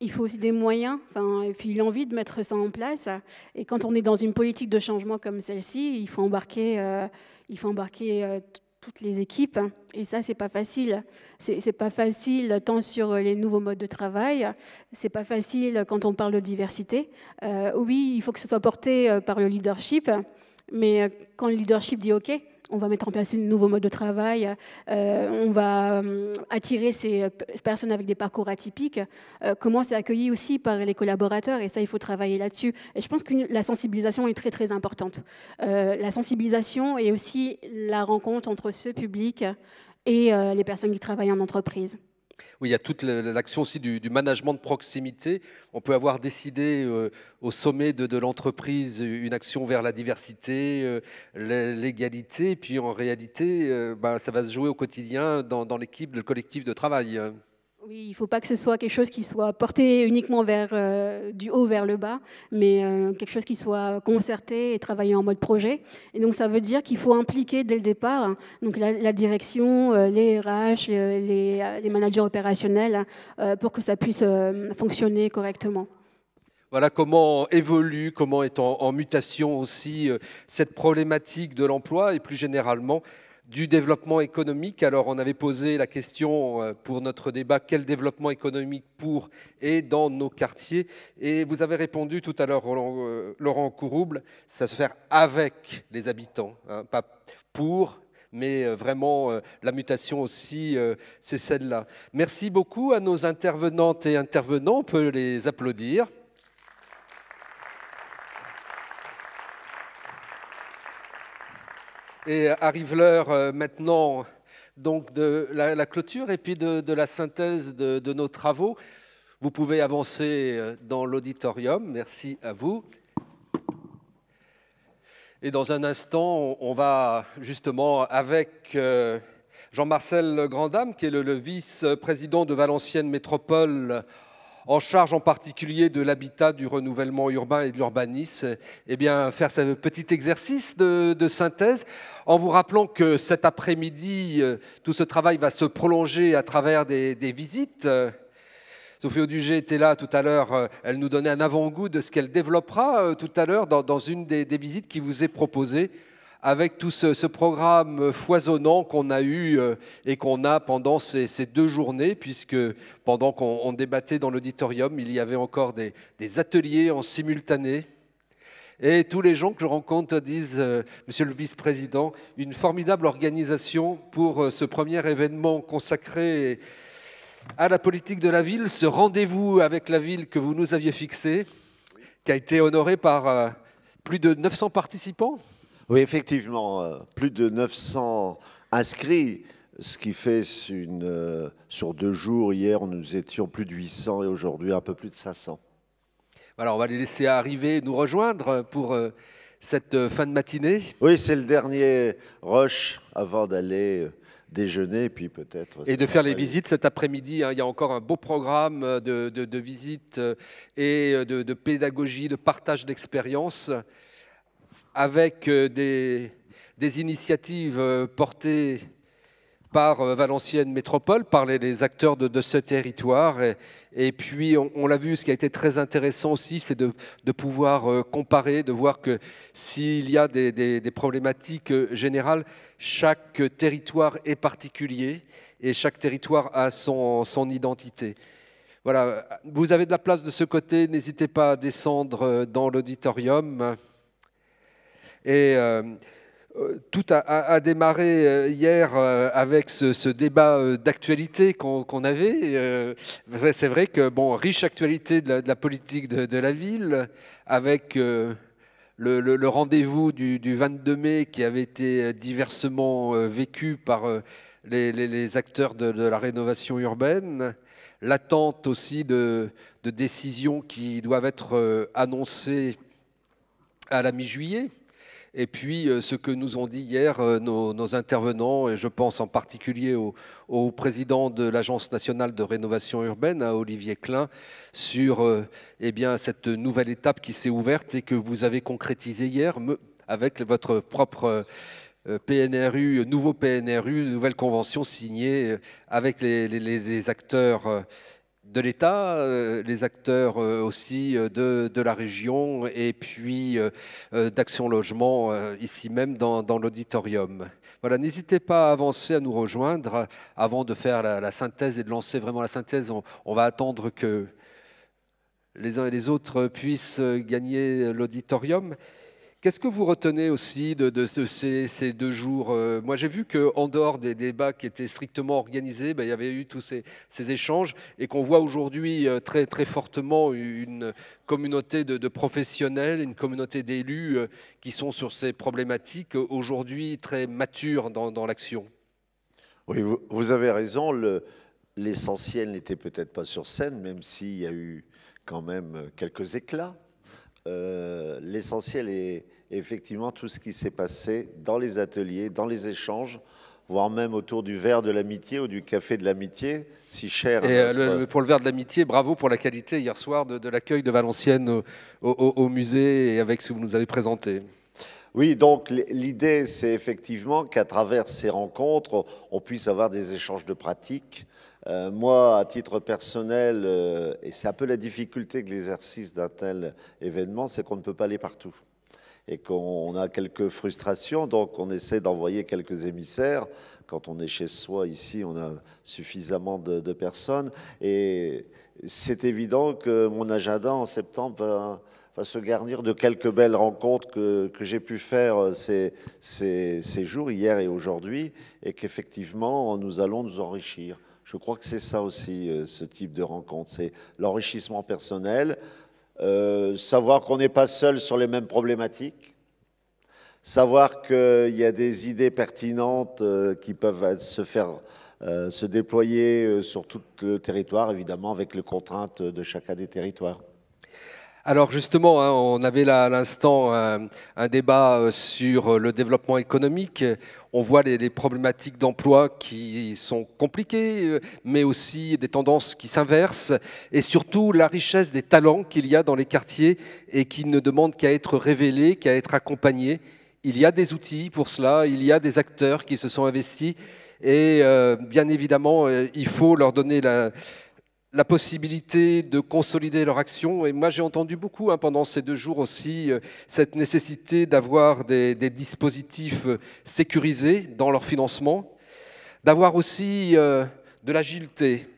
Il faut aussi des moyens, enfin, et puis l'envie de mettre ça en place. Et quand on est dans une politique de changement comme celle-ci, il faut embarquer, euh, il faut embarquer toutes les équipes. Et ça, c'est pas facile. C'est pas facile tant sur les nouveaux modes de travail. C'est pas facile quand on parle de diversité. oui, il faut que ce soit porté par le leadership. Mais euh, quand le leadership dit OK, on va mettre en place un nouveau mode de travail, euh, on va euh, attirer ces personnes avec des parcours atypiques, comment c'est accueilli aussi par les collaborateurs, et ça, il faut travailler là-dessus. Et je pense que la sensibilisation est très, très importante. la sensibilisation et aussi la rencontre entre ce public et les personnes qui travaillent en entreprise. Oui, il y a toute l'action aussi du, management de proximité. On peut avoir décidé euh, au sommet de, l'entreprise une action vers la diversité, euh, l'égalité, puis en réalité, euh, bah, ça va se jouer au quotidien dans l'équipe, le collectif de travail. Hein. Oui, il ne faut pas que ce soit quelque chose qui soit porté uniquement vers, euh, du haut vers le bas, mais euh, quelque chose qui soit concerté et travaillé en mode projet. Et donc ça veut dire qu'il faut impliquer dès le départ hein, donc la, direction, euh, les RH, les, les managers opérationnels pour que ça puisse fonctionner correctement. Voilà comment évolue, comment est en mutation aussi cette problématique de l'emploi et plus généralement du développement économique. Alors on avait posé la question euh, pour notre débat, quel développement économique pour et dans nos quartiers Et vous avez répondu tout à l'heure, euh, Laurent Courrouble, ça se fait avec les habitants, hein, pas pour, mais euh, vraiment la mutation aussi, c'est celle-là. Merci beaucoup à nos intervenantes et intervenants, on peut les applaudir. Et arrive l'heure euh, maintenant donc de la, clôture et puis de, la synthèse de, nos travaux. Vous pouvez avancer euh, dans l'auditorium. Merci à vous. Et dans un instant, on va justement avec euh, Jean-Marcel Grandam, qui est le, le vice-président de Valenciennes Métropole en charge en particulier de l'habitat, du renouvellement urbain et de l'urbanisme, eh bien, faire ce petit exercice de, synthèse en vous rappelant que cet après-midi, euh, tout ce travail va se prolonger à travers des, visites. Sophie Audugé était là tout à l'heure, euh, elle nous donnait un avant-goût de ce qu'elle développera euh, tout à l'heure dans, une des visites qui vous est proposée avec tout ce, programme foisonnant qu'on a eu euh, et qu'on a pendant ces, deux journées, puisque pendant qu'on débattait dans l'auditorium, il y avait encore des, ateliers en simultané. Et tous les gens que je rencontre disent, euh, Monsieur le Vice-président, une formidable organisation pour euh, ce premier événement consacré à la politique de la ville, ce rendez-vous avec la ville que vous nous aviez fixé, qui a été honoré par plus de 900 participants. Oui, effectivement, euh, plus de 900 inscrits, ce qui fait une, euh, sur deux jours, hier nous étions plus de 800 et aujourd'hui un peu plus de 500. Alors on va les laisser arriver, nous rejoindre pour euh, cette fin de matinée. Oui, c'est le dernier rush avant d'aller déjeuner, puis peut-être. Et de faire les visites cet après-midi. Hein. il y a encore un beau programme de, visites et de, de pédagogie, de partage d'expériences avec euh, des, initiatives euh, portées par euh, Valenciennes Métropole, par les, acteurs de, ce territoire. Et, puis, on, l'a vu, ce qui a été très intéressant aussi, c'est de, pouvoir comparer, de voir que s'il y a des, problématiques générales, chaque territoire est particulier et chaque territoire a son, son identité. Voilà, vous avez de la place de ce côté, n'hésitez pas à descendre dans l'auditorium. Et euh, euh, tout a, démarré euh, hier avec ce, débat d'actualité qu'on avait. C'est vrai que, bon, riche actualité de la, politique de, la ville, avec le, rendez-vous du, 22 mai qui avait été diversement vécu par les, acteurs de, la rénovation urbaine, l'attente aussi de, décisions qui doivent être annoncées à la mi-juillet. Et puis, euh, ce que nous ont dit hier euh, nos, intervenants, et je pense en particulier au, président de l'Agence nationale de rénovation urbaine, à hein, Olivier Klein, sur euh, eh bien, cette nouvelle étape qui s'est ouverte et que vous avez concrétisée hier avec votre propre... PNRU, nouveau PNRU, nouvelle convention signée avec les, les, les acteurs de l'État, euh, les acteurs euh, aussi euh, de, la région et puis d'Action Logement ici même dans, l'auditorium. Voilà, n'hésitez pas à avancer, à nous rejoindre. Avant de faire la, synthèse et de lancer vraiment la synthèse, on, on, va attendre que les uns et les autres puissent gagner l'auditorium. Qu'est-ce que vous retenez aussi de, ces, deux jours euh, Moi, j'ai vu qu'en dehors des débats qui étaient strictement organisés, ben, il y avait eu tous ces, échanges et qu'on voit aujourd'hui euh, très, très fortement une communauté de, professionnels, une communauté d'élus euh, qui sont sur ces problématiques aujourd'hui très matures dans, l'action. Oui, vous, avez raison. L'essentiel n'était peut-être pas sur scène, même s'il y a eu quand même quelques éclats. l'essentiel est, effectivement, tout ce qui s'est passé dans les ateliers, dans les échanges, voire même autour du verre de l'amitié ou du café de l'amitié, si cher. Et euh, pour le verre de l'amitié, bravo pour la qualité hier soir de, l'accueil de Valenciennes au, musée et avec ce que vous nous avez présenté. Oui, donc l'idée, c'est effectivement qu'à travers ces rencontres, on puisse avoir des échanges de pratiques. Euh, moi, à titre personnel, euh, et c'est un peu la difficulté de l'exercice d'un tel événement, c'est qu'on ne peut pas aller partout et qu'on a quelques frustrations, donc on essaie d'envoyer quelques émissaires. Quand on est chez soi, ici, on a suffisamment de, personnes. Et c'est évident que mon agenda en septembre va, se garnir de quelques belles rencontres que, j'ai pu faire euh, ces jours, hier et aujourd'hui, et qu'effectivement, nous allons nous enrichir. Je crois que c'est ça aussi, euh, ce type de rencontre, c'est l'enrichissement personnel, euh, savoir qu'on n'est pas seul sur les mêmes problématiques, savoir qu'il y a des idées pertinentes euh, qui peuvent se faire euh, se déployer sur tout le territoire, évidemment avec les contraintes de chacun des territoires. Alors justement, hein, on avait là à l'instant un, débat euh, sur euh, le développement économique. On voit les, problématiques d'emploi qui sont compliquées, euh, mais aussi des tendances qui s'inversent, et surtout la richesse des talents qu'il y a dans les quartiers et qui ne demandent qu'à être révélés, qu'à être accompagnés. Il y a des outils pour cela, il y a des acteurs qui se sont investis, et bien évidemment, il faut leur donner la, la possibilité de consolider leur action. Et moi, j'ai entendu beaucoup hein, pendant ces deux jours aussi euh, cette nécessité d'avoir des, dispositifs euh, sécurisés dans leur financement, d'avoir aussi euh, de l'agilité,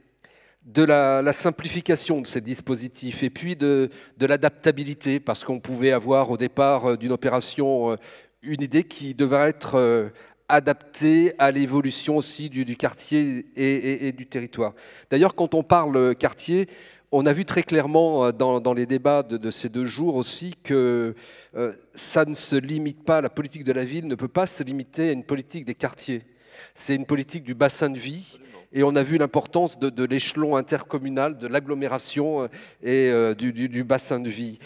de la, simplification de ces dispositifs et puis de, l'adaptabilité, parce qu'on pouvait avoir au départ d'une opération une idée qui devait être adapté à l'évolution aussi du, quartier et, du territoire. D'ailleurs, quand on parle quartier, on a vu très clairement euh, dans, les débats de, ces deux jours aussi que euh, ça ne se limite pas, la politique de la ville ne peut pas se limiter à une politique des quartiers. C'est une politique du bassin de vie. Et on a vu l'importance de, l'échelon intercommunal, de l'agglomération euh, et du bassin de vie.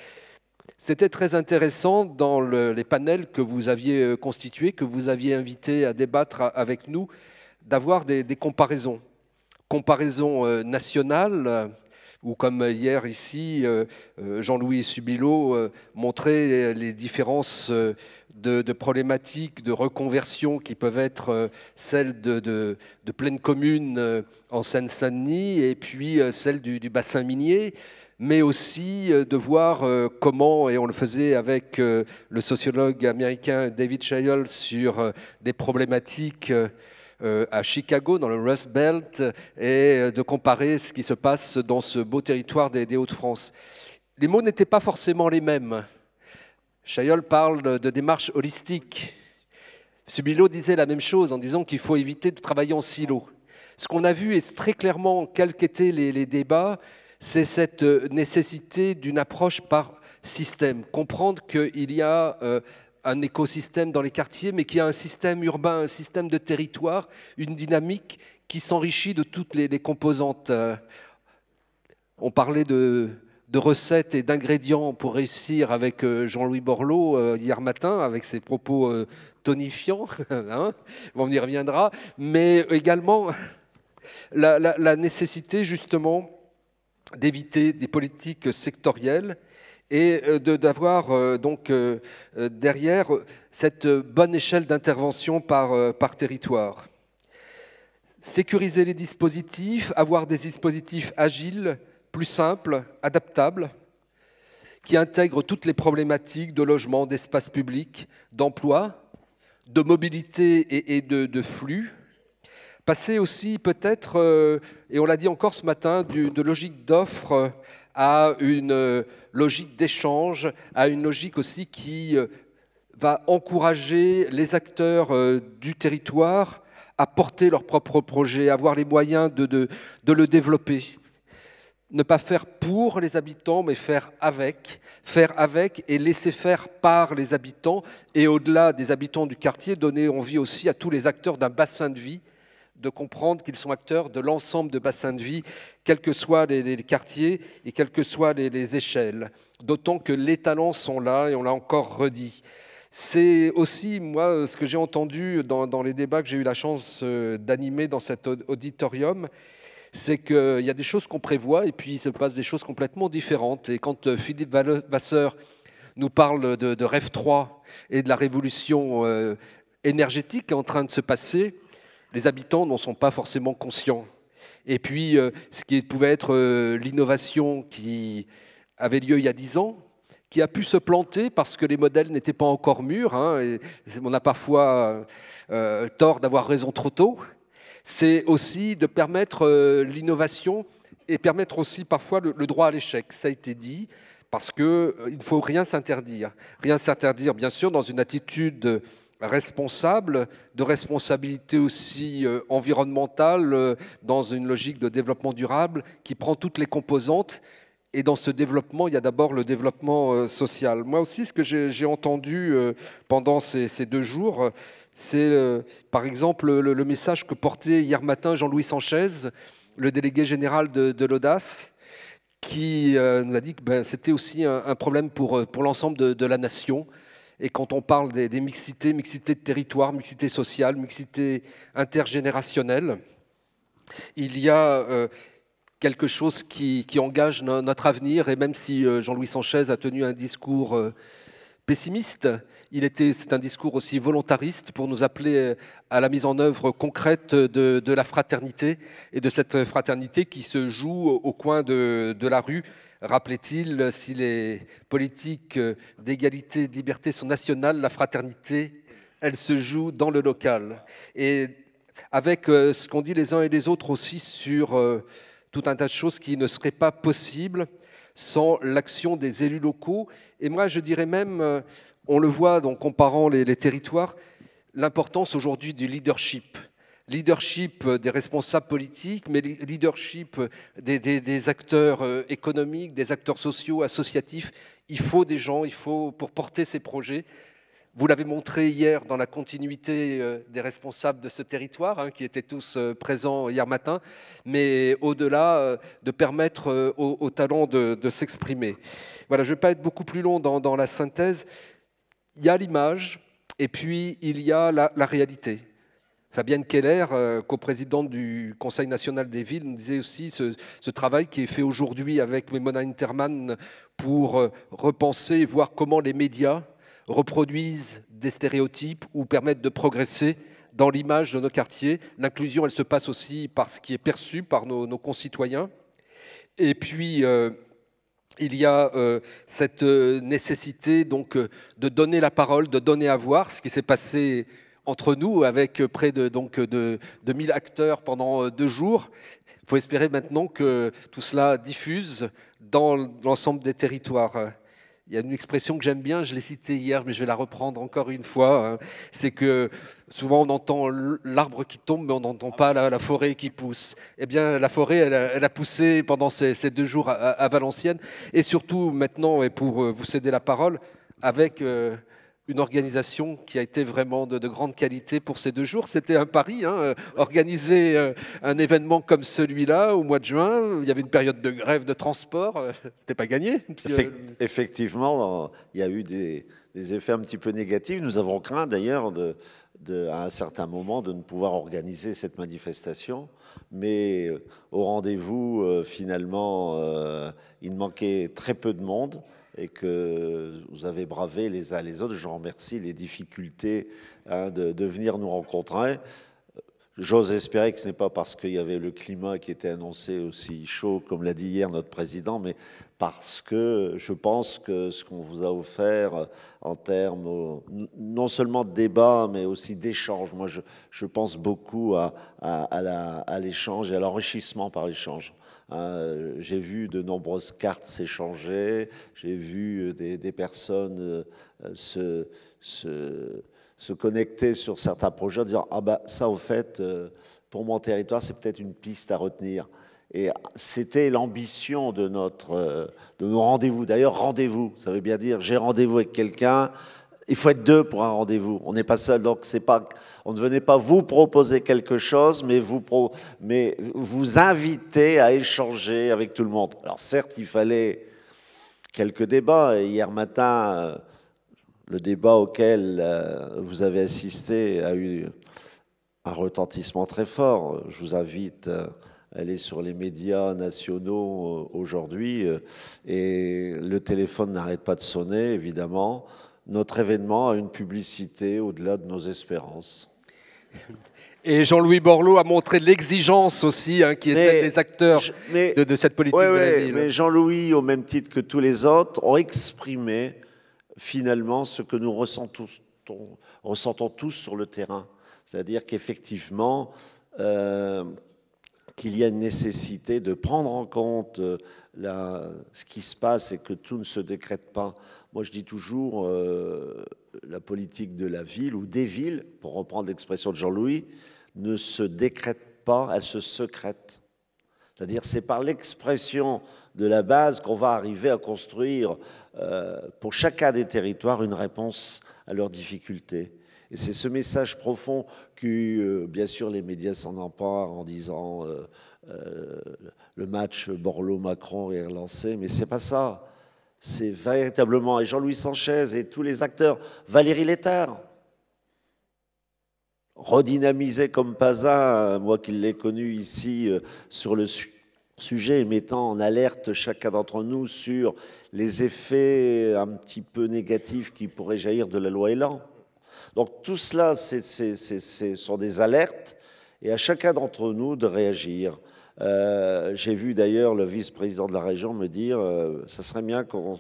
C'était très intéressant dans les panels que vous aviez euh, constitués, que vous aviez invités à débattre avec nous, d'avoir des, comparaisons. Comparaisons euh, nationales, euh, ou comme hier ici, Jean-Louis Subilo montrait les différences de, problématiques, de reconversion qui peuvent être celles de, de, pleine commune en Seine-Saint-Denis et puis celles du bassin minier mais aussi euh, de voir euh, comment, et on le faisait avec euh, le sociologue américain David Chayol sur des problématiques à Chicago, dans le Rust Belt, et de comparer ce qui se passe dans ce beau territoire des Hauts-de-France. Les mots n'étaient pas forcément les mêmes. Chayol parle de démarche holistique. Subilo disait la même chose en disant qu'il faut éviter de travailler en silo. Ce qu'on a vu est très clairement quels étaient les débats c'est cette euh, nécessité d'une approche par système, comprendre qu'il y a euh, un écosystème dans les quartiers, mais qu'il y a un système urbain, un système de territoire, une dynamique qui s'enrichit de toutes les, composantes. Euh, on parlait de, recettes et d'ingrédients pour réussir avec Jean-Louis Borloo hier matin, avec ses propos tonifiants, hein, on y reviendra, mais également la nécessité justement d'éviter des politiques sectorielles et euh, d'avoir euh, donc euh, derrière cette bonne échelle d'intervention par, par territoire. Sécuriser les dispositifs, avoir des dispositifs agiles, plus simples, adaptables, qui intègrent toutes les problématiques de logement, d'espace public, d'emploi, de mobilité et, de flux, Passer aussi peut-être, euh, et on l'a dit encore ce matin, de logique d'offre à une euh, logique d'échange, à une logique aussi qui euh, va encourager les acteurs du territoire à porter leur propre projet, avoir les moyens de, de le développer. Ne pas faire pour les habitants, mais faire avec. Faire avec et laisser faire par les habitants. Et au-delà des habitants du quartier, donner envie aussi à tous les acteurs d'un bassin de vie de comprendre qu'ils sont acteurs de l'ensemble de bassins de vie, quels que soient les, quartiers et quelles que soient les, échelles. D'autant que les talents sont là, et on l'a encore redit. C'est aussi, moi, ce que j'ai entendu dans, les débats que j'ai eu la chance euh, d'animer dans cet auditorium, c'est qu'il y a des choses qu'on prévoit et puis il se passe des choses complètement différentes. Et quand euh, Philippe Vasseur nous parle de, de Rêve 3 et de la révolution euh, énergétique qui est en train de se passer, les habitants n'en sont pas forcément conscients. Et puis, euh, ce qui pouvait être euh, l'innovation qui avait lieu il y a dix ans, qui a pu se planter parce que les modèles n'étaient pas encore mûrs. Hein, on a parfois euh, tort d'avoir raison trop tôt. C'est aussi de permettre l'innovation et permettre aussi parfois le, droit à l'échec. Ça a été dit parce qu'il ne faut rien s'interdire. Rien s'interdire, bien sûr, dans une attitude responsable, de responsabilité aussi euh, environnementale euh, dans une logique de développement durable qui prend toutes les composantes. Et dans ce développement, il y a d'abord le développement euh, social. Moi aussi, ce que j'ai entendu pendant ces, deux jours, c'est par exemple le, message que portait hier matin Jean-Louis Sanchez, le délégué général de, l'audace, qui nous a dit que ben, c'était aussi un, problème pour, l'ensemble de, la nation et quand on parle des, des mixités, mixité de territoire, mixité sociale, mixité intergénérationnelle, il y a euh, quelque chose qui, engage notre avenir. Et même si euh, Jean-Louis Sanchez a tenu un discours euh, pessimiste, il était, c'est un discours aussi volontariste pour nous appeler à la mise en œuvre concrète de, la fraternité et de cette fraternité qui se joue au, coin de la rue Rappelait-il, euh, si les politiques euh, d'égalité et de liberté sont nationales, la fraternité, elle se joue dans le local. Et avec euh, ce qu'on dit les uns et les autres aussi sur tout un tas de choses qui ne seraient pas possibles sans l'action des élus locaux. Et moi, je dirais même, on le voit en comparant les territoires, l'importance aujourd'hui du leadership leadership euh, des responsables politiques, mais leadership euh, des, acteurs euh, économiques, des acteurs sociaux, associatifs. Il faut des gens, il faut pour porter ces projets. Vous l'avez montré hier dans la continuité des responsables de ce territoire, hein, qui étaient tous présents hier matin, mais au-delà de permettre aux, talents de, s'exprimer. Voilà, je ne vais pas être beaucoup plus long dans, la synthèse. Il y a l'image et puis il y a la réalité. Fabienne Keller, euh, coprésidente du Conseil national des villes, nous disait aussi ce, travail qui est fait aujourd'hui avec Mona Interman pour euh, repenser et voir comment les médias reproduisent des stéréotypes ou permettent de progresser dans l'image de nos quartiers. L'inclusion, elle se passe aussi par ce qui est perçu par nos, concitoyens. Et puis, euh, il y a cette nécessité donc de donner la parole, de donner à voir ce qui s'est passé entre nous avec près de, donc, de, acteurs pendant euh, deux jours. Il faut espérer maintenant que tout cela diffuse dans l'ensemble des territoires. Il y a une expression que j'aime bien, je l'ai citée hier, mais je vais la reprendre encore une fois. Hein. C'est que souvent on entend l'arbre qui tombe, mais on n'entend pas la, forêt qui pousse. Eh bien, la forêt, elle a, poussé pendant ces, deux jours à, Valenciennes. Et surtout maintenant, et pour euh, vous céder la parole, avec euh, une organisation qui a été vraiment de, grande qualité pour ces deux jours. C'était un pari, hein, euh, organiser euh, un événement comme celui-là au mois de juin. Il y avait une période de grève de transport, n'était euh, pas gagné. Effectivement, il y a eu des, effets un petit peu négatifs. Nous avons craint d'ailleurs de, à un certain moment de ne pouvoir organiser cette manifestation. Mais au rendez-vous, finalement, il manquait très peu de monde et que vous avez bravé les uns les autres. Je remercie les difficultés hein, de, venir nous rencontrer. J'ose espérer que ce n'est pas parce qu'il y avait le climat qui était annoncé aussi chaud, comme l'a dit hier notre président, mais parce que je pense que ce qu'on vous a offert en termes non seulement de débat, mais aussi d'échange, moi je, pense beaucoup à l'échange et à l'enrichissement par l'échange. Euh, j'ai vu de nombreuses cartes s'échanger, j'ai vu euh, des, personnes euh, se, se, se, connecter sur certains projets en disant Ah ben ça, au fait, pour mon territoire, c'est peut-être une piste à retenir. Et c'était l'ambition de, notre, de nos rendez-vous. D'ailleurs, rendez-vous, ça veut bien dire j'ai rendez-vous avec quelqu'un, il faut être deux pour un rendez-vous. On n'est pas seul. Donc, c'est pas, on ne venait pas vous proposer quelque chose, mais vous, pro, mais vous inviter à échanger avec tout le monde. Alors, certes, il fallait quelques débats. Et hier matin, euh, le débat auquel euh, vous avez assisté a eu un retentissement très fort. Je vous invite euh, à aller sur les médias nationaux aujourd'hui et le téléphone n'arrête pas de sonner, évidemment notre événement a une publicité au-delà de nos espérances. Et Jean-Louis Borloo a montré l'exigence aussi, hein, qui est celle des acteurs de, cette politique de la ville. Mais Jean-Louis, au même titre que tous les autres, ont exprimé finalement ce que nous ressentons, tous sur le terrain. C'est-à-dire qu'effectivement, euh, qu'il y a une nécessité de prendre en compte euh, ce qui se passe, c'est que tout ne se décrète pas. Moi, je dis toujours, euh, la politique de la ville ou des villes, pour reprendre l'expression de Jean-Louis, ne se décrète pas, elle se secrète. C'est-à-dire, c'est par l'expression de la base qu'on va arriver à construire euh, pour chacun des territoires une réponse à leurs difficultés. Et c'est ce message profond que, euh, bien sûr, les médias s'en emparent en disant euh, le match Borloo-Macron est relancé, mais c'est pas ça. C'est véritablement, et Jean-Louis Sanchez et tous les acteurs, Valérie Létard, redynamisé comme pas un moi qui l'ai connu ici euh, sur le sujet, mettant en alerte chacun d'entre nous sur les effets un petit peu négatifs qui pourraient jaillir de la loi Elan. Donc tout cela, ce sont des alertes, et à chacun d'entre nous de réagir. Euh, j'ai vu d'ailleurs le vice-président de la région me dire euh, ça serait bien qu'on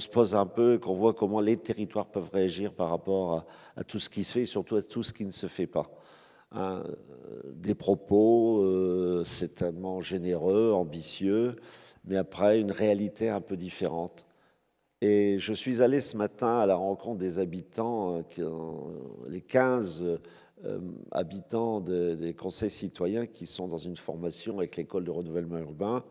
se pose un peu, qu'on voit comment les territoires peuvent réagir par rapport à, tout ce qui se fait et surtout à tout ce qui ne se fait pas. Hein, des propos c'est euh, certainement généreux, ambitieux, mais après une réalité un peu différente. Et je suis allé ce matin à la rencontre des habitants, les 15 euh, habitants des conseils citoyens qui sont dans une formation avec l'école de renouvellement urbain.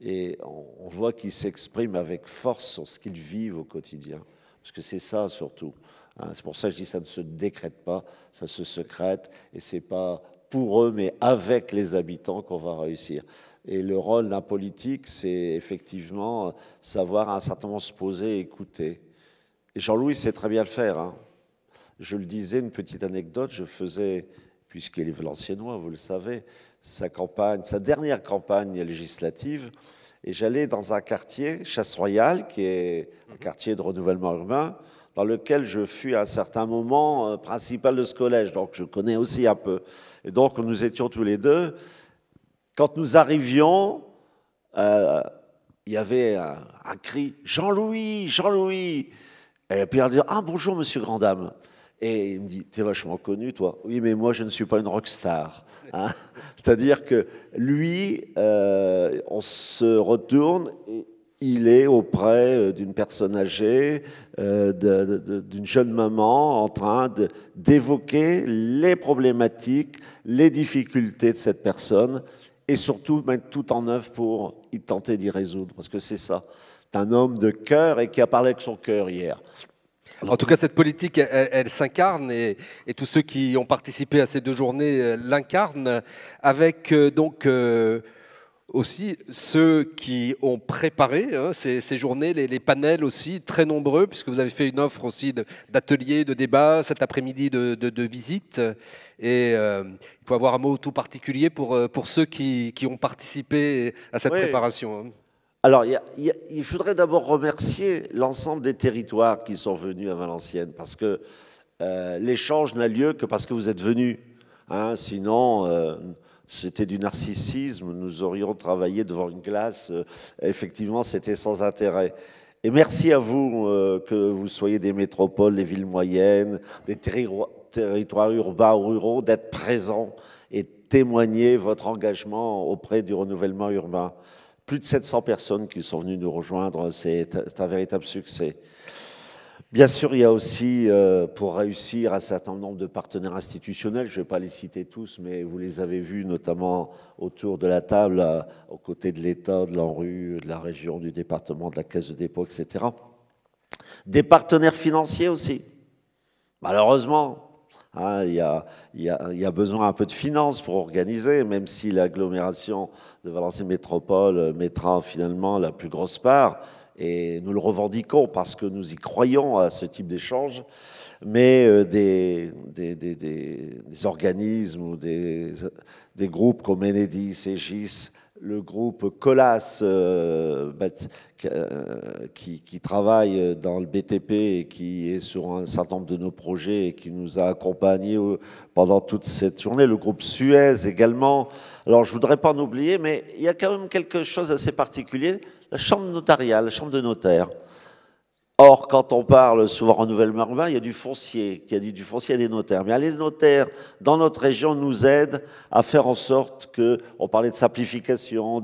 Et on, voit qu'ils s'expriment avec force sur ce qu'ils vivent au quotidien. Parce que c'est ça surtout. Hein. c'est pour ça que je dis ça ne se décrète pas, ça se secrète. Et c'est pas pour eux, mais avec les habitants qu'on va réussir. Et le rôle d'un politique, c'est effectivement euh, savoir à un certain moment se poser et écouter. Et Jean-Louis sait très bien le faire. Hein. Je le disais, une petite anecdote, je faisais, puisqu'il est valenciennois, vous le savez, sa campagne, sa dernière campagne législative, et j'allais dans un quartier, Chasse-Royale, qui est un quartier de renouvellement urbain, dans lequel je fus à un certain moment euh, principal de ce collège, donc je connais aussi un peu. Et donc nous étions tous les deux. Quand nous arrivions, euh, il y avait un, cri Jean-Louis, Jean-Louis. Et puis on dit Ah bonjour, monsieur Grandame. Et il me dit, t'es vachement connu, toi. Oui, mais moi, je ne suis pas une rockstar. Hein. C'est-à-dire que lui, euh, on se retourne il est auprès euh, d'une personne âgée, euh, d'une jeune maman, en train d'évoquer les problématiques, les difficultés de cette personne, et surtout mettre tout en œuvre pour y tenter d'y résoudre, parce que c'est ça. C'est un homme de cœur et qui a parlé avec son cœur hier. En tout cas, cette politique, elle, s'incarne et, tous ceux qui ont participé à ces deux journées euh, l'incarnent, avec euh, donc euh, aussi ceux qui ont préparé hein, ces, journées, les, panels aussi très nombreux, puisque vous avez fait une offre aussi d'ateliers, de, débats, cet après-midi de, de, visites. Et il faut avoir un mot tout particulier pour, ceux qui, ont participé à cette préparation. Hein. Alors, il, faudrait d'abord remercier l'ensemble des territoires qui sont venus à Valenciennes, parce que euh, l'échange n'a lieu que parce que vous êtes venus. Hein. sinon, euh, c'était du narcissisme. Nous aurions travaillé devant une glace. Euh, effectivement, c'était sans intérêt. Et merci à vous que vous soyez des métropoles, des villes moyennes, des territoires urbains ou ruraux, d'être présents et témoigner votre engagement auprès du renouvellement urbain plus de 700 personnes qui sont venues nous rejoindre. C'est un véritable succès. Bien sûr, il y a aussi, euh, pour réussir, un certain nombre de partenaires institutionnels. Je ne vais pas les citer tous, mais vous les avez vus, notamment autour de la table, euh, aux côtés de l'État, de l'ANRU, de la région, du département, de la Caisse de dépôt, etc. Des partenaires financiers aussi. Malheureusement, Hein, il y, a, besoin un peu de finances pour organiser, même si l'agglomération de Valenciennes Métropole euh, mettra finalement la plus grosse part. Et nous le revendiquons parce que nous y croyons à ce type d'échange. Mais euh, des, organismes ou des, groupes comme Enedis, Egis, le groupe Colas euh, euh, qui, travaille dans le BTP et qui est sur un certain nombre de nos projets et qui nous a accompagnés euh, pendant toute cette journée, le groupe Suez également. Alors je voudrais pas en oublier, mais il y a quand même quelque chose d'assez particulier, la chambre notariale, la chambre de notaire. Or, quand on parle souvent en nouvelle urbain, il y a du foncier, qui a dit du foncier des notaires. Mais les notaires, dans notre région, nous aident à faire en sorte que, on parlait de simplification,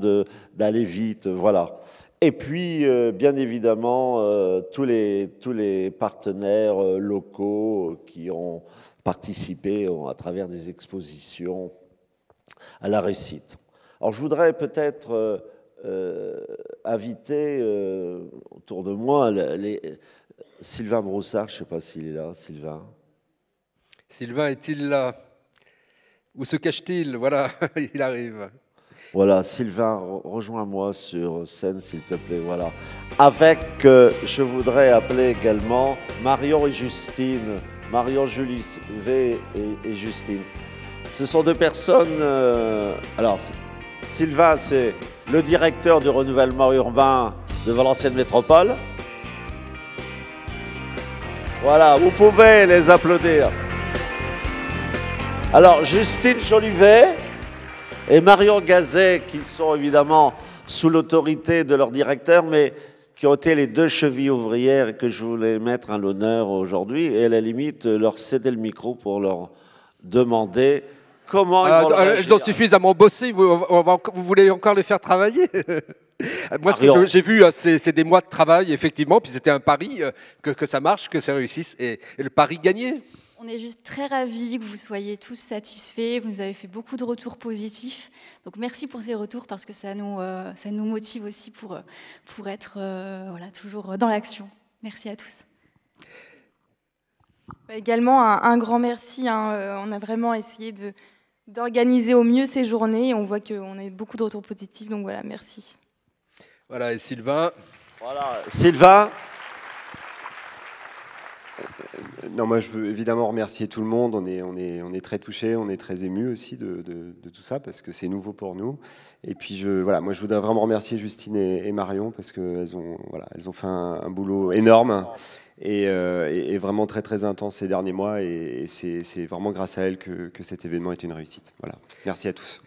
d'aller vite, voilà. Et puis, euh, bien évidemment, euh, tous, les, tous les partenaires euh, locaux qui ont participé à travers des expositions à la réussite. Alors, je voudrais peut-être Inviter euh, invité euh, autour de moi Sylvain Broussard, je ne sais pas s'il est là, Sylvain. Sylvain est-il là Où se cache-t-il Voilà, il arrive. Voilà, Sylvain, rejoins-moi sur scène, s'il te plaît. Voilà. Avec, euh, je voudrais appeler également Marion et Justine. Marion, Julie V et Justine. Ce sont deux personnes. alors, Sylvain, c'est le directeur du renouvellement urbain de Valenciennes Métropole. Voilà, vous pouvez les applaudir. Alors, Justine Jolivet et Marion Gazet, qui sont évidemment sous l'autorité de leur directeur, mais qui ont été les deux chevilles ouvrières que je voulais mettre à l'honneur aujourd'hui, et à la limite leur céder le micro pour leur demander Comment ils ah, ont euh, suffisamment bossé, vous, voulez encore les faire travailler Moi, ce que j'ai vu, euh, c'est des mois de travail, effectivement, puis c'était un pari euh, que, ça marche, que ça réussisse, et, le pari gagné. On est juste très ravis que vous soyez tous satisfaits. Vous nous avez fait beaucoup de retours positifs. Donc merci pour ces retours parce que ça nous, ça nous motive aussi pour, pour être voilà, toujours dans l'action. Merci à tous. Également un, grand merci. Hein. On a vraiment essayé de, d'organiser au mieux ces journées. Et on voit qu'on a beaucoup de retours positifs. Donc voilà, merci. Voilà, et Sylvain Voilà, Sylvain non, moi je veux évidemment remercier tout le monde. On est, on est, on est très touché, on est très ému aussi de, tout ça parce que c'est nouveau pour nous. Et puis je, voilà, moi je voudrais vraiment remercier Justine et, Marion parce qu'elles ont, elles ont fait un, boulot énorme euh, et, vraiment très très intense ces derniers mois. Et, c'est vraiment grâce à elles que, que cet événement est une réussite. Voilà, merci à tous.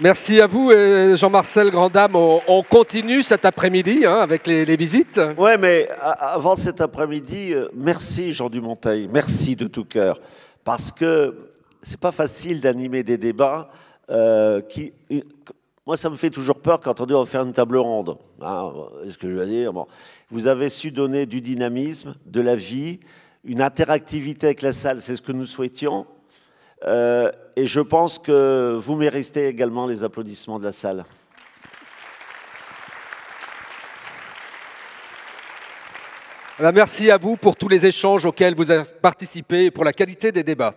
Merci à vous, Jean-Marcel Grandame. On continue cet après-midi hein, avec les, visites. Oui, mais avant cet après-midi, euh, merci Jean Dumonteil, merci de tout cœur, parce que c'est pas facile d'animer des débats euh, qui. Euh, moi, ça me fait toujours peur quand on dit on va faire une table ronde. Hein, Est-ce que je veux dire Vous avez su donner du dynamisme, de la vie, une interactivité avec la salle, c'est ce que nous souhaitions. Euh, et je pense que vous méritez également les applaudissements de la salle. Eh ben, merci à vous pour tous les échanges auxquels vous avez participé et pour la qualité des débats.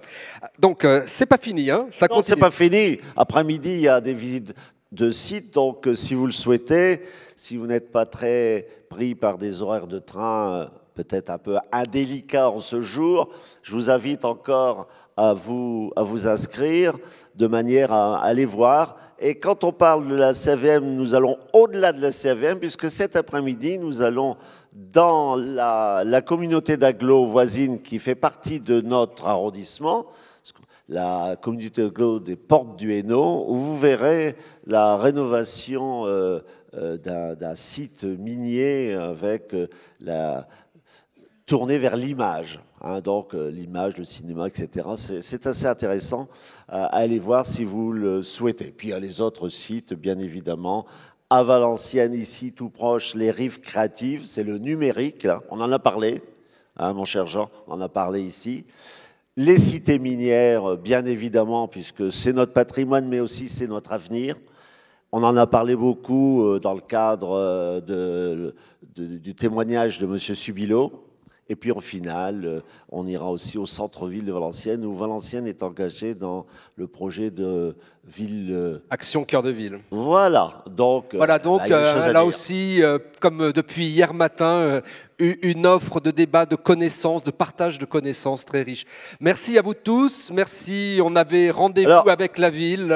Donc, euh, c'est pas fini, hein, Ça continue. c'est pas fini. Après-midi, il y a des visites de sites, donc euh, si vous le souhaitez, si vous n'êtes pas très pris par des horaires de train peut-être un peu indélicats en ce jour, je vous invite encore à vous, à vous inscrire de manière à aller voir. Et quand on parle de la CVM, nous allons au-delà de la CVM, puisque cet après-midi, nous allons dans la, communauté d'aglo voisine qui fait partie de notre arrondissement, la communauté d'aglo des Portes du Hainaut, où vous verrez la rénovation euh, euh, d'un site minier avec euh, la tournée vers l'image. Hein, donc euh, l'image, le cinéma, etc. C'est assez intéressant euh, à aller voir si vous le souhaitez. Puis il y a les autres sites, bien évidemment, à Valenciennes, ici tout proche, les rives créatives, c'est le numérique, là. on en a parlé, hein, mon cher Jean, on en a parlé ici. Les cités minières, euh, bien évidemment, puisque c'est notre patrimoine, mais aussi c'est notre avenir. On en a parlé beaucoup dans le cadre de, du témoignage de M. Subilo. Et puis en finale, euh, on ira aussi au centre-ville de Valenciennes, où Valenciennes est engagée dans le projet de ville. Euh, Action cœur de ville. Voilà. Donc, euh, voilà, bah, donc là, aussi, comme depuis hier matin, une offre de débat, de connaissances, de partage de connaissances très riche. Merci à vous tous. Merci. On avait rendez-vous avec la ville.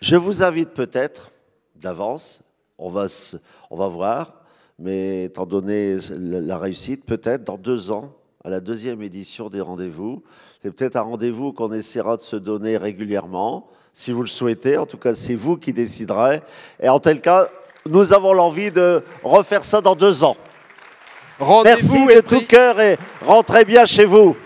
Je vous invite peut-être d'avance. On va, on va voir mais étant donné la réussite, peut-être dans deux ans, à la deuxième édition des rendez-vous. C'est peut-être un rendez-vous qu'on essaiera de se donner régulièrement, si vous le souhaitez. En tout cas, c'est vous qui déciderez. Et en tel cas, nous avons l'envie de refaire ça dans deux ans. Merci de tout cœur et rentrez bien chez vous.